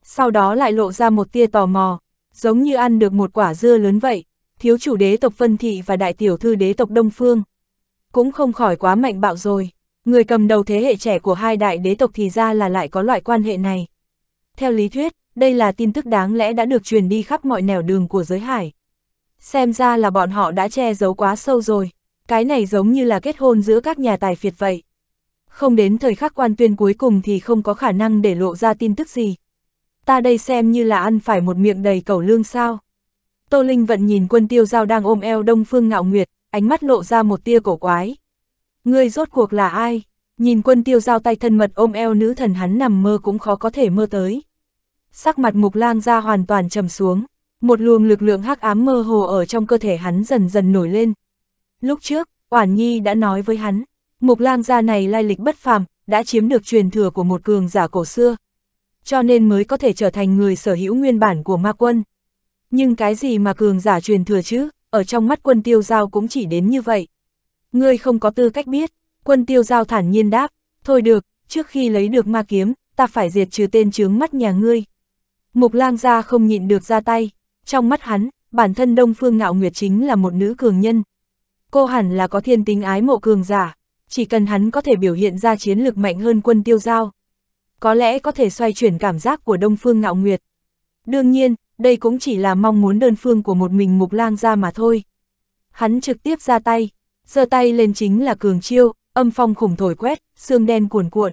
[SPEAKER 1] Sau đó lại lộ ra một tia tò mò, giống như ăn được một quả dưa lớn vậy, thiếu chủ đế tộc Vân Thị và đại tiểu thư đế tộc Đông Phương. Cũng không khỏi quá mạnh bạo rồi, người cầm đầu thế hệ trẻ của hai đại đế tộc thì ra là lại có loại quan hệ này. Theo lý thuyết, đây là tin tức đáng lẽ đã được truyền đi khắp mọi nẻo đường của giới hải. Xem ra là bọn họ đã che giấu quá sâu rồi, cái này giống như là kết hôn giữa các nhà tài phiệt vậy. Không đến thời khắc quan tuyên cuối cùng thì không có khả năng để lộ ra tin tức gì. Ta đây xem như là ăn phải một miệng đầy cẩu lương sao. Tô Linh vẫn nhìn quân tiêu giao đang ôm eo đông phương ngạo nguyệt, ánh mắt lộ ra một tia cổ quái. Ngươi rốt cuộc là ai? Nhìn quân tiêu giao tay thân mật ôm eo nữ thần hắn nằm mơ cũng khó có thể mơ tới. Sắc mặt mục lang ra hoàn toàn trầm xuống một luồng lực lượng hắc ám mơ hồ ở trong cơ thể hắn dần dần nổi lên. Lúc trước, Oản Nhi đã nói với hắn, mục lang gia này lai lịch bất phàm, đã chiếm được truyền thừa của một cường giả cổ xưa, cho nên mới có thể trở thành người sở hữu nguyên bản của ma quân. Nhưng cái gì mà cường giả truyền thừa chứ, ở trong mắt quân tiêu giao cũng chỉ đến như vậy. Ngươi không có tư cách biết, quân tiêu giao thản nhiên đáp, thôi được, trước khi lấy được ma kiếm, ta phải diệt trừ tên chướng mắt nhà ngươi. Mục lang gia không nhịn được ra tay, trong mắt hắn, bản thân Đông Phương Ngạo Nguyệt chính là một nữ cường nhân. Cô hẳn là có thiên tính ái mộ cường giả, chỉ cần hắn có thể biểu hiện ra chiến lược mạnh hơn quân tiêu giao. Có lẽ có thể xoay chuyển cảm giác của Đông Phương Ngạo Nguyệt. Đương nhiên, đây cũng chỉ là mong muốn đơn phương của một mình mục lang ra mà thôi. Hắn trực tiếp ra tay, giơ tay lên chính là cường chiêu, âm phong khủng thổi quét, xương đen cuồn cuộn.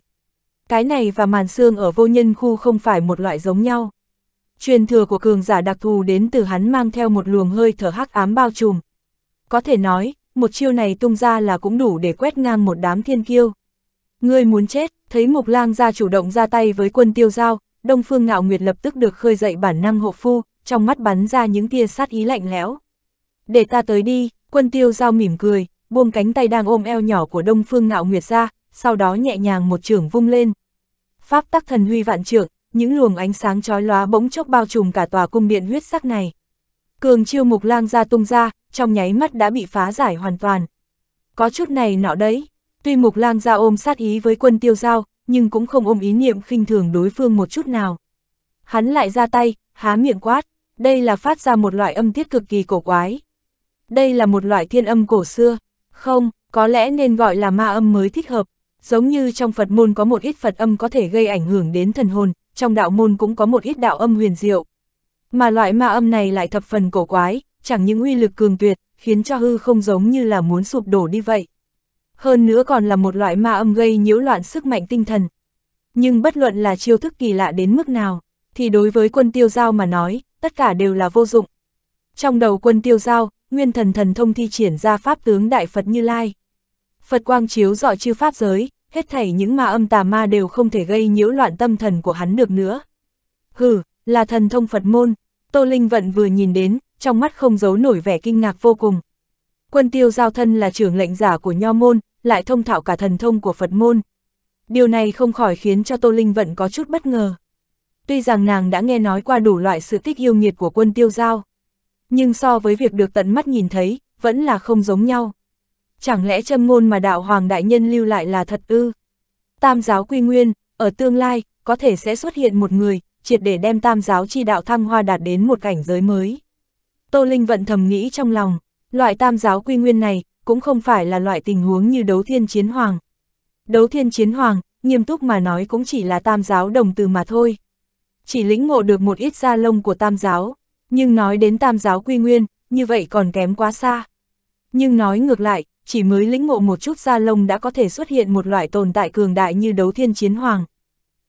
[SPEAKER 1] Cái này và màn xương ở vô nhân khu không phải một loại giống nhau. Truyền thừa của cường giả đặc thù đến từ hắn mang theo một luồng hơi thở hắc ám bao trùm. Có thể nói, một chiêu này tung ra là cũng đủ để quét ngang một đám thiên kiêu. Ngươi muốn chết, thấy Mục Lang ra chủ động ra tay với quân tiêu giao, Đông Phương Ngạo Nguyệt lập tức được khơi dậy bản năng hộ phu, trong mắt bắn ra những tia sát ý lạnh lẽo. Để ta tới đi, quân tiêu giao mỉm cười, buông cánh tay đang ôm eo nhỏ của Đông Phương Ngạo Nguyệt ra, sau đó nhẹ nhàng một trường vung lên. Pháp tắc thần huy vạn trưởng, những luồng ánh sáng chói lóa bỗng chốc bao trùm cả tòa cung điện huyết sắc này. Cường chiêu mục lang ra tung ra, trong nháy mắt đã bị phá giải hoàn toàn. Có chút này nọ đấy, tuy mục lang ra ôm sát ý với quân tiêu giao, nhưng cũng không ôm ý niệm khinh thường đối phương một chút nào. Hắn lại ra tay, há miệng quát, đây là phát ra một loại âm tiết cực kỳ cổ quái. Đây là một loại thiên âm cổ xưa, không, có lẽ nên gọi là ma âm mới thích hợp, giống như trong Phật môn có một ít Phật âm có thể gây ảnh hưởng đến thần hồn, trong đạo môn cũng có một ít đạo âm huyền diệu. Mà loại ma âm này lại thập phần cổ quái, chẳng những uy lực cường tuyệt, khiến cho hư không giống như là muốn sụp đổ đi vậy. Hơn nữa còn là một loại ma âm gây nhiễu loạn sức mạnh tinh thần. Nhưng bất luận là chiêu thức kỳ lạ đến mức nào, thì đối với quân tiêu giao mà nói, tất cả đều là vô dụng. Trong đầu quân tiêu giao, nguyên thần thần thông thi triển ra pháp tướng Đại Phật Như Lai. Phật quang chiếu dọi chư pháp giới, hết thảy những ma âm tà ma đều không thể gây nhiễu loạn tâm thần của hắn được nữa. Hừ, là thần thông Phật môn, Tô Linh Vận vừa nhìn đến, trong mắt không giấu nổi vẻ kinh ngạc vô cùng. Quân tiêu giao thân là trưởng lệnh giả của Nho Môn, lại thông thạo cả thần thông của Phật Môn. Điều này không khỏi khiến cho Tô Linh Vận có chút bất ngờ. Tuy rằng nàng đã nghe nói qua đủ loại sự tích yêu nghiệt của quân tiêu giao, nhưng so với việc được tận mắt nhìn thấy, vẫn là không giống nhau chẳng lẽ châm ngôn mà đạo hoàng đại nhân lưu lại là thật ư? Tam giáo quy nguyên, ở tương lai, có thể sẽ xuất hiện một người, triệt để đem tam giáo chi đạo thăng hoa đạt đến một cảnh giới mới. Tô Linh vận thầm nghĩ trong lòng, loại tam giáo quy nguyên này, cũng không phải là loại tình huống như đấu thiên chiến hoàng. Đấu thiên chiến hoàng, nghiêm túc mà nói cũng chỉ là tam giáo đồng từ mà thôi. Chỉ lĩnh ngộ được một ít gia lông của tam giáo, nhưng nói đến tam giáo quy nguyên, như vậy còn kém quá xa. Nhưng nói ngược lại, chỉ mới lĩnh ngộ một chút da lông đã có thể xuất hiện một loại tồn tại cường đại như đấu thiên chiến hoàng.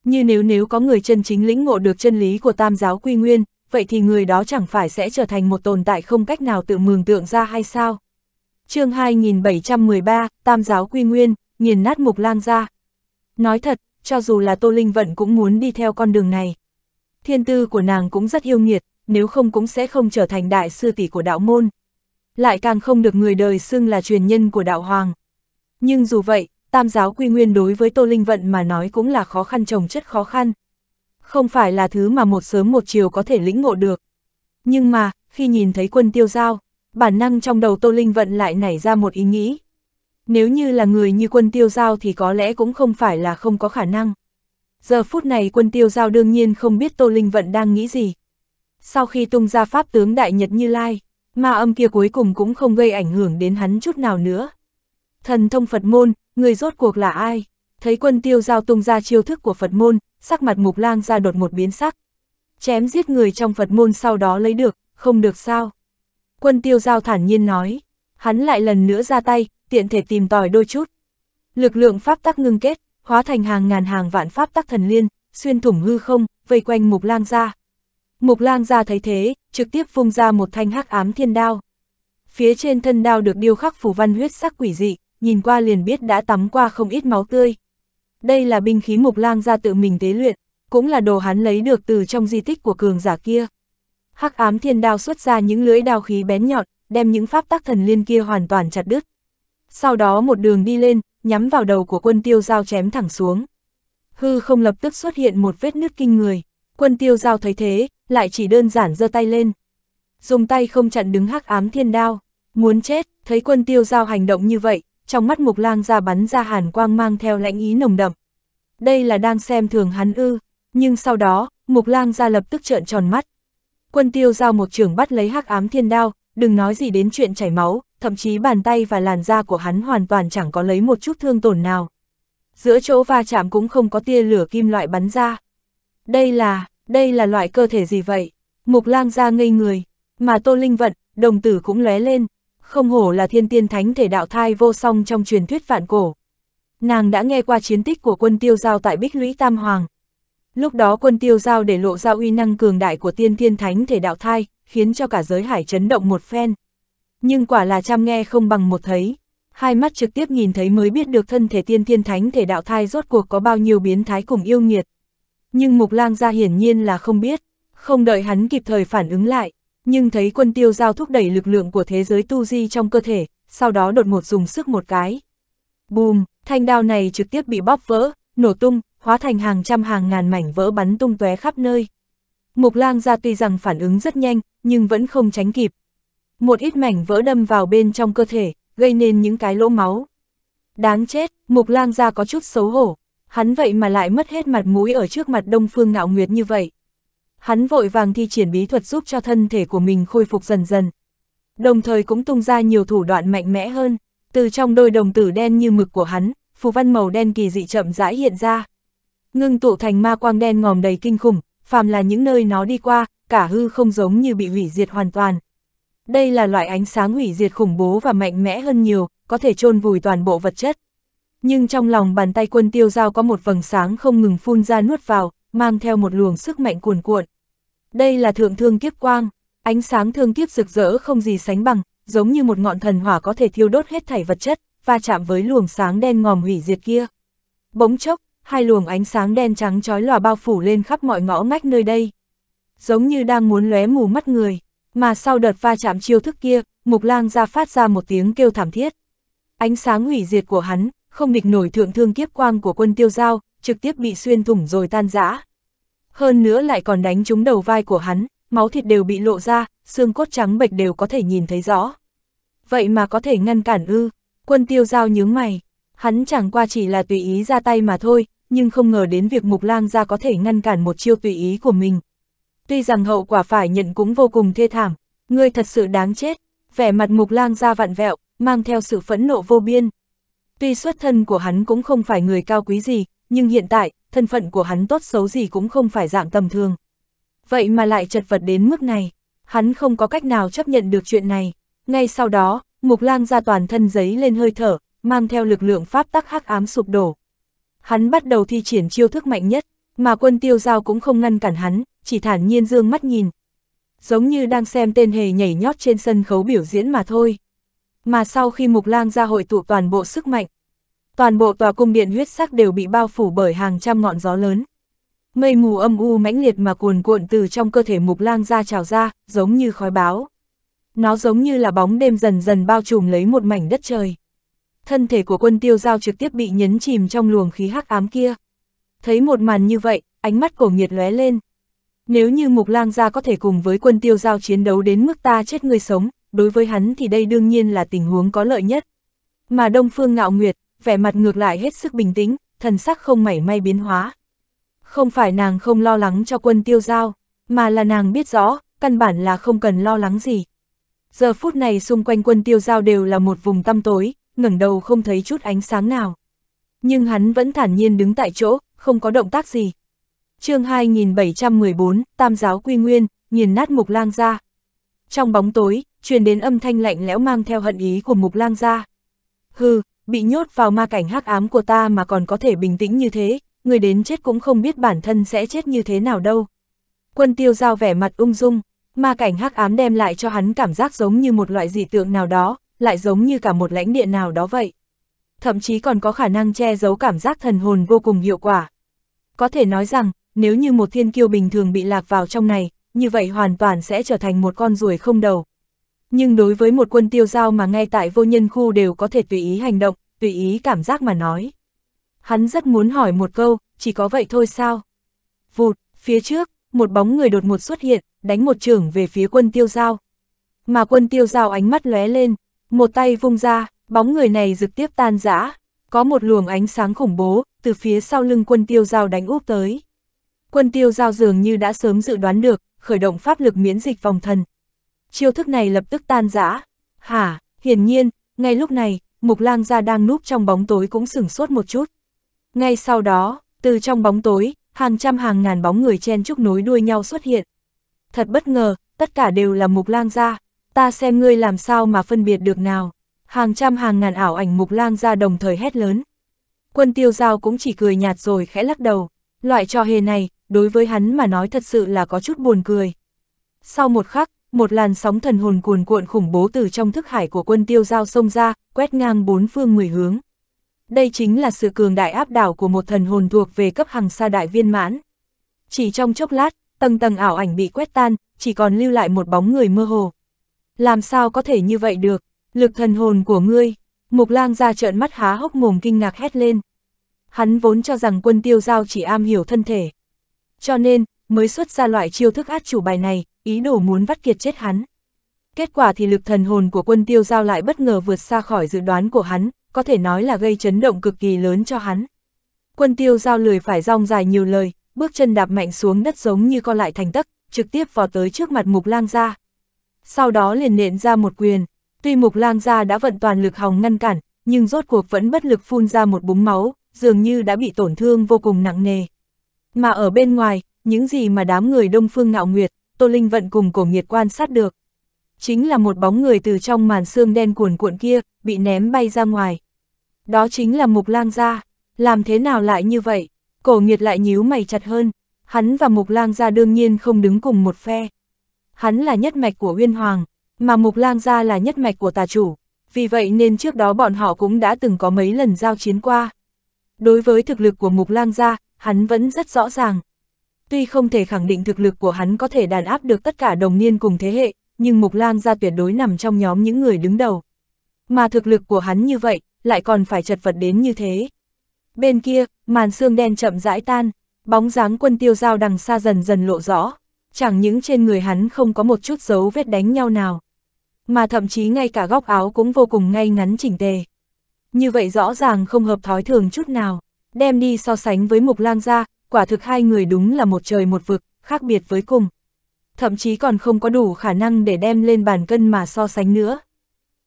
[SPEAKER 1] Như nếu nếu có người chân chính lĩnh ngộ được chân lý của tam giáo quy nguyên, vậy thì người đó chẳng phải sẽ trở thành một tồn tại không cách nào tự mường tượng ra hay sao? chương 2713, Tam giáo quy nguyên, nghiền nát mục lang ra. Nói thật, cho dù là Tô Linh Vận cũng muốn đi theo con đường này. Thiên tư của nàng cũng rất yêu nghiệt, nếu không cũng sẽ không trở thành đại sư tỷ của đạo môn, lại càng không được người đời xưng là truyền nhân của đạo hoàng. Nhưng dù vậy, tam giáo quy nguyên đối với Tô Linh Vận mà nói cũng là khó khăn trồng chất khó khăn. Không phải là thứ mà một sớm một chiều có thể lĩnh ngộ được. Nhưng mà, khi nhìn thấy quân tiêu giao, bản năng trong đầu Tô Linh Vận lại nảy ra một ý nghĩ. Nếu như là người như quân tiêu giao thì có lẽ cũng không phải là không có khả năng. Giờ phút này quân tiêu giao đương nhiên không biết Tô Linh Vận đang nghĩ gì. Sau khi tung ra pháp tướng Đại Nhật Như Lai, ma âm kia cuối cùng cũng không gây ảnh hưởng đến hắn chút nào nữa. Thần thông Phật môn, người rốt cuộc là ai? Thấy quân tiêu giao tung ra chiêu thức của Phật môn, sắc mặt mục lang ra đột một biến sắc. Chém giết người trong Phật môn sau đó lấy được, không được sao? Quân tiêu giao thản nhiên nói, hắn lại lần nữa ra tay, tiện thể tìm tòi đôi chút. Lực lượng pháp tắc ngưng kết, hóa thành hàng ngàn hàng vạn pháp tắc thần liên, xuyên thủng hư không, vây quanh mục lang ra. Mục lang ra thấy thế, trực tiếp vung ra một thanh hắc ám thiên đao. Phía trên thân đao được điêu khắc phủ văn huyết sắc quỷ dị, nhìn qua liền biết đã tắm qua không ít máu tươi. Đây là binh khí mục lang ra tự mình tế luyện, cũng là đồ hắn lấy được từ trong di tích của cường giả kia. Hắc ám thiên đao xuất ra những lưỡi đao khí bén nhọn, đem những pháp tắc thần liên kia hoàn toàn chặt đứt. Sau đó một đường đi lên, nhắm vào đầu của quân tiêu giao chém thẳng xuống. Hư không lập tức xuất hiện một vết nứt kinh người. Quân tiêu giao thấy thế, lại chỉ đơn giản giơ tay lên. Dùng tay không chặn đứng hắc ám thiên đao. Muốn chết, thấy quân tiêu giao hành động như vậy, trong mắt mục lang ra bắn ra hàn quang mang theo lãnh ý nồng đậm. Đây là đang xem thường hắn ư, nhưng sau đó, mục lang ra lập tức trợn tròn mắt. Quân tiêu giao một trường bắt lấy hắc ám thiên đao, đừng nói gì đến chuyện chảy máu, thậm chí bàn tay và làn da của hắn hoàn toàn chẳng có lấy một chút thương tổn nào. Giữa chỗ va chạm cũng không có tia lửa kim loại bắn ra. Đây là, đây là loại cơ thể gì vậy? Mục lang ra ngây người, mà Tô Linh vận, đồng tử cũng lóe lên, không hổ là thiên tiên thánh thể đạo thai vô song trong truyền thuyết vạn cổ. Nàng đã nghe qua chiến tích của quân tiêu giao tại Bích Lũy Tam Hoàng. Lúc đó quân tiêu giao để lộ ra uy năng cường đại của tiên thiên thánh thể đạo thai, khiến cho cả giới hải chấn động một phen. Nhưng quả là chăm nghe không bằng một thấy. Hai mắt trực tiếp nhìn thấy mới biết được thân thể tiên thiên thánh thể đạo thai rốt cuộc có bao nhiêu biến thái cùng yêu nghiệt. Nhưng mục lang gia hiển nhiên là không biết, không đợi hắn kịp thời phản ứng lại, nhưng thấy quân tiêu giao thúc đẩy lực lượng của thế giới tu di trong cơ thể, sau đó đột ngột dùng sức một cái. Bùm, thanh đao này trực tiếp bị bóp vỡ, nổ tung, hóa thành hàng trăm hàng ngàn mảnh vỡ bắn tung tóe khắp nơi. Mục lang gia tuy rằng phản ứng rất nhanh, nhưng vẫn không tránh kịp. Một ít mảnh vỡ đâm vào bên trong cơ thể, gây nên những cái lỗ máu. Đáng chết, mục lang gia có chút xấu hổ, hắn vậy mà lại mất hết mặt mũi ở trước mặt Đông Phương Ngạo Nguyệt như vậy. Hắn vội vàng thi triển bí thuật giúp cho thân thể của mình khôi phục dần dần. Đồng thời cũng tung ra nhiều thủ đoạn mạnh mẽ hơn, từ trong đôi đồng tử đen như mực của hắn, phù văn màu đen kỳ dị chậm rãi hiện ra. Ngưng tụ thành ma quang đen ngòm đầy kinh khủng, phàm là những nơi nó đi qua, cả hư không giống như bị hủy diệt hoàn toàn. Đây là loại ánh sáng hủy diệt khủng bố và mạnh mẽ hơn nhiều, có thể chôn vùi toàn bộ vật chất nhưng trong lòng bàn tay quân tiêu dao có một vầng sáng không ngừng phun ra nuốt vào, mang theo một luồng sức mạnh cuồn cuộn. Đây là thượng thương kiếp quang, ánh sáng thương kiếp rực rỡ không gì sánh bằng, giống như một ngọn thần hỏa có thể thiêu đốt hết thảy vật chất, va chạm với luồng sáng đen ngòm hủy diệt kia. Bỗng chốc, hai luồng ánh sáng đen trắng chói lòa bao phủ lên khắp mọi ngõ ngách nơi đây. Giống như đang muốn lóe mù mắt người, mà sau đợt va chạm chiêu thức kia, Mục Lang ra phát ra một tiếng kêu thảm thiết. Ánh sáng hủy diệt của hắn không địch nổi thượng thương kiếp quang của quân tiêu giao, trực tiếp bị xuyên thủng rồi tan rã. Hơn nữa lại còn đánh trúng đầu vai của hắn, máu thịt đều bị lộ ra, xương cốt trắng bệch đều có thể nhìn thấy rõ. Vậy mà có thể ngăn cản ư, quân tiêu giao nhướng mày, hắn chẳng qua chỉ là tùy ý ra tay mà thôi, nhưng không ngờ đến việc mục lang ra có thể ngăn cản một chiêu tùy ý của mình. Tuy rằng hậu quả phải nhận cũng vô cùng thê thảm, ngươi thật sự đáng chết, vẻ mặt mục lang ra vặn vẹo, mang theo sự phẫn nộ vô biên. Tuy xuất thân của hắn cũng không phải người cao quý gì, nhưng hiện tại, thân phận của hắn tốt xấu gì cũng không phải dạng tầm thường. Vậy mà lại chật vật đến mức này, hắn không có cách nào chấp nhận được chuyện này. Ngay sau đó, mục lang ra toàn thân giấy lên hơi thở, mang theo lực lượng pháp tắc hắc ám sụp đổ. Hắn bắt đầu thi triển chiêu thức mạnh nhất, mà quân tiêu giao cũng không ngăn cản hắn, chỉ thản nhiên dương mắt nhìn. Giống như đang xem tên hề nhảy nhót trên sân khấu biểu diễn mà thôi mà sau khi mục lang ra hội tụ toàn bộ sức mạnh, toàn bộ tòa cung điện huyết sắc đều bị bao phủ bởi hàng trăm ngọn gió lớn. Mây mù âm u mãnh liệt mà cuồn cuộn từ trong cơ thể mục lang ra trào ra, giống như khói báo. Nó giống như là bóng đêm dần dần bao trùm lấy một mảnh đất trời. Thân thể của quân tiêu giao trực tiếp bị nhấn chìm trong luồng khí hắc ám kia. Thấy một màn như vậy, ánh mắt cổ Nhiệt lóe lên. Nếu như mục lang gia có thể cùng với quân tiêu giao chiến đấu đến mức ta chết người sống, đối với hắn thì đây đương nhiên là tình huống có lợi nhất. Mà Đông Phương Ngạo Nguyệt, vẻ mặt ngược lại hết sức bình tĩnh, thần sắc không mảy may biến hóa. Không phải nàng không lo lắng cho quân tiêu giao, mà là nàng biết rõ, căn bản là không cần lo lắng gì. Giờ phút này xung quanh quân tiêu giao đều là một vùng tăm tối, ngẩng đầu không thấy chút ánh sáng nào. Nhưng hắn vẫn thản nhiên đứng tại chỗ, không có động tác gì. chương 2714, Tam giáo quy nguyên, nhìn nát mục lang ra. Trong bóng tối, truyền đến âm thanh lạnh lẽo mang theo hận ý của mục lang gia. Hừ, bị nhốt vào ma cảnh hắc ám của ta mà còn có thể bình tĩnh như thế, người đến chết cũng không biết bản thân sẽ chết như thế nào đâu. Quân tiêu giao vẻ mặt ung dung, ma cảnh hắc ám đem lại cho hắn cảm giác giống như một loại dị tượng nào đó, lại giống như cả một lãnh địa nào đó vậy. Thậm chí còn có khả năng che giấu cảm giác thần hồn vô cùng hiệu quả. Có thể nói rằng, nếu như một thiên kiêu bình thường bị lạc vào trong này, như vậy hoàn toàn sẽ trở thành một con ruồi không đầu, nhưng đối với một quân tiêu giao mà ngay tại vô nhân khu đều có thể tùy ý hành động, tùy ý cảm giác mà nói. Hắn rất muốn hỏi một câu, chỉ có vậy thôi sao? Vụt, phía trước, một bóng người đột ngột xuất hiện, đánh một trưởng về phía quân tiêu giao. Mà quân tiêu giao ánh mắt lóe lên, một tay vung ra, bóng người này rực tiếp tan rã. Có một luồng ánh sáng khủng bố, từ phía sau lưng quân tiêu giao đánh úp tới. Quân tiêu giao dường như đã sớm dự đoán được, khởi động pháp lực miễn dịch vòng thần, chiêu thức này lập tức tan rã. Hả, hiển nhiên, ngay lúc này, mục lang gia đang núp trong bóng tối cũng sửng sốt một chút. Ngay sau đó, từ trong bóng tối, hàng trăm hàng ngàn bóng người chen chúc nối đuôi nhau xuất hiện. Thật bất ngờ, tất cả đều là mục lang gia, ta xem ngươi làm sao mà phân biệt được nào. Hàng trăm hàng ngàn ảo ảnh mục lang gia đồng thời hét lớn. Quân tiêu giao cũng chỉ cười nhạt rồi khẽ lắc đầu, loại trò hề này, đối với hắn mà nói thật sự là có chút buồn cười. Sau một khắc, một làn sóng thần hồn cuồn cuộn khủng bố từ trong thức hải của quân tiêu giao sông ra, quét ngang bốn phương mười hướng. Đây chính là sự cường đại áp đảo của một thần hồn thuộc về cấp hàng sa đại viên mãn. Chỉ trong chốc lát, tầng tầng ảo ảnh bị quét tan, chỉ còn lưu lại một bóng người mơ hồ. Làm sao có thể như vậy được, lực thần hồn của ngươi, mục lang ra trợn mắt há hốc mồm kinh ngạc hét lên. Hắn vốn cho rằng quân tiêu giao chỉ am hiểu thân thể. Cho nên, mới xuất ra loại chiêu thức át chủ bài này, ý đồ muốn vắt kiệt chết hắn. Kết quả thì lực thần hồn của quân tiêu giao lại bất ngờ vượt xa khỏi dự đoán của hắn, có thể nói là gây chấn động cực kỳ lớn cho hắn. Quân tiêu giao lười phải rong dài nhiều lời, bước chân đạp mạnh xuống đất giống như co lại thành tấc, trực tiếp vò tới trước mặt mục lang gia. Sau đó liền nện ra một quyền, tuy mục lang gia đã vận toàn lực hòng ngăn cản, nhưng rốt cuộc vẫn bất lực phun ra một búng máu, dường như đã bị tổn thương vô cùng nặng nề. Mà ở bên ngoài, những gì mà đám người Đông Phương Ngạo Nguyệt, Tô Linh Vận cùng cổ nghiệt quan sát được. Chính là một bóng người từ trong màn xương đen cuồn cuộn kia, bị ném bay ra ngoài. Đó chính là Mục Lang Gia. Làm thế nào lại như vậy? Cổ nghiệt lại nhíu mày chặt hơn. Hắn và Mục Lang Gia đương nhiên không đứng cùng một phe. Hắn là nhất mạch của Uyên Hoàng, mà Mục Lang Gia là nhất mạch của tà chủ. Vì vậy nên trước đó bọn họ cũng đã từng có mấy lần giao chiến qua. Đối với thực lực của Mục Lang Gia, hắn vẫn rất rõ ràng. Tuy không thể khẳng định thực lực của hắn có thể đàn áp được tất cả đồng niên cùng thế hệ, nhưng Mục Lan ra tuyệt đối nằm trong nhóm những người đứng đầu. Mà thực lực của hắn như vậy, lại còn phải chật vật đến như thế. Bên kia, màn xương đen chậm rãi tan, bóng dáng quân tiêu Giao đằng xa dần dần lộ rõ, chẳng những trên người hắn không có một chút dấu vết đánh nhau nào, mà thậm chí ngay cả góc áo cũng vô cùng ngay ngắn chỉnh tề. Như vậy rõ ràng không hợp thói thường chút nào, đem đi so sánh với mục lang gia, quả thực hai người đúng là một trời một vực, khác biệt với cùng. Thậm chí còn không có đủ khả năng để đem lên bàn cân mà so sánh nữa.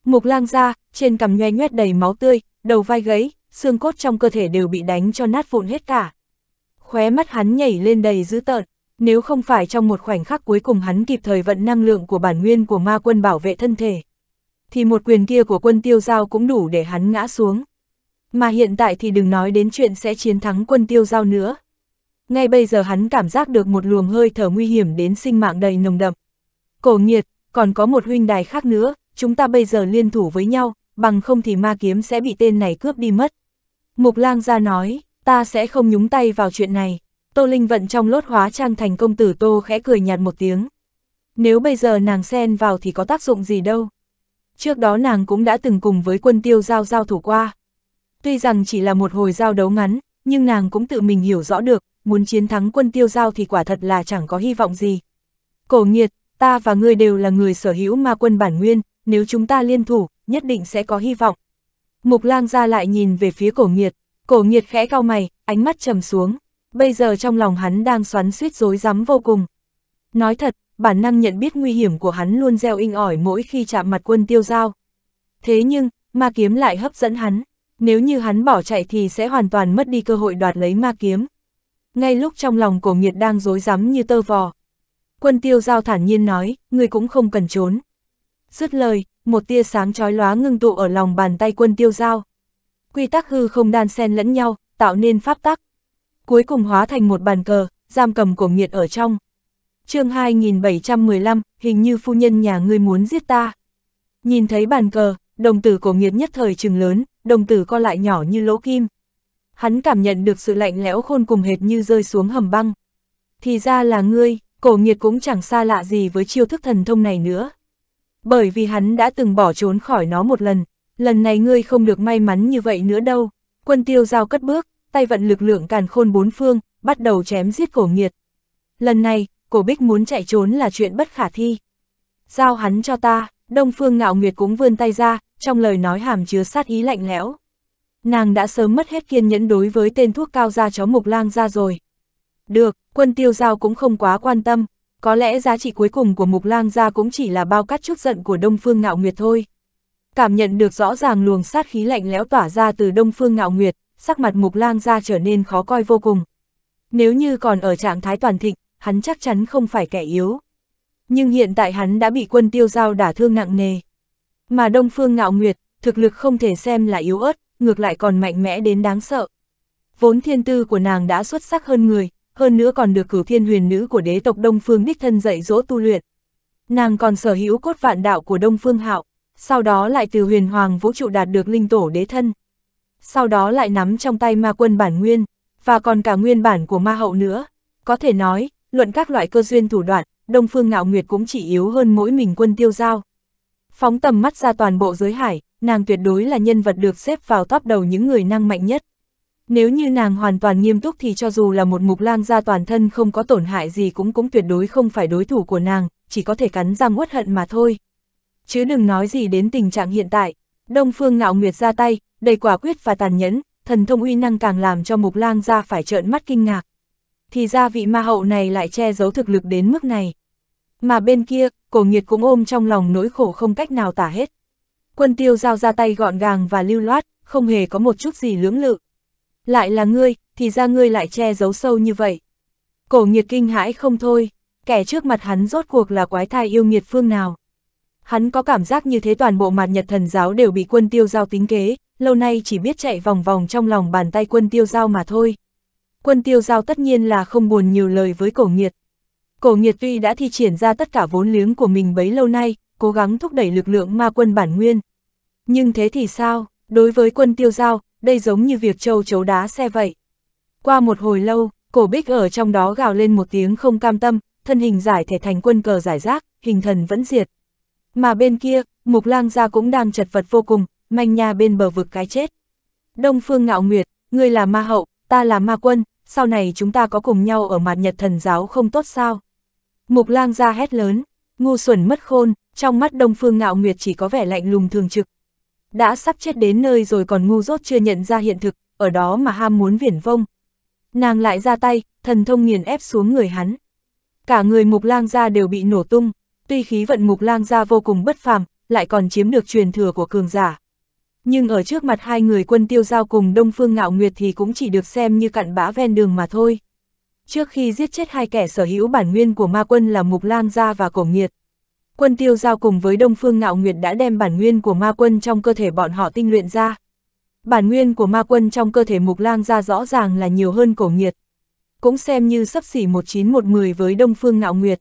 [SPEAKER 1] Mục lang ra, trên cằm nhoe nhoét đầy máu tươi, đầu vai gấy, xương cốt trong cơ thể đều bị đánh cho nát vụn hết cả. Khóe mắt hắn nhảy lên đầy dữ tợn, nếu không phải trong một khoảnh khắc cuối cùng hắn kịp thời vận năng lượng của bản nguyên của ma quân bảo vệ thân thể, thì một quyền kia của quân tiêu giao cũng đủ để hắn ngã xuống. Mà hiện tại thì đừng nói đến chuyện sẽ chiến thắng quân tiêu giao nữa ngay bây giờ hắn cảm giác được một luồng hơi thở nguy hiểm đến sinh mạng đầy nồng đậm. Cổ nhiệt, còn có một huynh đài khác nữa, chúng ta bây giờ liên thủ với nhau, bằng không thì ma kiếm sẽ bị tên này cướp đi mất. Mục lang ra nói, ta sẽ không nhúng tay vào chuyện này. Tô Linh Vận trong lốt hóa trang thành công tử Tô khẽ cười nhạt một tiếng. Nếu bây giờ nàng xen vào thì có tác dụng gì đâu. Trước đó nàng cũng đã từng cùng với quân tiêu giao giao thủ qua. Tuy rằng chỉ là một hồi giao đấu ngắn, nhưng nàng cũng tự mình hiểu rõ được, muốn chiến thắng quân tiêu giao thì quả thật là chẳng có hy vọng gì. Cổ nghiệt, ta và ngươi đều là người sở hữu ma quân bản nguyên, nếu chúng ta liên thủ, nhất định sẽ có hy vọng. Mục lang ra lại nhìn về phía cổ nghiệt, cổ nghiệt khẽ cao mày, ánh mắt trầm xuống, bây giờ trong lòng hắn đang xoắn suýt rối rắm vô cùng. Nói thật, bản năng nhận biết nguy hiểm của hắn luôn gieo inh ỏi mỗi khi chạm mặt quân tiêu giao. Thế nhưng, ma kiếm lại hấp dẫn hắn, nếu như hắn bỏ chạy thì sẽ hoàn toàn mất đi cơ hội đoạt lấy ma kiếm ngay lúc trong lòng cổ nghiệt đang dối rắm như tơ vò. Quân tiêu giao thản nhiên nói, người cũng không cần trốn. Dứt lời, một tia sáng chói lóa ngưng tụ ở lòng bàn tay quân tiêu giao. Quy tắc hư không đan xen lẫn nhau, tạo nên pháp tắc. Cuối cùng hóa thành một bàn cờ, giam cầm cổ nghiệt ở trong. chương 2715, hình như phu nhân nhà ngươi muốn giết ta. Nhìn thấy bàn cờ, đồng tử cổ nghiệt nhất thời trừng lớn, đồng tử co lại nhỏ như lỗ kim hắn cảm nhận được sự lạnh lẽo khôn cùng hệt như rơi xuống hầm băng. Thì ra là ngươi, cổ nghiệt cũng chẳng xa lạ gì với chiêu thức thần thông này nữa. Bởi vì hắn đã từng bỏ trốn khỏi nó một lần, lần này ngươi không được may mắn như vậy nữa đâu. Quân tiêu giao cất bước, tay vận lực lượng càn khôn bốn phương, bắt đầu chém giết cổ nghiệt. Lần này, cổ bích muốn chạy trốn là chuyện bất khả thi. Giao hắn cho ta, Đông Phương Ngạo Nguyệt cũng vươn tay ra, trong lời nói hàm chứa sát ý lạnh lẽo nàng đã sớm mất hết kiên nhẫn đối với tên thuốc cao da chó mục lang ra rồi. Được, quân tiêu giao cũng không quá quan tâm, có lẽ giá trị cuối cùng của mục lang ra cũng chỉ là bao cắt chút giận của Đông Phương Ngạo Nguyệt thôi. Cảm nhận được rõ ràng luồng sát khí lạnh lẽo tỏa ra từ Đông Phương Ngạo Nguyệt, sắc mặt mục lang ra trở nên khó coi vô cùng. Nếu như còn ở trạng thái toàn thịnh, hắn chắc chắn không phải kẻ yếu. Nhưng hiện tại hắn đã bị quân tiêu giao đả thương nặng nề. Mà Đông Phương Ngạo Nguyệt, thực lực không thể xem là yếu ớt, ngược lại còn mạnh mẽ đến đáng sợ. Vốn thiên tư của nàng đã xuất sắc hơn người, hơn nữa còn được cử thiên huyền nữ của đế tộc Đông Phương đích thân dạy dỗ tu luyện. Nàng còn sở hữu cốt vạn đạo của Đông Phương Hạo, sau đó lại từ huyền hoàng vũ trụ đạt được linh tổ đế thân. Sau đó lại nắm trong tay ma quân bản nguyên, và còn cả nguyên bản của ma hậu nữa. Có thể nói, luận các loại cơ duyên thủ đoạn, Đông Phương Ngạo Nguyệt cũng chỉ yếu hơn mỗi mình quân tiêu giao. Phóng tầm mắt ra toàn bộ giới hải, nàng tuyệt đối là nhân vật được xếp vào top đầu những người năng mạnh nhất. Nếu như nàng hoàn toàn nghiêm túc thì cho dù là một mục lang gia toàn thân không có tổn hại gì cũng cũng tuyệt đối không phải đối thủ của nàng, chỉ có thể cắn răng uất hận mà thôi. Chứ đừng nói gì đến tình trạng hiện tại, Đông Phương Ngạo Nguyệt ra tay, đầy quả quyết và tàn nhẫn, thần thông uy năng càng làm cho mục lang gia phải trợn mắt kinh ngạc. Thì ra vị ma hậu này lại che giấu thực lực đến mức này. Mà bên kia, cổ nghiệt cũng ôm trong lòng nỗi khổ không cách nào tả hết. Quân tiêu giao ra tay gọn gàng và lưu loát, không hề có một chút gì lưỡng lự. Lại là ngươi, thì ra ngươi lại che giấu sâu như vậy. Cổ nghiệt kinh hãi không thôi, kẻ trước mặt hắn rốt cuộc là quái thai yêu nghiệt phương nào. Hắn có cảm giác như thế toàn bộ mặt nhật thần giáo đều bị quân tiêu giao tính kế, lâu nay chỉ biết chạy vòng vòng trong lòng bàn tay quân tiêu giao mà thôi. Quân tiêu giao tất nhiên là không buồn nhiều lời với cổ nghiệt. Cổ nghiệt tuy đã thi triển ra tất cả vốn liếng của mình bấy lâu nay, cố gắng thúc đẩy lực lượng ma quân bản nguyên. Nhưng thế thì sao, đối với quân tiêu giao, đây giống như việc châu chấu đá xe vậy. Qua một hồi lâu, cổ bích ở trong đó gào lên một tiếng không cam tâm, thân hình giải thể thành quân cờ giải rác, hình thần vẫn diệt. Mà bên kia, mục lang gia cũng đang chật vật vô cùng, manh nha bên bờ vực cái chết. Đông phương ngạo nguyệt, ngươi là ma hậu, ta là ma quân, sau này chúng ta có cùng nhau ở mặt nhật thần giáo không tốt sao? Mục lang gia hét lớn ngu xuẩn mất khôn, trong mắt Đông Phương Ngạo Nguyệt chỉ có vẻ lạnh lùng thường trực. Đã sắp chết đến nơi rồi còn ngu dốt chưa nhận ra hiện thực, ở đó mà ham muốn viển vông. Nàng lại ra tay, thần thông nghiền ép xuống người hắn. Cả người mục lang gia đều bị nổ tung, tuy khí vận mục lang gia vô cùng bất phàm, lại còn chiếm được truyền thừa của cường giả. Nhưng ở trước mặt hai người quân tiêu giao cùng Đông Phương Ngạo Nguyệt thì cũng chỉ được xem như cặn bã ven đường mà thôi trước khi giết chết hai kẻ sở hữu bản nguyên của ma quân là Mục Lang Gia và Cổ Nghiệt. Quân tiêu giao cùng với Đông Phương Ngạo Nguyệt đã đem bản nguyên của ma quân trong cơ thể bọn họ tinh luyện ra. Bản nguyên của ma quân trong cơ thể Mục Lang Gia rõ ràng là nhiều hơn Cổ Nghiệt. Cũng xem như sắp xỉ 1910 với Đông Phương Ngạo Nguyệt.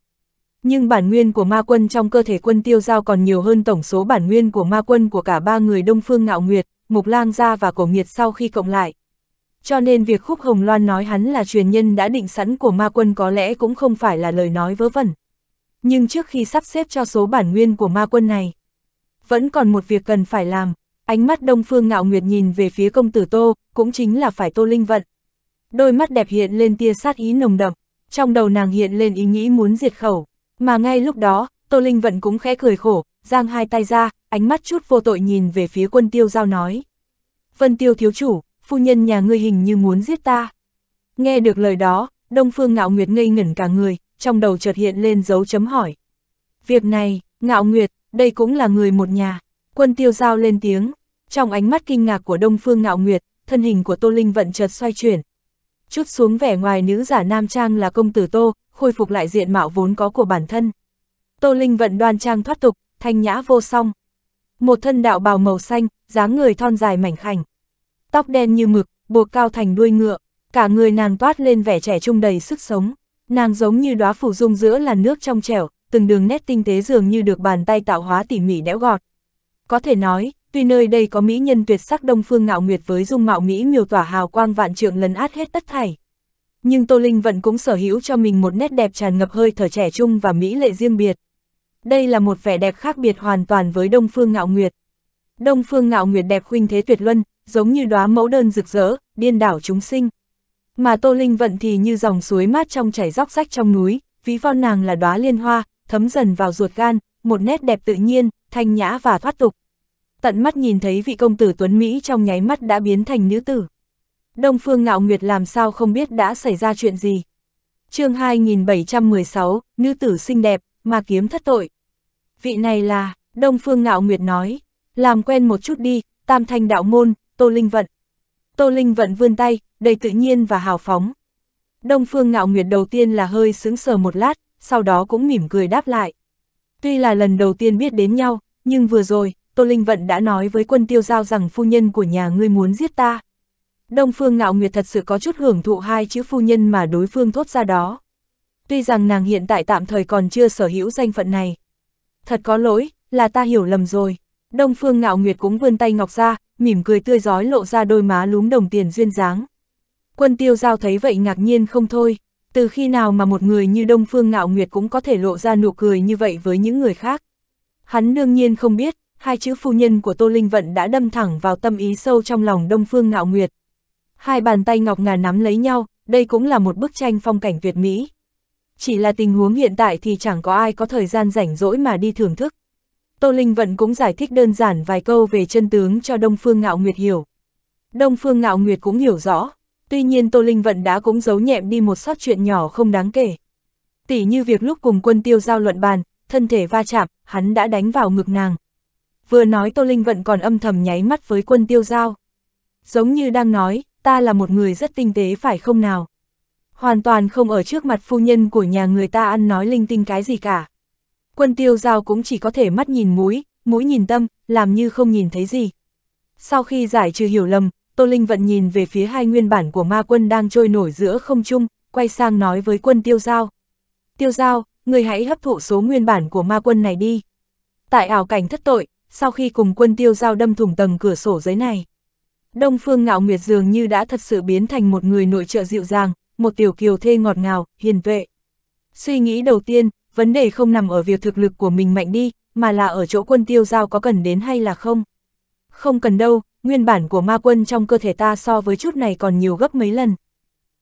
[SPEAKER 1] Nhưng bản nguyên của ma quân trong cơ thể quân tiêu giao còn nhiều hơn tổng số bản nguyên của ma quân của cả ba người Đông Phương Ngạo Nguyệt, Mục Lang Gia và Cổ Nghiệt sau khi cộng lại. Cho nên việc Khúc Hồng Loan nói hắn là truyền nhân đã định sẵn của ma quân có lẽ cũng không phải là lời nói vớ vẩn. Nhưng trước khi sắp xếp cho số bản nguyên của ma quân này, vẫn còn một việc cần phải làm, ánh mắt Đông Phương Ngạo Nguyệt nhìn về phía công tử Tô, cũng chính là phải Tô Linh Vận. Đôi mắt đẹp hiện lên tia sát ý nồng đậm, trong đầu nàng hiện lên ý nghĩ muốn diệt khẩu, mà ngay lúc đó, Tô Linh Vận cũng khẽ cười khổ, giang hai tay ra, ánh mắt chút vô tội nhìn về phía quân tiêu giao nói. Vân tiêu thiếu chủ, phu nhân nhà ngươi hình như muốn giết ta. Nghe được lời đó, Đông Phương Ngạo Nguyệt ngây ngẩn cả người, trong đầu chợt hiện lên dấu chấm hỏi. Việc này, Ngạo Nguyệt, đây cũng là người một nhà. Quân tiêu giao lên tiếng, trong ánh mắt kinh ngạc của Đông Phương Ngạo Nguyệt, thân hình của Tô Linh vận chợt xoay chuyển. Chút xuống vẻ ngoài nữ giả nam trang là công tử Tô, khôi phục lại diện mạo vốn có của bản thân. Tô Linh vận đoan trang thoát tục, thanh nhã vô song. Một thân đạo bào màu xanh, dáng người thon dài mảnh khảnh, tóc đen như mực, buộc cao thành đuôi ngựa, cả người nàng toát lên vẻ trẻ trung đầy sức sống. Nàng giống như đóa phủ dung giữa làn nước trong trẻo, từng đường nét tinh tế dường như được bàn tay tạo hóa tỉ mỉ đẽo gọt. Có thể nói, tuy nơi đây có mỹ nhân tuyệt sắc đông phương ngạo nguyệt với dung mạo mỹ miều tỏa hào quang vạn trượng lấn át hết tất thảy. Nhưng Tô Linh vẫn cũng sở hữu cho mình một nét đẹp tràn ngập hơi thở trẻ trung và mỹ lệ riêng biệt. Đây là một vẻ đẹp khác biệt hoàn toàn với Đông Phương Ngạo Nguyệt. Đông Phương Ngạo Nguyệt đẹp khuynh thế tuyệt luân, giống như đóa mẫu đơn rực rỡ, điên đảo chúng sinh. Mà Tô Linh Vận thì như dòng suối mát trong chảy róc rách trong núi, ví von nàng là đóa liên hoa, thấm dần vào ruột gan, một nét đẹp tự nhiên, thanh nhã và thoát tục. Tận mắt nhìn thấy vị công tử Tuấn Mỹ trong nháy mắt đã biến thành nữ tử. Đông Phương Ngạo Nguyệt làm sao không biết đã xảy ra chuyện gì. chương 2716, nữ tử xinh đẹp, mà kiếm thất tội. Vị này là, Đông Phương Ngạo Nguyệt nói, làm quen một chút đi, tam thanh đạo môn, Tô Linh Vận. Tô Linh Vận vươn tay, đầy tự nhiên và hào phóng. Đông Phương Ngạo Nguyệt đầu tiên là hơi sững sờ một lát, sau đó cũng mỉm cười đáp lại. Tuy là lần đầu tiên biết đến nhau, nhưng vừa rồi, Tô Linh Vận đã nói với quân tiêu giao rằng phu nhân của nhà ngươi muốn giết ta. Đông Phương Ngạo Nguyệt thật sự có chút hưởng thụ hai chữ phu nhân mà đối phương thốt ra đó. Tuy rằng nàng hiện tại tạm thời còn chưa sở hữu danh phận này. Thật có lỗi, là ta hiểu lầm rồi. Đông Phương Ngạo Nguyệt cũng vươn tay ngọc ra, mỉm cười tươi giói lộ ra đôi má lúm đồng tiền duyên dáng. Quân tiêu giao thấy vậy ngạc nhiên không thôi, từ khi nào mà một người như Đông Phương Ngạo Nguyệt cũng có thể lộ ra nụ cười như vậy với những người khác. Hắn đương nhiên không biết, hai chữ phu nhân của Tô Linh Vận đã đâm thẳng vào tâm ý sâu trong lòng Đông Phương Ngạo Nguyệt. Hai bàn tay ngọc ngà nắm lấy nhau, đây cũng là một bức tranh phong cảnh tuyệt mỹ. Chỉ là tình huống hiện tại thì chẳng có ai có thời gian rảnh rỗi mà đi thưởng thức. Tô Linh Vận cũng giải thích đơn giản vài câu về chân tướng cho Đông Phương Ngạo Nguyệt hiểu. Đông Phương Ngạo Nguyệt cũng hiểu rõ, tuy nhiên Tô Linh Vận đã cũng giấu nhẹm đi một sót chuyện nhỏ không đáng kể. Tỷ như việc lúc cùng quân tiêu giao luận bàn, thân thể va chạm, hắn đã đánh vào ngực nàng. Vừa nói Tô Linh Vận còn âm thầm nháy mắt với quân tiêu giao. Giống như đang nói, ta là một người rất tinh tế phải không nào? Hoàn toàn không ở trước mặt phu nhân của nhà người ta ăn nói linh tinh cái gì cả quân tiêu giao cũng chỉ có thể mắt nhìn mũi, mũi nhìn tâm, làm như không nhìn thấy gì. Sau khi giải trừ hiểu lầm, Tô Linh Vận nhìn về phía hai nguyên bản của ma quân đang trôi nổi giữa không trung, quay sang nói với quân tiêu giao. Tiêu giao, người hãy hấp thụ số nguyên bản của ma quân này đi. Tại ảo cảnh thất tội, sau khi cùng quân tiêu giao đâm thủng tầng cửa sổ giấy này. Đông Phương Ngạo Nguyệt dường như đã thật sự biến thành một người nội trợ dịu dàng, một tiểu kiều thê ngọt ngào, hiền tuệ. Suy nghĩ đầu tiên, vấn đề không nằm ở việc thực lực của mình mạnh đi, mà là ở chỗ quân tiêu giao có cần đến hay là không. Không cần đâu, nguyên bản của ma quân trong cơ thể ta so với chút này còn nhiều gấp mấy lần.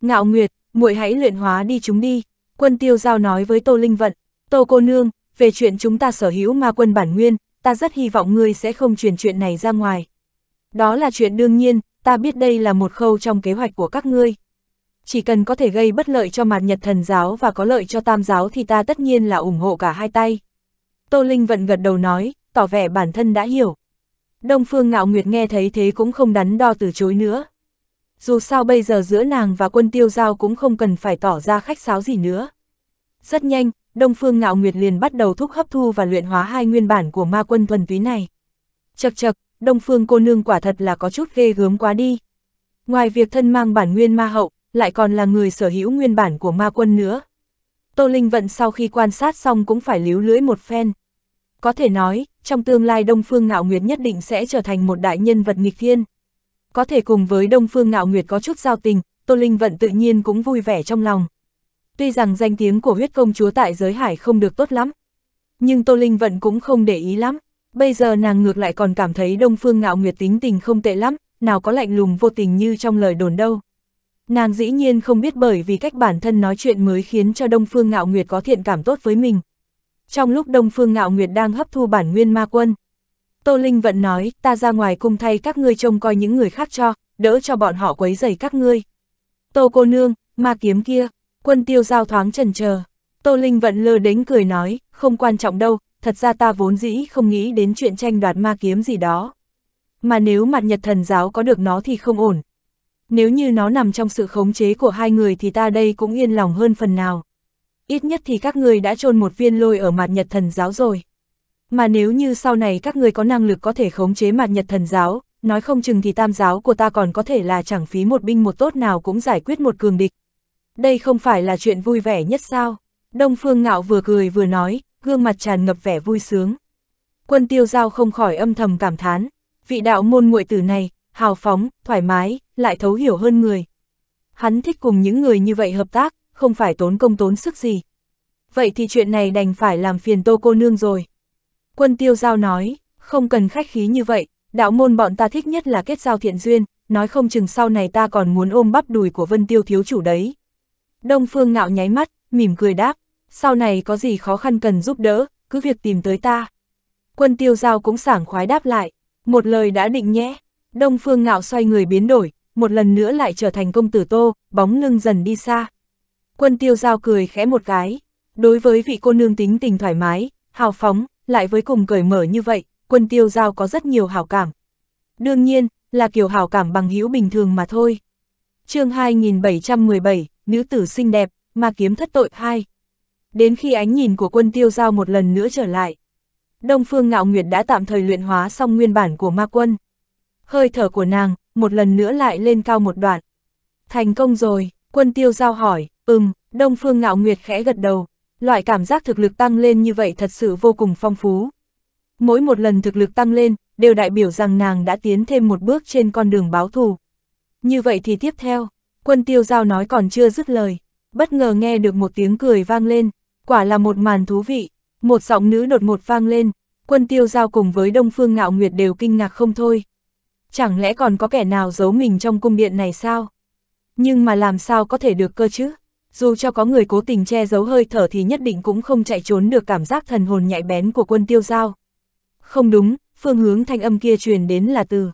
[SPEAKER 1] Ngạo Nguyệt, muội hãy luyện hóa đi chúng đi, quân tiêu giao nói với Tô Linh Vận, Tô cô nương, về chuyện chúng ta sở hữu ma quân bản nguyên, ta rất hy vọng ngươi sẽ không truyền chuyện này ra ngoài. Đó là chuyện đương nhiên, ta biết đây là một khâu trong kế hoạch của các ngươi chỉ cần có thể gây bất lợi cho mặt nhật thần giáo và có lợi cho tam giáo thì ta tất nhiên là ủng hộ cả hai tay. Tô Linh vận gật đầu nói, tỏ vẻ bản thân đã hiểu. Đông Phương Ngạo Nguyệt nghe thấy thế cũng không đắn đo từ chối nữa. Dù sao bây giờ giữa nàng và quân tiêu giao cũng không cần phải tỏ ra khách sáo gì nữa. Rất nhanh, Đông Phương Ngạo Nguyệt liền bắt đầu thúc hấp thu và luyện hóa hai nguyên bản của ma quân thuần túy này. Chật chật, Đông Phương cô nương quả thật là có chút ghê gớm quá đi. Ngoài việc thân mang bản nguyên ma hậu, lại còn là người sở hữu nguyên bản của ma quân nữa. Tô Linh Vận sau khi quan sát xong cũng phải líu lưỡi một phen. Có thể nói, trong tương lai Đông Phương Ngạo Nguyệt nhất định sẽ trở thành một đại nhân vật nghịch thiên. Có thể cùng với Đông Phương Ngạo Nguyệt có chút giao tình, Tô Linh Vận tự nhiên cũng vui vẻ trong lòng. Tuy rằng danh tiếng của huyết công chúa tại giới hải không được tốt lắm, nhưng Tô Linh Vận cũng không để ý lắm. Bây giờ nàng ngược lại còn cảm thấy Đông Phương Ngạo Nguyệt tính tình không tệ lắm, nào có lạnh lùng vô tình như trong lời đồn đâu. Nàng dĩ nhiên không biết bởi vì cách bản thân nói chuyện mới khiến cho Đông Phương Ngạo Nguyệt có thiện cảm tốt với mình. Trong lúc Đông Phương Ngạo Nguyệt đang hấp thu bản nguyên ma quân, Tô Linh vẫn nói, ta ra ngoài cung thay các ngươi trông coi những người khác cho, đỡ cho bọn họ quấy rầy các ngươi. Tô cô nương, ma kiếm kia, quân tiêu giao thoáng trần chờ Tô Linh vẫn lơ đến cười nói, không quan trọng đâu, thật ra ta vốn dĩ không nghĩ đến chuyện tranh đoạt ma kiếm gì đó. Mà nếu mặt nhật thần giáo có được nó thì không ổn, nếu như nó nằm trong sự khống chế của hai người thì ta đây cũng yên lòng hơn phần nào. Ít nhất thì các người đã chôn một viên lôi ở mặt nhật thần giáo rồi. Mà nếu như sau này các người có năng lực có thể khống chế mặt nhật thần giáo, nói không chừng thì tam giáo của ta còn có thể là chẳng phí một binh một tốt nào cũng giải quyết một cường địch. Đây không phải là chuyện vui vẻ nhất sao? Đông Phương Ngạo vừa cười vừa nói, gương mặt tràn ngập vẻ vui sướng. Quân tiêu giao không khỏi âm thầm cảm thán, vị đạo môn nguội tử này, hào phóng, thoải mái, lại thấu hiểu hơn người. Hắn thích cùng những người như vậy hợp tác, không phải tốn công tốn sức gì. Vậy thì chuyện này đành phải làm phiền tô cô nương rồi. Quân tiêu giao nói, không cần khách khí như vậy, đạo môn bọn ta thích nhất là kết giao thiện duyên, nói không chừng sau này ta còn muốn ôm bắp đùi của vân tiêu thiếu chủ đấy. Đông phương ngạo nháy mắt, mỉm cười đáp, sau này có gì khó khăn cần giúp đỡ, cứ việc tìm tới ta. Quân tiêu giao cũng sảng khoái đáp lại, một lời đã định nhé. Đông phương ngạo xoay người biến đổi, một lần nữa lại trở thành công tử tô, bóng lưng dần đi xa. Quân tiêu giao cười khẽ một cái, đối với vị cô nương tính tình thoải mái, hào phóng, lại với cùng cởi mở như vậy, quân tiêu giao có rất nhiều hào cảm. Đương nhiên, là kiểu hào cảm bằng hữu bình thường mà thôi. chương 2717, nữ tử xinh đẹp, mà kiếm thất tội hai Đến khi ánh nhìn của quân tiêu giao một lần nữa trở lại, Đông Phương Ngạo Nguyệt đã tạm thời luyện hóa xong nguyên bản của ma quân. Hơi thở của nàng, một lần nữa lại lên cao một đoạn. Thành công rồi, quân tiêu giao hỏi, ừm, Đông Phương Ngạo Nguyệt khẽ gật đầu, loại cảm giác thực lực tăng lên như vậy thật sự vô cùng phong phú. Mỗi một lần thực lực tăng lên, đều đại biểu rằng nàng đã tiến thêm một bước trên con đường báo thù. Như vậy thì tiếp theo, quân tiêu giao nói còn chưa dứt lời, bất ngờ nghe được một tiếng cười vang lên, quả là một màn thú vị, một giọng nữ đột một vang lên, quân tiêu giao cùng với Đông Phương Ngạo Nguyệt đều kinh ngạc không thôi. Chẳng lẽ còn có kẻ nào giấu mình trong cung điện này sao? Nhưng mà làm sao có thể được cơ chứ? Dù cho có người cố tình che giấu hơi thở thì nhất định cũng không chạy trốn được cảm giác thần hồn nhạy bén của quân tiêu giao. Không đúng, phương hướng thanh âm kia truyền đến là từ.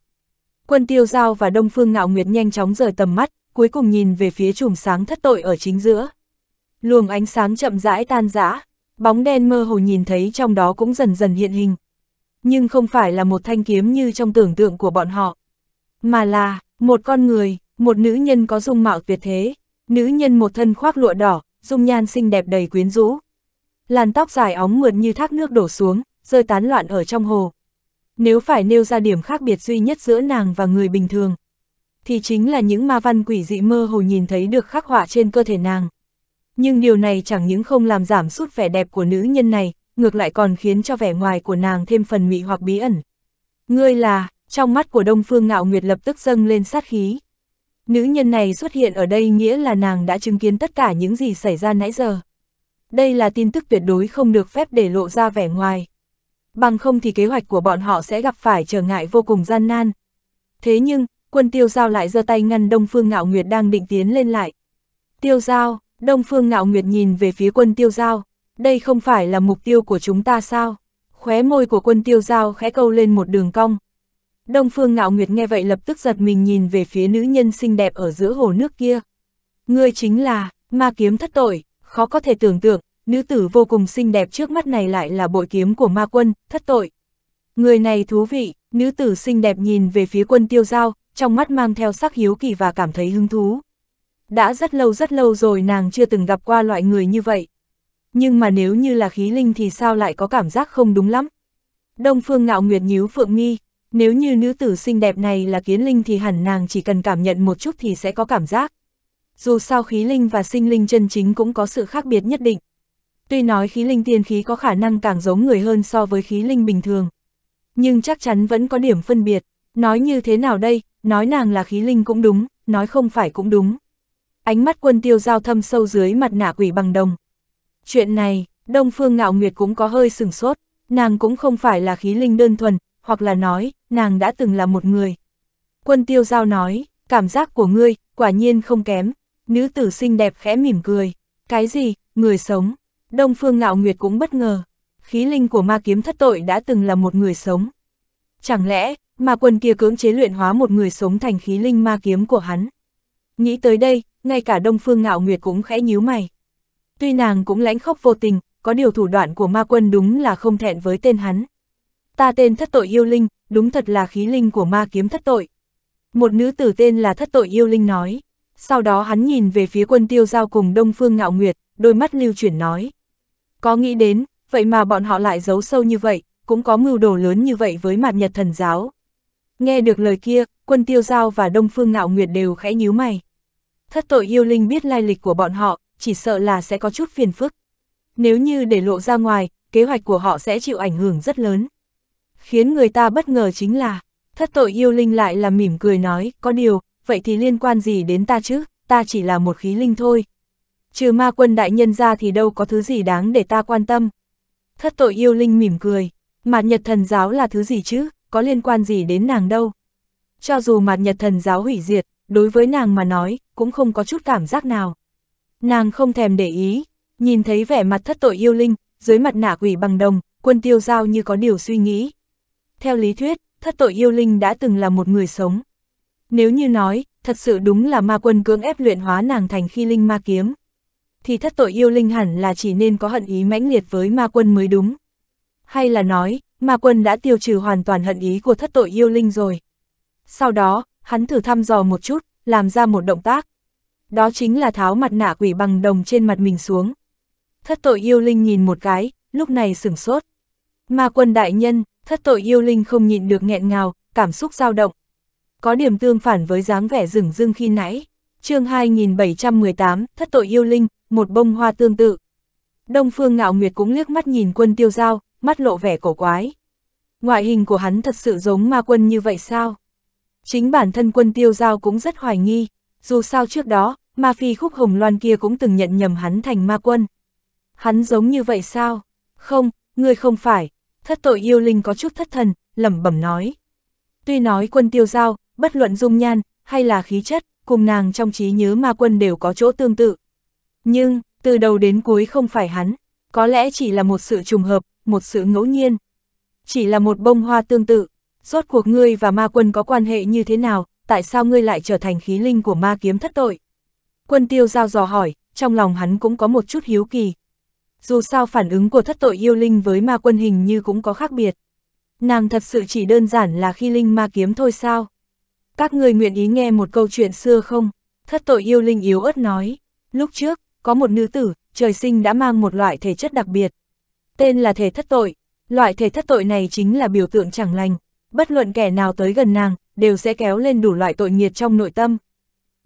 [SPEAKER 1] Quân tiêu giao và đông phương ngạo nguyệt nhanh chóng rời tầm mắt, cuối cùng nhìn về phía chùm sáng thất tội ở chính giữa. Luồng ánh sáng chậm rãi tan rã, bóng đen mơ hồ nhìn thấy trong đó cũng dần dần hiện hình, nhưng không phải là một thanh kiếm như trong tưởng tượng của bọn họ, mà là một con người, một nữ nhân có dung mạo tuyệt thế, nữ nhân một thân khoác lụa đỏ, dung nhan xinh đẹp đầy quyến rũ. Làn tóc dài óng mượt như thác nước đổ xuống, rơi tán loạn ở trong hồ. Nếu phải nêu ra điểm khác biệt duy nhất giữa nàng và người bình thường, thì chính là những ma văn quỷ dị mơ hồ nhìn thấy được khắc họa trên cơ thể nàng. Nhưng điều này chẳng những không làm giảm sút vẻ đẹp của nữ nhân này, ngược lại còn khiến cho vẻ ngoài của nàng thêm phần mị hoặc bí ẩn. Ngươi là, trong mắt của Đông Phương Ngạo Nguyệt lập tức dâng lên sát khí. Nữ nhân này xuất hiện ở đây nghĩa là nàng đã chứng kiến tất cả những gì xảy ra nãy giờ. Đây là tin tức tuyệt đối không được phép để lộ ra vẻ ngoài. Bằng không thì kế hoạch của bọn họ sẽ gặp phải trở ngại vô cùng gian nan. Thế nhưng, quân tiêu giao lại giơ tay ngăn Đông Phương Ngạo Nguyệt đang định tiến lên lại. Tiêu giao, Đông Phương Ngạo Nguyệt nhìn về phía quân tiêu giao, đây không phải là mục tiêu của chúng ta sao? Khóe môi của quân tiêu giao khẽ câu lên một đường cong. Đông Phương Ngạo Nguyệt nghe vậy lập tức giật mình nhìn về phía nữ nhân xinh đẹp ở giữa hồ nước kia. Ngươi chính là, ma kiếm thất tội, khó có thể tưởng tượng, nữ tử vô cùng xinh đẹp trước mắt này lại là bội kiếm của ma quân, thất tội. Người này thú vị, nữ tử xinh đẹp nhìn về phía quân tiêu giao, trong mắt mang theo sắc hiếu kỳ và cảm thấy hứng thú. Đã rất lâu rất lâu rồi nàng chưa từng gặp qua loại người như vậy nhưng mà nếu như là khí linh thì sao lại có cảm giác không đúng lắm. Đông Phương Ngạo Nguyệt nhíu phượng nghi, nếu như nữ tử xinh đẹp này là kiến linh thì hẳn nàng chỉ cần cảm nhận một chút thì sẽ có cảm giác. Dù sao khí linh và sinh linh chân chính cũng có sự khác biệt nhất định. Tuy nói khí linh tiên khí có khả năng càng giống người hơn so với khí linh bình thường. Nhưng chắc chắn vẫn có điểm phân biệt. Nói như thế nào đây, nói nàng là khí linh cũng đúng, nói không phải cũng đúng. Ánh mắt quân tiêu giao thâm sâu dưới mặt nạ quỷ bằng đồng, Chuyện này, Đông Phương Ngạo Nguyệt cũng có hơi sừng sốt, nàng cũng không phải là khí linh đơn thuần, hoặc là nói, nàng đã từng là một người. Quân tiêu giao nói, cảm giác của ngươi, quả nhiên không kém, nữ tử xinh đẹp khẽ mỉm cười, cái gì, người sống, Đông Phương Ngạo Nguyệt cũng bất ngờ, khí linh của ma kiếm thất tội đã từng là một người sống. Chẳng lẽ, mà quân kia cưỡng chế luyện hóa một người sống thành khí linh ma kiếm của hắn. Nghĩ tới đây, ngay cả Đông Phương Ngạo Nguyệt cũng khẽ nhíu mày. Tuy nàng cũng lãnh khóc vô tình, có điều thủ đoạn của ma quân đúng là không thẹn với tên hắn. Ta tên thất tội yêu linh, đúng thật là khí linh của ma kiếm thất tội. Một nữ tử tên là thất tội yêu linh nói. Sau đó hắn nhìn về phía quân tiêu giao cùng Đông Phương Ngạo Nguyệt, đôi mắt lưu chuyển nói. Có nghĩ đến, vậy mà bọn họ lại giấu sâu như vậy, cũng có mưu đồ lớn như vậy với mặt nhật thần giáo. Nghe được lời kia, quân tiêu giao và Đông Phương Ngạo Nguyệt đều khẽ nhíu mày. Thất tội yêu linh biết lai lịch của bọn họ, chỉ sợ là sẽ có chút phiền phức. Nếu như để lộ ra ngoài, kế hoạch của họ sẽ chịu ảnh hưởng rất lớn. Khiến người ta bất ngờ chính là, thất tội yêu linh lại là mỉm cười nói, có điều, vậy thì liên quan gì đến ta chứ, ta chỉ là một khí linh thôi. Trừ ma quân đại nhân ra thì đâu có thứ gì đáng để ta quan tâm. Thất tội yêu linh mỉm cười, mạt nhật thần giáo là thứ gì chứ, có liên quan gì đến nàng đâu. Cho dù mạt nhật thần giáo hủy diệt, đối với nàng mà nói, cũng không có chút cảm giác nào. Nàng không thèm để ý, nhìn thấy vẻ mặt thất tội yêu linh, dưới mặt nạ quỷ bằng đồng, quân tiêu giao như có điều suy nghĩ. Theo lý thuyết, thất tội yêu linh đã từng là một người sống. Nếu như nói, thật sự đúng là ma quân cưỡng ép luyện hóa nàng thành khi linh ma kiếm. Thì thất tội yêu linh hẳn là chỉ nên có hận ý mãnh liệt với ma quân mới đúng. Hay là nói, ma quân đã tiêu trừ hoàn toàn hận ý của thất tội yêu linh rồi. Sau đó, hắn thử thăm dò một chút, làm ra một động tác, đó chính là tháo mặt nạ quỷ bằng đồng trên mặt mình xuống. Thất tội yêu linh nhìn một cái, lúc này sửng sốt. Ma quân đại nhân, thất tội yêu linh không nhịn được nghẹn ngào, cảm xúc dao động. Có điểm tương phản với dáng vẻ rừng rưng khi nãy. chương 2718, thất tội yêu linh, một bông hoa tương tự. Đông Phương Ngạo Nguyệt cũng liếc mắt nhìn quân tiêu giao, mắt lộ vẻ cổ quái. Ngoại hình của hắn thật sự giống ma quân như vậy sao? Chính bản thân quân tiêu giao cũng rất hoài nghi, dù sao trước đó, ma phi khúc hồng loan kia cũng từng nhận nhầm hắn thành ma quân. Hắn giống như vậy sao? Không, ngươi không phải. Thất tội yêu linh có chút thất thần, lẩm bẩm nói. Tuy nói quân tiêu giao, bất luận dung nhan, hay là khí chất, cùng nàng trong trí nhớ ma quân đều có chỗ tương tự. Nhưng, từ đầu đến cuối không phải hắn, có lẽ chỉ là một sự trùng hợp, một sự ngẫu nhiên. Chỉ là một bông hoa tương tự, rốt cuộc ngươi và ma quân có quan hệ như thế nào, tại sao ngươi lại trở thành khí linh của ma kiếm thất tội? Quân tiêu giao dò hỏi, trong lòng hắn cũng có một chút hiếu kỳ. Dù sao phản ứng của thất tội yêu linh với ma quân hình như cũng có khác biệt. Nàng thật sự chỉ đơn giản là khi linh ma kiếm thôi sao? Các người nguyện ý nghe một câu chuyện xưa không? Thất tội yêu linh yếu ớt nói. Lúc trước, có một nữ tử, trời sinh đã mang một loại thể chất đặc biệt. Tên là thể thất tội. Loại thể thất tội này chính là biểu tượng chẳng lành. Bất luận kẻ nào tới gần nàng, đều sẽ kéo lên đủ loại tội nghiệt trong nội tâm,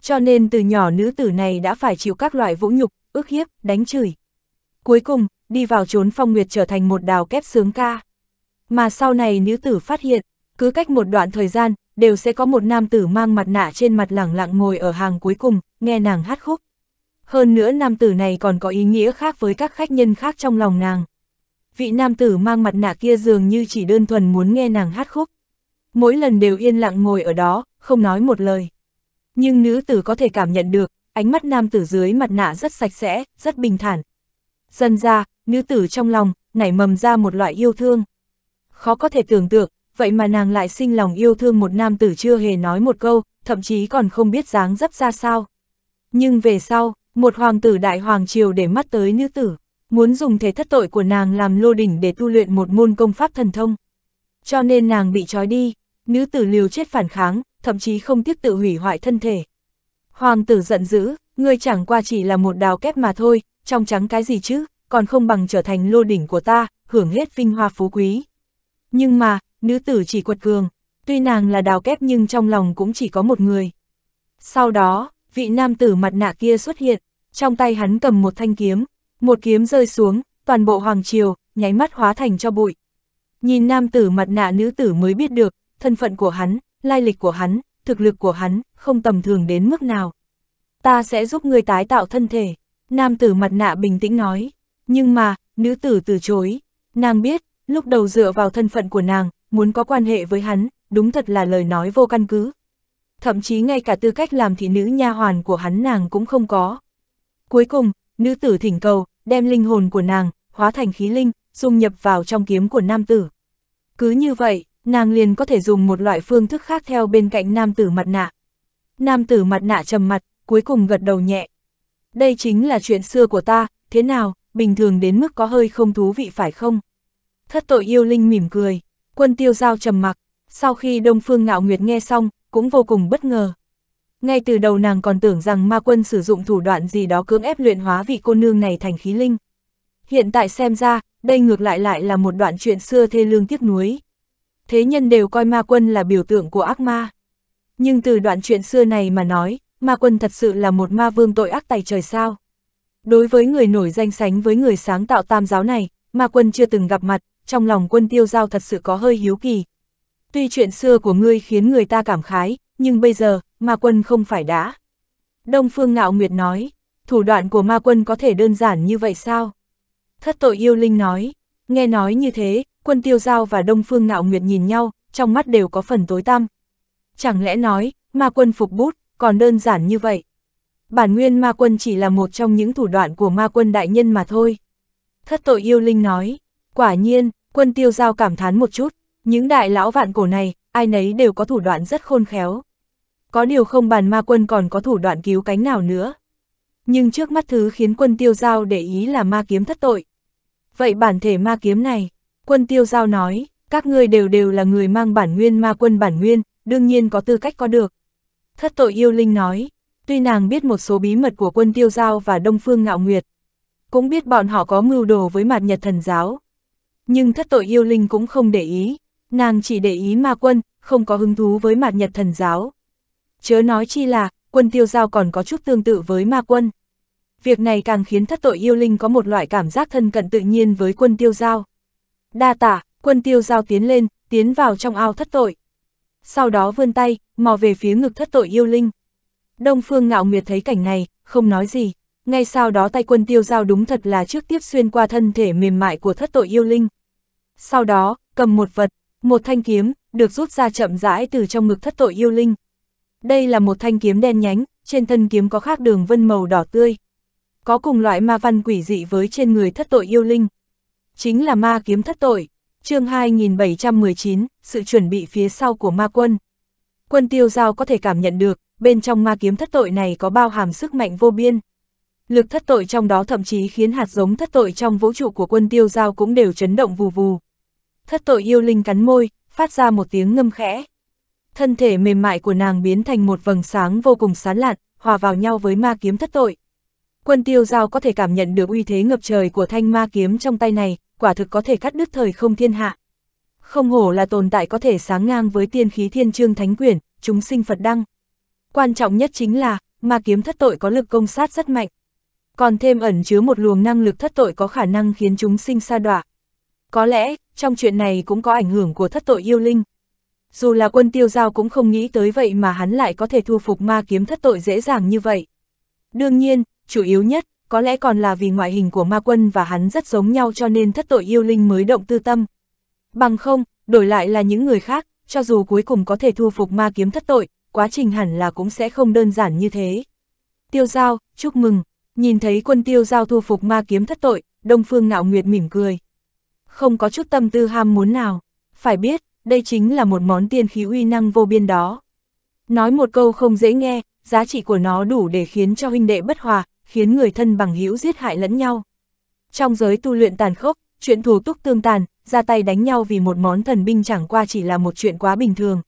[SPEAKER 1] cho nên từ nhỏ nữ tử này đã phải chịu các loại vũ nhục, ước hiếp, đánh chửi. Cuối cùng, đi vào trốn phong nguyệt trở thành một đào kép sướng ca. Mà sau này nữ tử phát hiện, cứ cách một đoạn thời gian, đều sẽ có một nam tử mang mặt nạ trên mặt lẳng lặng ngồi ở hàng cuối cùng, nghe nàng hát khúc. Hơn nữa nam tử này còn có ý nghĩa khác với các khách nhân khác trong lòng nàng. Vị nam tử mang mặt nạ kia dường như chỉ đơn thuần muốn nghe nàng hát khúc. Mỗi lần đều yên lặng ngồi ở đó, không nói một lời nhưng nữ tử có thể cảm nhận được, ánh mắt nam tử dưới mặt nạ rất sạch sẽ, rất bình thản. Dần ra, nữ tử trong lòng, nảy mầm ra một loại yêu thương. Khó có thể tưởng tượng, vậy mà nàng lại sinh lòng yêu thương một nam tử chưa hề nói một câu, thậm chí còn không biết dáng dấp ra sao. Nhưng về sau, một hoàng tử đại hoàng triều để mắt tới nữ tử, muốn dùng thể thất tội của nàng làm lô đỉnh để tu luyện một môn công pháp thần thông. Cho nên nàng bị trói đi, nữ tử liều chết phản kháng, thậm chí không tiếc tự hủy hoại thân thể. Hoàng tử giận dữ, ngươi chẳng qua chỉ là một đào kép mà thôi, trong trắng cái gì chứ, còn không bằng trở thành lô đỉnh của ta, hưởng hết vinh hoa phú quý. Nhưng mà, nữ tử chỉ quật cường, tuy nàng là đào kép nhưng trong lòng cũng chỉ có một người. Sau đó, vị nam tử mặt nạ kia xuất hiện, trong tay hắn cầm một thanh kiếm, một kiếm rơi xuống, toàn bộ hoàng triều, nháy mắt hóa thành cho bụi. Nhìn nam tử mặt nạ nữ tử mới biết được, thân phận của hắn, lai lịch của hắn, thực lực của hắn, không tầm thường đến mức nào. Ta sẽ giúp người tái tạo thân thể, nam tử mặt nạ bình tĩnh nói, nhưng mà, nữ tử từ chối, nàng biết, lúc đầu dựa vào thân phận của nàng, muốn có quan hệ với hắn, đúng thật là lời nói vô căn cứ. Thậm chí ngay cả tư cách làm thị nữ nha hoàn của hắn nàng cũng không có. Cuối cùng, nữ tử thỉnh cầu, đem linh hồn của nàng, hóa thành khí linh, dung nhập vào trong kiếm của nam tử. Cứ như vậy, nàng liền có thể dùng một loại phương thức khác theo bên cạnh nam tử mặt nạ. Nam tử mặt nạ trầm mặt, cuối cùng gật đầu nhẹ. Đây chính là chuyện xưa của ta, thế nào, bình thường đến mức có hơi không thú vị phải không? Thất tội yêu linh mỉm cười, quân tiêu giao trầm mặc, sau khi Đông Phương Ngạo Nguyệt nghe xong, cũng vô cùng bất ngờ. Ngay từ đầu nàng còn tưởng rằng ma quân sử dụng thủ đoạn gì đó cưỡng ép luyện hóa vị cô nương này thành khí linh. Hiện tại xem ra, đây ngược lại lại là một đoạn chuyện xưa thê lương tiếc nuối thế nhân đều coi ma quân là biểu tượng của ác ma. Nhưng từ đoạn chuyện xưa này mà nói, ma quân thật sự là một ma vương tội ác tài trời sao. Đối với người nổi danh sánh với người sáng tạo tam giáo này, ma quân chưa từng gặp mặt, trong lòng quân tiêu giao thật sự có hơi hiếu kỳ. Tuy chuyện xưa của ngươi khiến người ta cảm khái, nhưng bây giờ, ma quân không phải đã. Đông Phương Ngạo Nguyệt nói, thủ đoạn của ma quân có thể đơn giản như vậy sao? Thất tội yêu linh nói, nghe nói như thế, quân tiêu giao và đông phương ngạo nguyệt nhìn nhau, trong mắt đều có phần tối tăm. Chẳng lẽ nói, ma quân phục bút, còn đơn giản như vậy. Bản nguyên ma quân chỉ là một trong những thủ đoạn của ma quân đại nhân mà thôi. Thất tội yêu linh nói, quả nhiên, quân tiêu giao cảm thán một chút, những đại lão vạn cổ này, ai nấy đều có thủ đoạn rất khôn khéo. Có điều không bàn ma quân còn có thủ đoạn cứu cánh nào nữa. Nhưng trước mắt thứ khiến quân tiêu giao để ý là ma kiếm thất tội. Vậy bản thể ma kiếm này, Quân tiêu giao nói, các ngươi đều đều là người mang bản nguyên ma quân bản nguyên, đương nhiên có tư cách có được. Thất tội yêu linh nói, tuy nàng biết một số bí mật của quân tiêu giao và đông phương ngạo nguyệt, cũng biết bọn họ có mưu đồ với mặt nhật thần giáo. Nhưng thất tội yêu linh cũng không để ý, nàng chỉ để ý ma quân, không có hứng thú với mặt nhật thần giáo. Chớ nói chi là, quân tiêu giao còn có chút tương tự với ma quân. Việc này càng khiến thất tội yêu linh có một loại cảm giác thân cận tự nhiên với quân tiêu giao. Đa tả, quân tiêu giao tiến lên, tiến vào trong ao thất tội. Sau đó vươn tay, mò về phía ngực thất tội yêu linh. Đông Phương ngạo miệt thấy cảnh này, không nói gì. Ngay sau đó tay quân tiêu giao đúng thật là trước tiếp xuyên qua thân thể mềm mại của thất tội yêu linh. Sau đó, cầm một vật, một thanh kiếm, được rút ra chậm rãi từ trong ngực thất tội yêu linh. Đây là một thanh kiếm đen nhánh, trên thân kiếm có khác đường vân màu đỏ tươi. Có cùng loại ma văn quỷ dị với trên người thất tội yêu linh chính là ma kiếm thất tội. chương 2719, sự chuẩn bị phía sau của ma quân. Quân tiêu giao có thể cảm nhận được, bên trong ma kiếm thất tội này có bao hàm sức mạnh vô biên. Lực thất tội trong đó thậm chí khiến hạt giống thất tội trong vũ trụ của quân tiêu giao cũng đều chấn động vù vù. Thất tội yêu linh cắn môi, phát ra một tiếng ngâm khẽ. Thân thể mềm mại của nàng biến thành một vầng sáng vô cùng sáng lạn, hòa vào nhau với ma kiếm thất tội. Quân tiêu giao có thể cảm nhận được uy thế ngập trời của thanh ma kiếm trong tay này, quả thực có thể cắt đứt thời không thiên hạ. Không hổ là tồn tại có thể sáng ngang với tiên khí thiên trương thánh quyển, chúng sinh Phật đăng. Quan trọng nhất chính là, ma kiếm thất tội có lực công sát rất mạnh. Còn thêm ẩn chứa một luồng năng lực thất tội có khả năng khiến chúng sinh sa đọa. Có lẽ, trong chuyện này cũng có ảnh hưởng của thất tội yêu linh. Dù là quân tiêu giao cũng không nghĩ tới vậy mà hắn lại có thể thu phục ma kiếm thất tội dễ dàng như vậy. Đương nhiên, chủ yếu nhất, có lẽ còn là vì ngoại hình của ma quân và hắn rất giống nhau cho nên thất tội yêu linh mới động tư tâm. Bằng không, đổi lại là những người khác, cho dù cuối cùng có thể thu phục ma kiếm thất tội, quá trình hẳn là cũng sẽ không đơn giản như thế. Tiêu Giao, chúc mừng, nhìn thấy quân Tiêu Giao thu phục ma kiếm thất tội, Đông Phương Ngạo Nguyệt mỉm cười. Không có chút tâm tư ham muốn nào, phải biết, đây chính là một món tiên khí uy năng vô biên đó. Nói một câu không dễ nghe, giá trị của nó đủ để khiến cho huynh đệ bất hòa, khiến người thân bằng hữu giết hại lẫn nhau. Trong giới tu luyện tàn khốc, chuyện thù túc tương tàn, ra tay đánh nhau vì một món thần binh chẳng qua chỉ là một chuyện quá bình thường.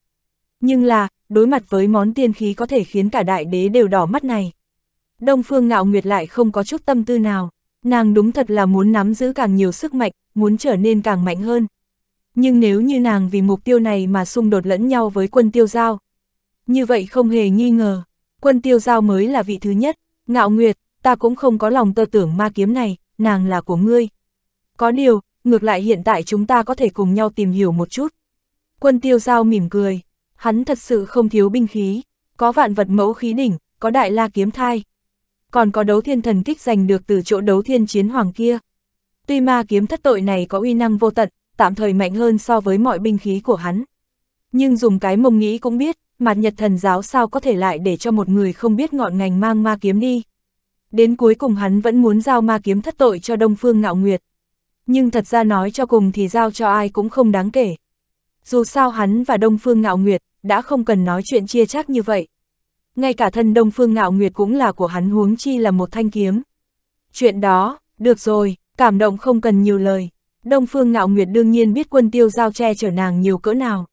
[SPEAKER 1] Nhưng là, đối mặt với món tiên khí có thể khiến cả đại đế đều đỏ mắt này. Đông Phương Ngạo Nguyệt lại không có chút tâm tư nào, nàng đúng thật là muốn nắm giữ càng nhiều sức mạnh, muốn trở nên càng mạnh hơn. Nhưng nếu như nàng vì mục tiêu này mà xung đột lẫn nhau với quân tiêu giao, như vậy không hề nghi ngờ, quân tiêu giao mới là vị thứ nhất, Ngạo Nguyệt, ta cũng không có lòng tơ tưởng ma kiếm này, nàng là của ngươi. Có điều, ngược lại hiện tại chúng ta có thể cùng nhau tìm hiểu một chút. Quân tiêu giao mỉm cười, hắn thật sự không thiếu binh khí, có vạn vật mẫu khí đỉnh, có đại la kiếm thai. Còn có đấu thiên thần kích giành được từ chỗ đấu thiên chiến hoàng kia. Tuy ma kiếm thất tội này có uy năng vô tận, tạm thời mạnh hơn so với mọi binh khí của hắn. Nhưng dùng cái mông nghĩ cũng biết, mặt nhật thần giáo sao có thể lại để cho một người không biết ngọn ngành mang ma kiếm đi. Đến cuối cùng hắn vẫn muốn giao ma kiếm thất tội cho Đông Phương Ngạo Nguyệt. Nhưng thật ra nói cho cùng thì giao cho ai cũng không đáng kể. Dù sao hắn và Đông Phương Ngạo Nguyệt đã không cần nói chuyện chia chác như vậy. Ngay cả thân Đông Phương Ngạo Nguyệt cũng là của hắn huống chi là một thanh kiếm. Chuyện đó, được rồi, cảm động không cần nhiều lời. Đông Phương Ngạo Nguyệt đương nhiên biết quân tiêu giao che chở nàng nhiều cỡ nào.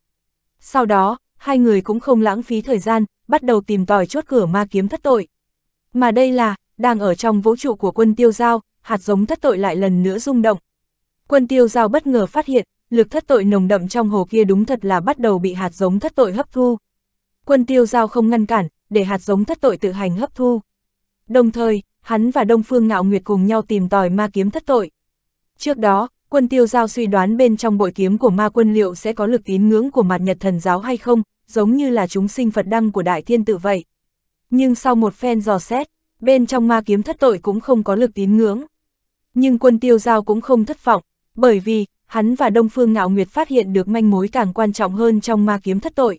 [SPEAKER 1] Sau đó, hai người cũng không lãng phí thời gian, bắt đầu tìm tòi chốt cửa ma kiếm thất tội. Mà đây là, đang ở trong vũ trụ của quân tiêu giao, hạt giống thất tội lại lần nữa rung động. Quân tiêu giao bất ngờ phát hiện, lực thất tội nồng đậm trong hồ kia đúng thật là bắt đầu bị hạt giống thất tội hấp thu. Quân tiêu giao không ngăn cản, để hạt giống thất tội tự hành hấp thu. Đồng thời, hắn và Đông Phương Ngạo Nguyệt cùng nhau tìm tòi ma kiếm thất tội. Trước đó, quân tiêu giao suy đoán bên trong bội kiếm của ma quân liệu sẽ có lực tín ngưỡng của mặt nhật thần giáo hay không, giống như là chúng sinh Phật đăng của Đại Thiên Tự vậy. Nhưng sau một phen dò xét, bên trong ma kiếm thất tội cũng không có lực tín ngưỡng. Nhưng quân tiêu giao cũng không thất vọng, bởi vì, hắn và Đông Phương Ngạo Nguyệt phát hiện được manh mối càng quan trọng hơn trong ma kiếm thất tội.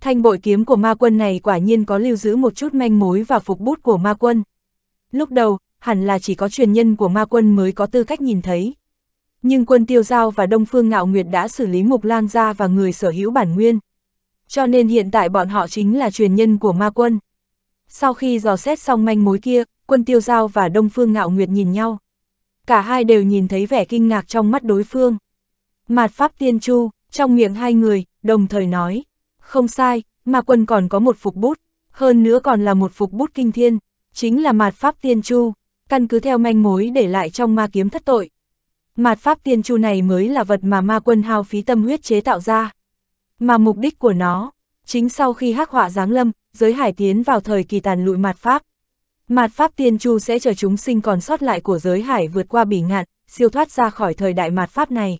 [SPEAKER 1] Thanh bội kiếm của ma quân này quả nhiên có lưu giữ một chút manh mối và phục bút của ma quân. Lúc đầu, hẳn là chỉ có truyền nhân của ma quân mới có tư cách nhìn thấy. Nhưng quân tiêu giao và Đông Phương Ngạo Nguyệt đã xử lý Mục Lang Gia và người sở hữu bản nguyên. Cho nên hiện tại bọn họ chính là truyền nhân của ma quân. Sau khi dò xét xong manh mối kia, quân tiêu giao và Đông Phương Ngạo Nguyệt nhìn nhau. Cả hai đều nhìn thấy vẻ kinh ngạc trong mắt đối phương. Mạt Pháp Tiên Chu, trong miệng hai người, đồng thời nói. Không sai, mà quân còn có một phục bút, hơn nữa còn là một phục bút kinh thiên, chính là Mạt Pháp Tiên Chu, căn cứ theo manh mối để lại trong ma kiếm thất tội. Mạt Pháp Tiên Chu này mới là vật mà ma quân hao phí tâm huyết chế tạo ra. Mà mục đích của nó, chính sau khi hắc họa giáng lâm, giới hải tiến vào thời kỳ tàn lụi mạt Pháp. Mạt Pháp tiên chu sẽ chờ chúng sinh còn sót lại của giới hải vượt qua bỉ ngạn, siêu thoát ra khỏi thời đại mạt Pháp này.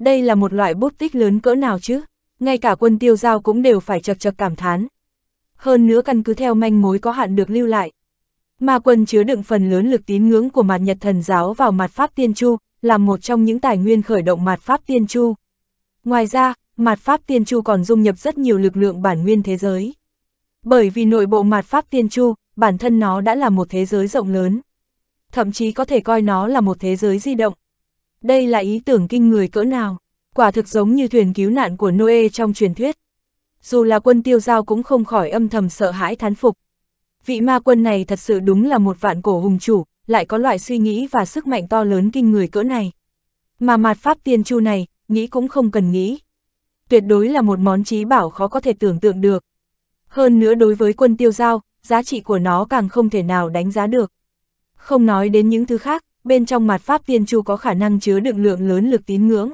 [SPEAKER 1] Đây là một loại bút tích lớn cỡ nào chứ? Ngay cả quân tiêu giao cũng đều phải chật chật cảm thán. Hơn nữa căn cứ theo manh mối có hạn được lưu lại. Ma quân chứa đựng phần lớn lực tín ngưỡng của mặt Nhật thần giáo vào mặt Pháp Tiên Chu, là một trong những tài nguyên khởi động mặt Pháp Tiên Chu. Ngoài ra, mặt Pháp Tiên Chu còn dung nhập rất nhiều lực lượng bản nguyên thế giới. Bởi vì nội bộ mạt pháp tiên chu, bản thân nó đã là một thế giới rộng lớn. Thậm chí có thể coi nó là một thế giới di động. Đây là ý tưởng kinh người cỡ nào, quả thực giống như thuyền cứu nạn của Noe trong truyền thuyết. Dù là quân tiêu giao cũng không khỏi âm thầm sợ hãi thán phục. Vị ma quân này thật sự đúng là một vạn cổ hùng chủ, lại có loại suy nghĩ và sức mạnh to lớn kinh người cỡ này. Mà mạt pháp tiên chu này, nghĩ cũng không cần nghĩ. Tuyệt đối là một món trí bảo khó có thể tưởng tượng được. Hơn nữa đối với quân tiêu giao, giá trị của nó càng không thể nào đánh giá được. Không nói đến những thứ khác, bên trong mặt pháp tiên chu có khả năng chứa đựng lượng lớn lực tín ngưỡng.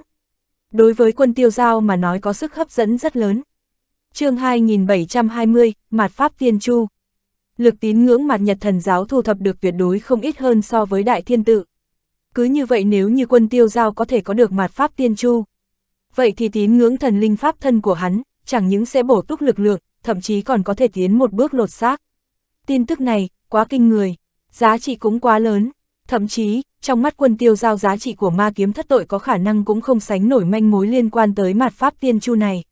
[SPEAKER 1] Đối với quân tiêu giao mà nói có sức hấp dẫn rất lớn. chương 2720, mặt pháp tiên chu. Lực tín ngưỡng mặt nhật thần giáo thu thập được tuyệt đối không ít hơn so với đại thiên tự. Cứ như vậy nếu như quân tiêu giao có thể có được mặt pháp tiên chu. Vậy thì tín ngưỡng thần linh pháp thân của hắn, chẳng những sẽ bổ túc lực lượng, thậm chí còn có thể tiến một bước lột xác. Tin tức này, quá kinh người, giá trị cũng quá lớn, thậm chí, trong mắt quân tiêu giao giá trị của ma kiếm thất tội có khả năng cũng không sánh nổi manh mối liên quan tới mặt pháp tiên chu này.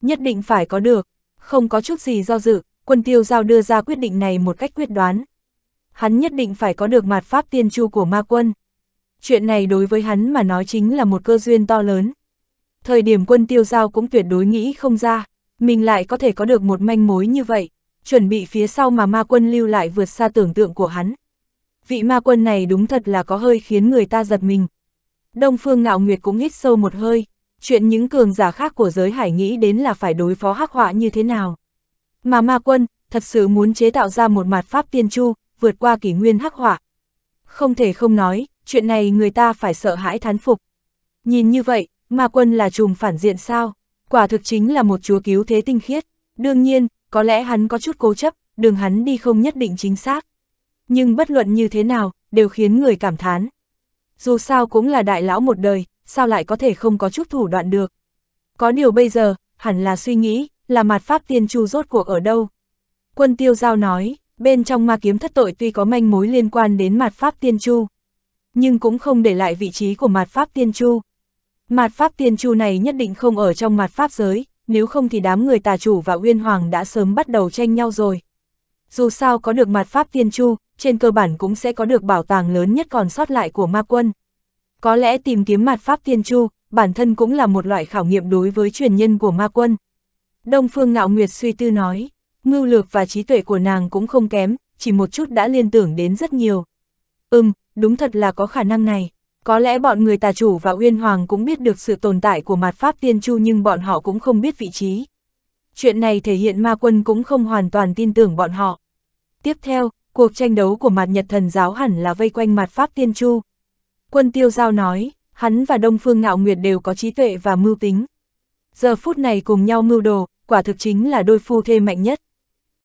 [SPEAKER 1] Nhất định phải có được, không có chút gì do dự, quân tiêu giao đưa ra quyết định này một cách quyết đoán. Hắn nhất định phải có được mặt pháp tiên chu của ma quân. Chuyện này đối với hắn mà nói chính là một cơ duyên to lớn. Thời điểm quân tiêu giao cũng tuyệt đối nghĩ không ra mình lại có thể có được một manh mối như vậy, chuẩn bị phía sau mà ma quân lưu lại vượt xa tưởng tượng của hắn. Vị ma quân này đúng thật là có hơi khiến người ta giật mình. Đông Phương Ngạo Nguyệt cũng hít sâu một hơi, chuyện những cường giả khác của giới hải nghĩ đến là phải đối phó hắc họa như thế nào. Mà ma quân, thật sự muốn chế tạo ra một mặt pháp tiên chu, vượt qua kỷ nguyên hắc họa. Không thể không nói, chuyện này người ta phải sợ hãi thán phục. Nhìn như vậy, ma quân là trùng phản diện sao? quả thực chính là một chúa cứu thế tinh khiết. Đương nhiên, có lẽ hắn có chút cố chấp, đường hắn đi không nhất định chính xác. Nhưng bất luận như thế nào, đều khiến người cảm thán. Dù sao cũng là đại lão một đời, sao lại có thể không có chút thủ đoạn được. Có điều bây giờ, hẳn là suy nghĩ, là mặt pháp tiên chu rốt cuộc ở đâu. Quân tiêu giao nói, bên trong ma kiếm thất tội tuy có manh mối liên quan đến mặt pháp tiên chu, nhưng cũng không để lại vị trí của mặt pháp tiên chu. Mạt pháp tiên chu này nhất định không ở trong mạt pháp giới, nếu không thì đám người tà chủ và uyên hoàng đã sớm bắt đầu tranh nhau rồi. Dù sao có được mạt pháp tiên chu, trên cơ bản cũng sẽ có được bảo tàng lớn nhất còn sót lại của ma quân. Có lẽ tìm kiếm mạt pháp tiên chu, bản thân cũng là một loại khảo nghiệm đối với truyền nhân của ma quân. Đông Phương Ngạo Nguyệt suy tư nói, mưu lược và trí tuệ của nàng cũng không kém, chỉ một chút đã liên tưởng đến rất nhiều. Ừm, đúng thật là có khả năng này. Có lẽ bọn người tà chủ và Uyên Hoàng cũng biết được sự tồn tại của mặt pháp tiên chu nhưng bọn họ cũng không biết vị trí. Chuyện này thể hiện ma quân cũng không hoàn toàn tin tưởng bọn họ. Tiếp theo, cuộc tranh đấu của mặt nhật thần giáo hẳn là vây quanh mặt pháp tiên chu. Quân tiêu giao nói, hắn và Đông Phương Ngạo Nguyệt đều có trí tuệ và mưu tính. Giờ phút này cùng nhau mưu đồ, quả thực chính là đôi phu thê mạnh nhất.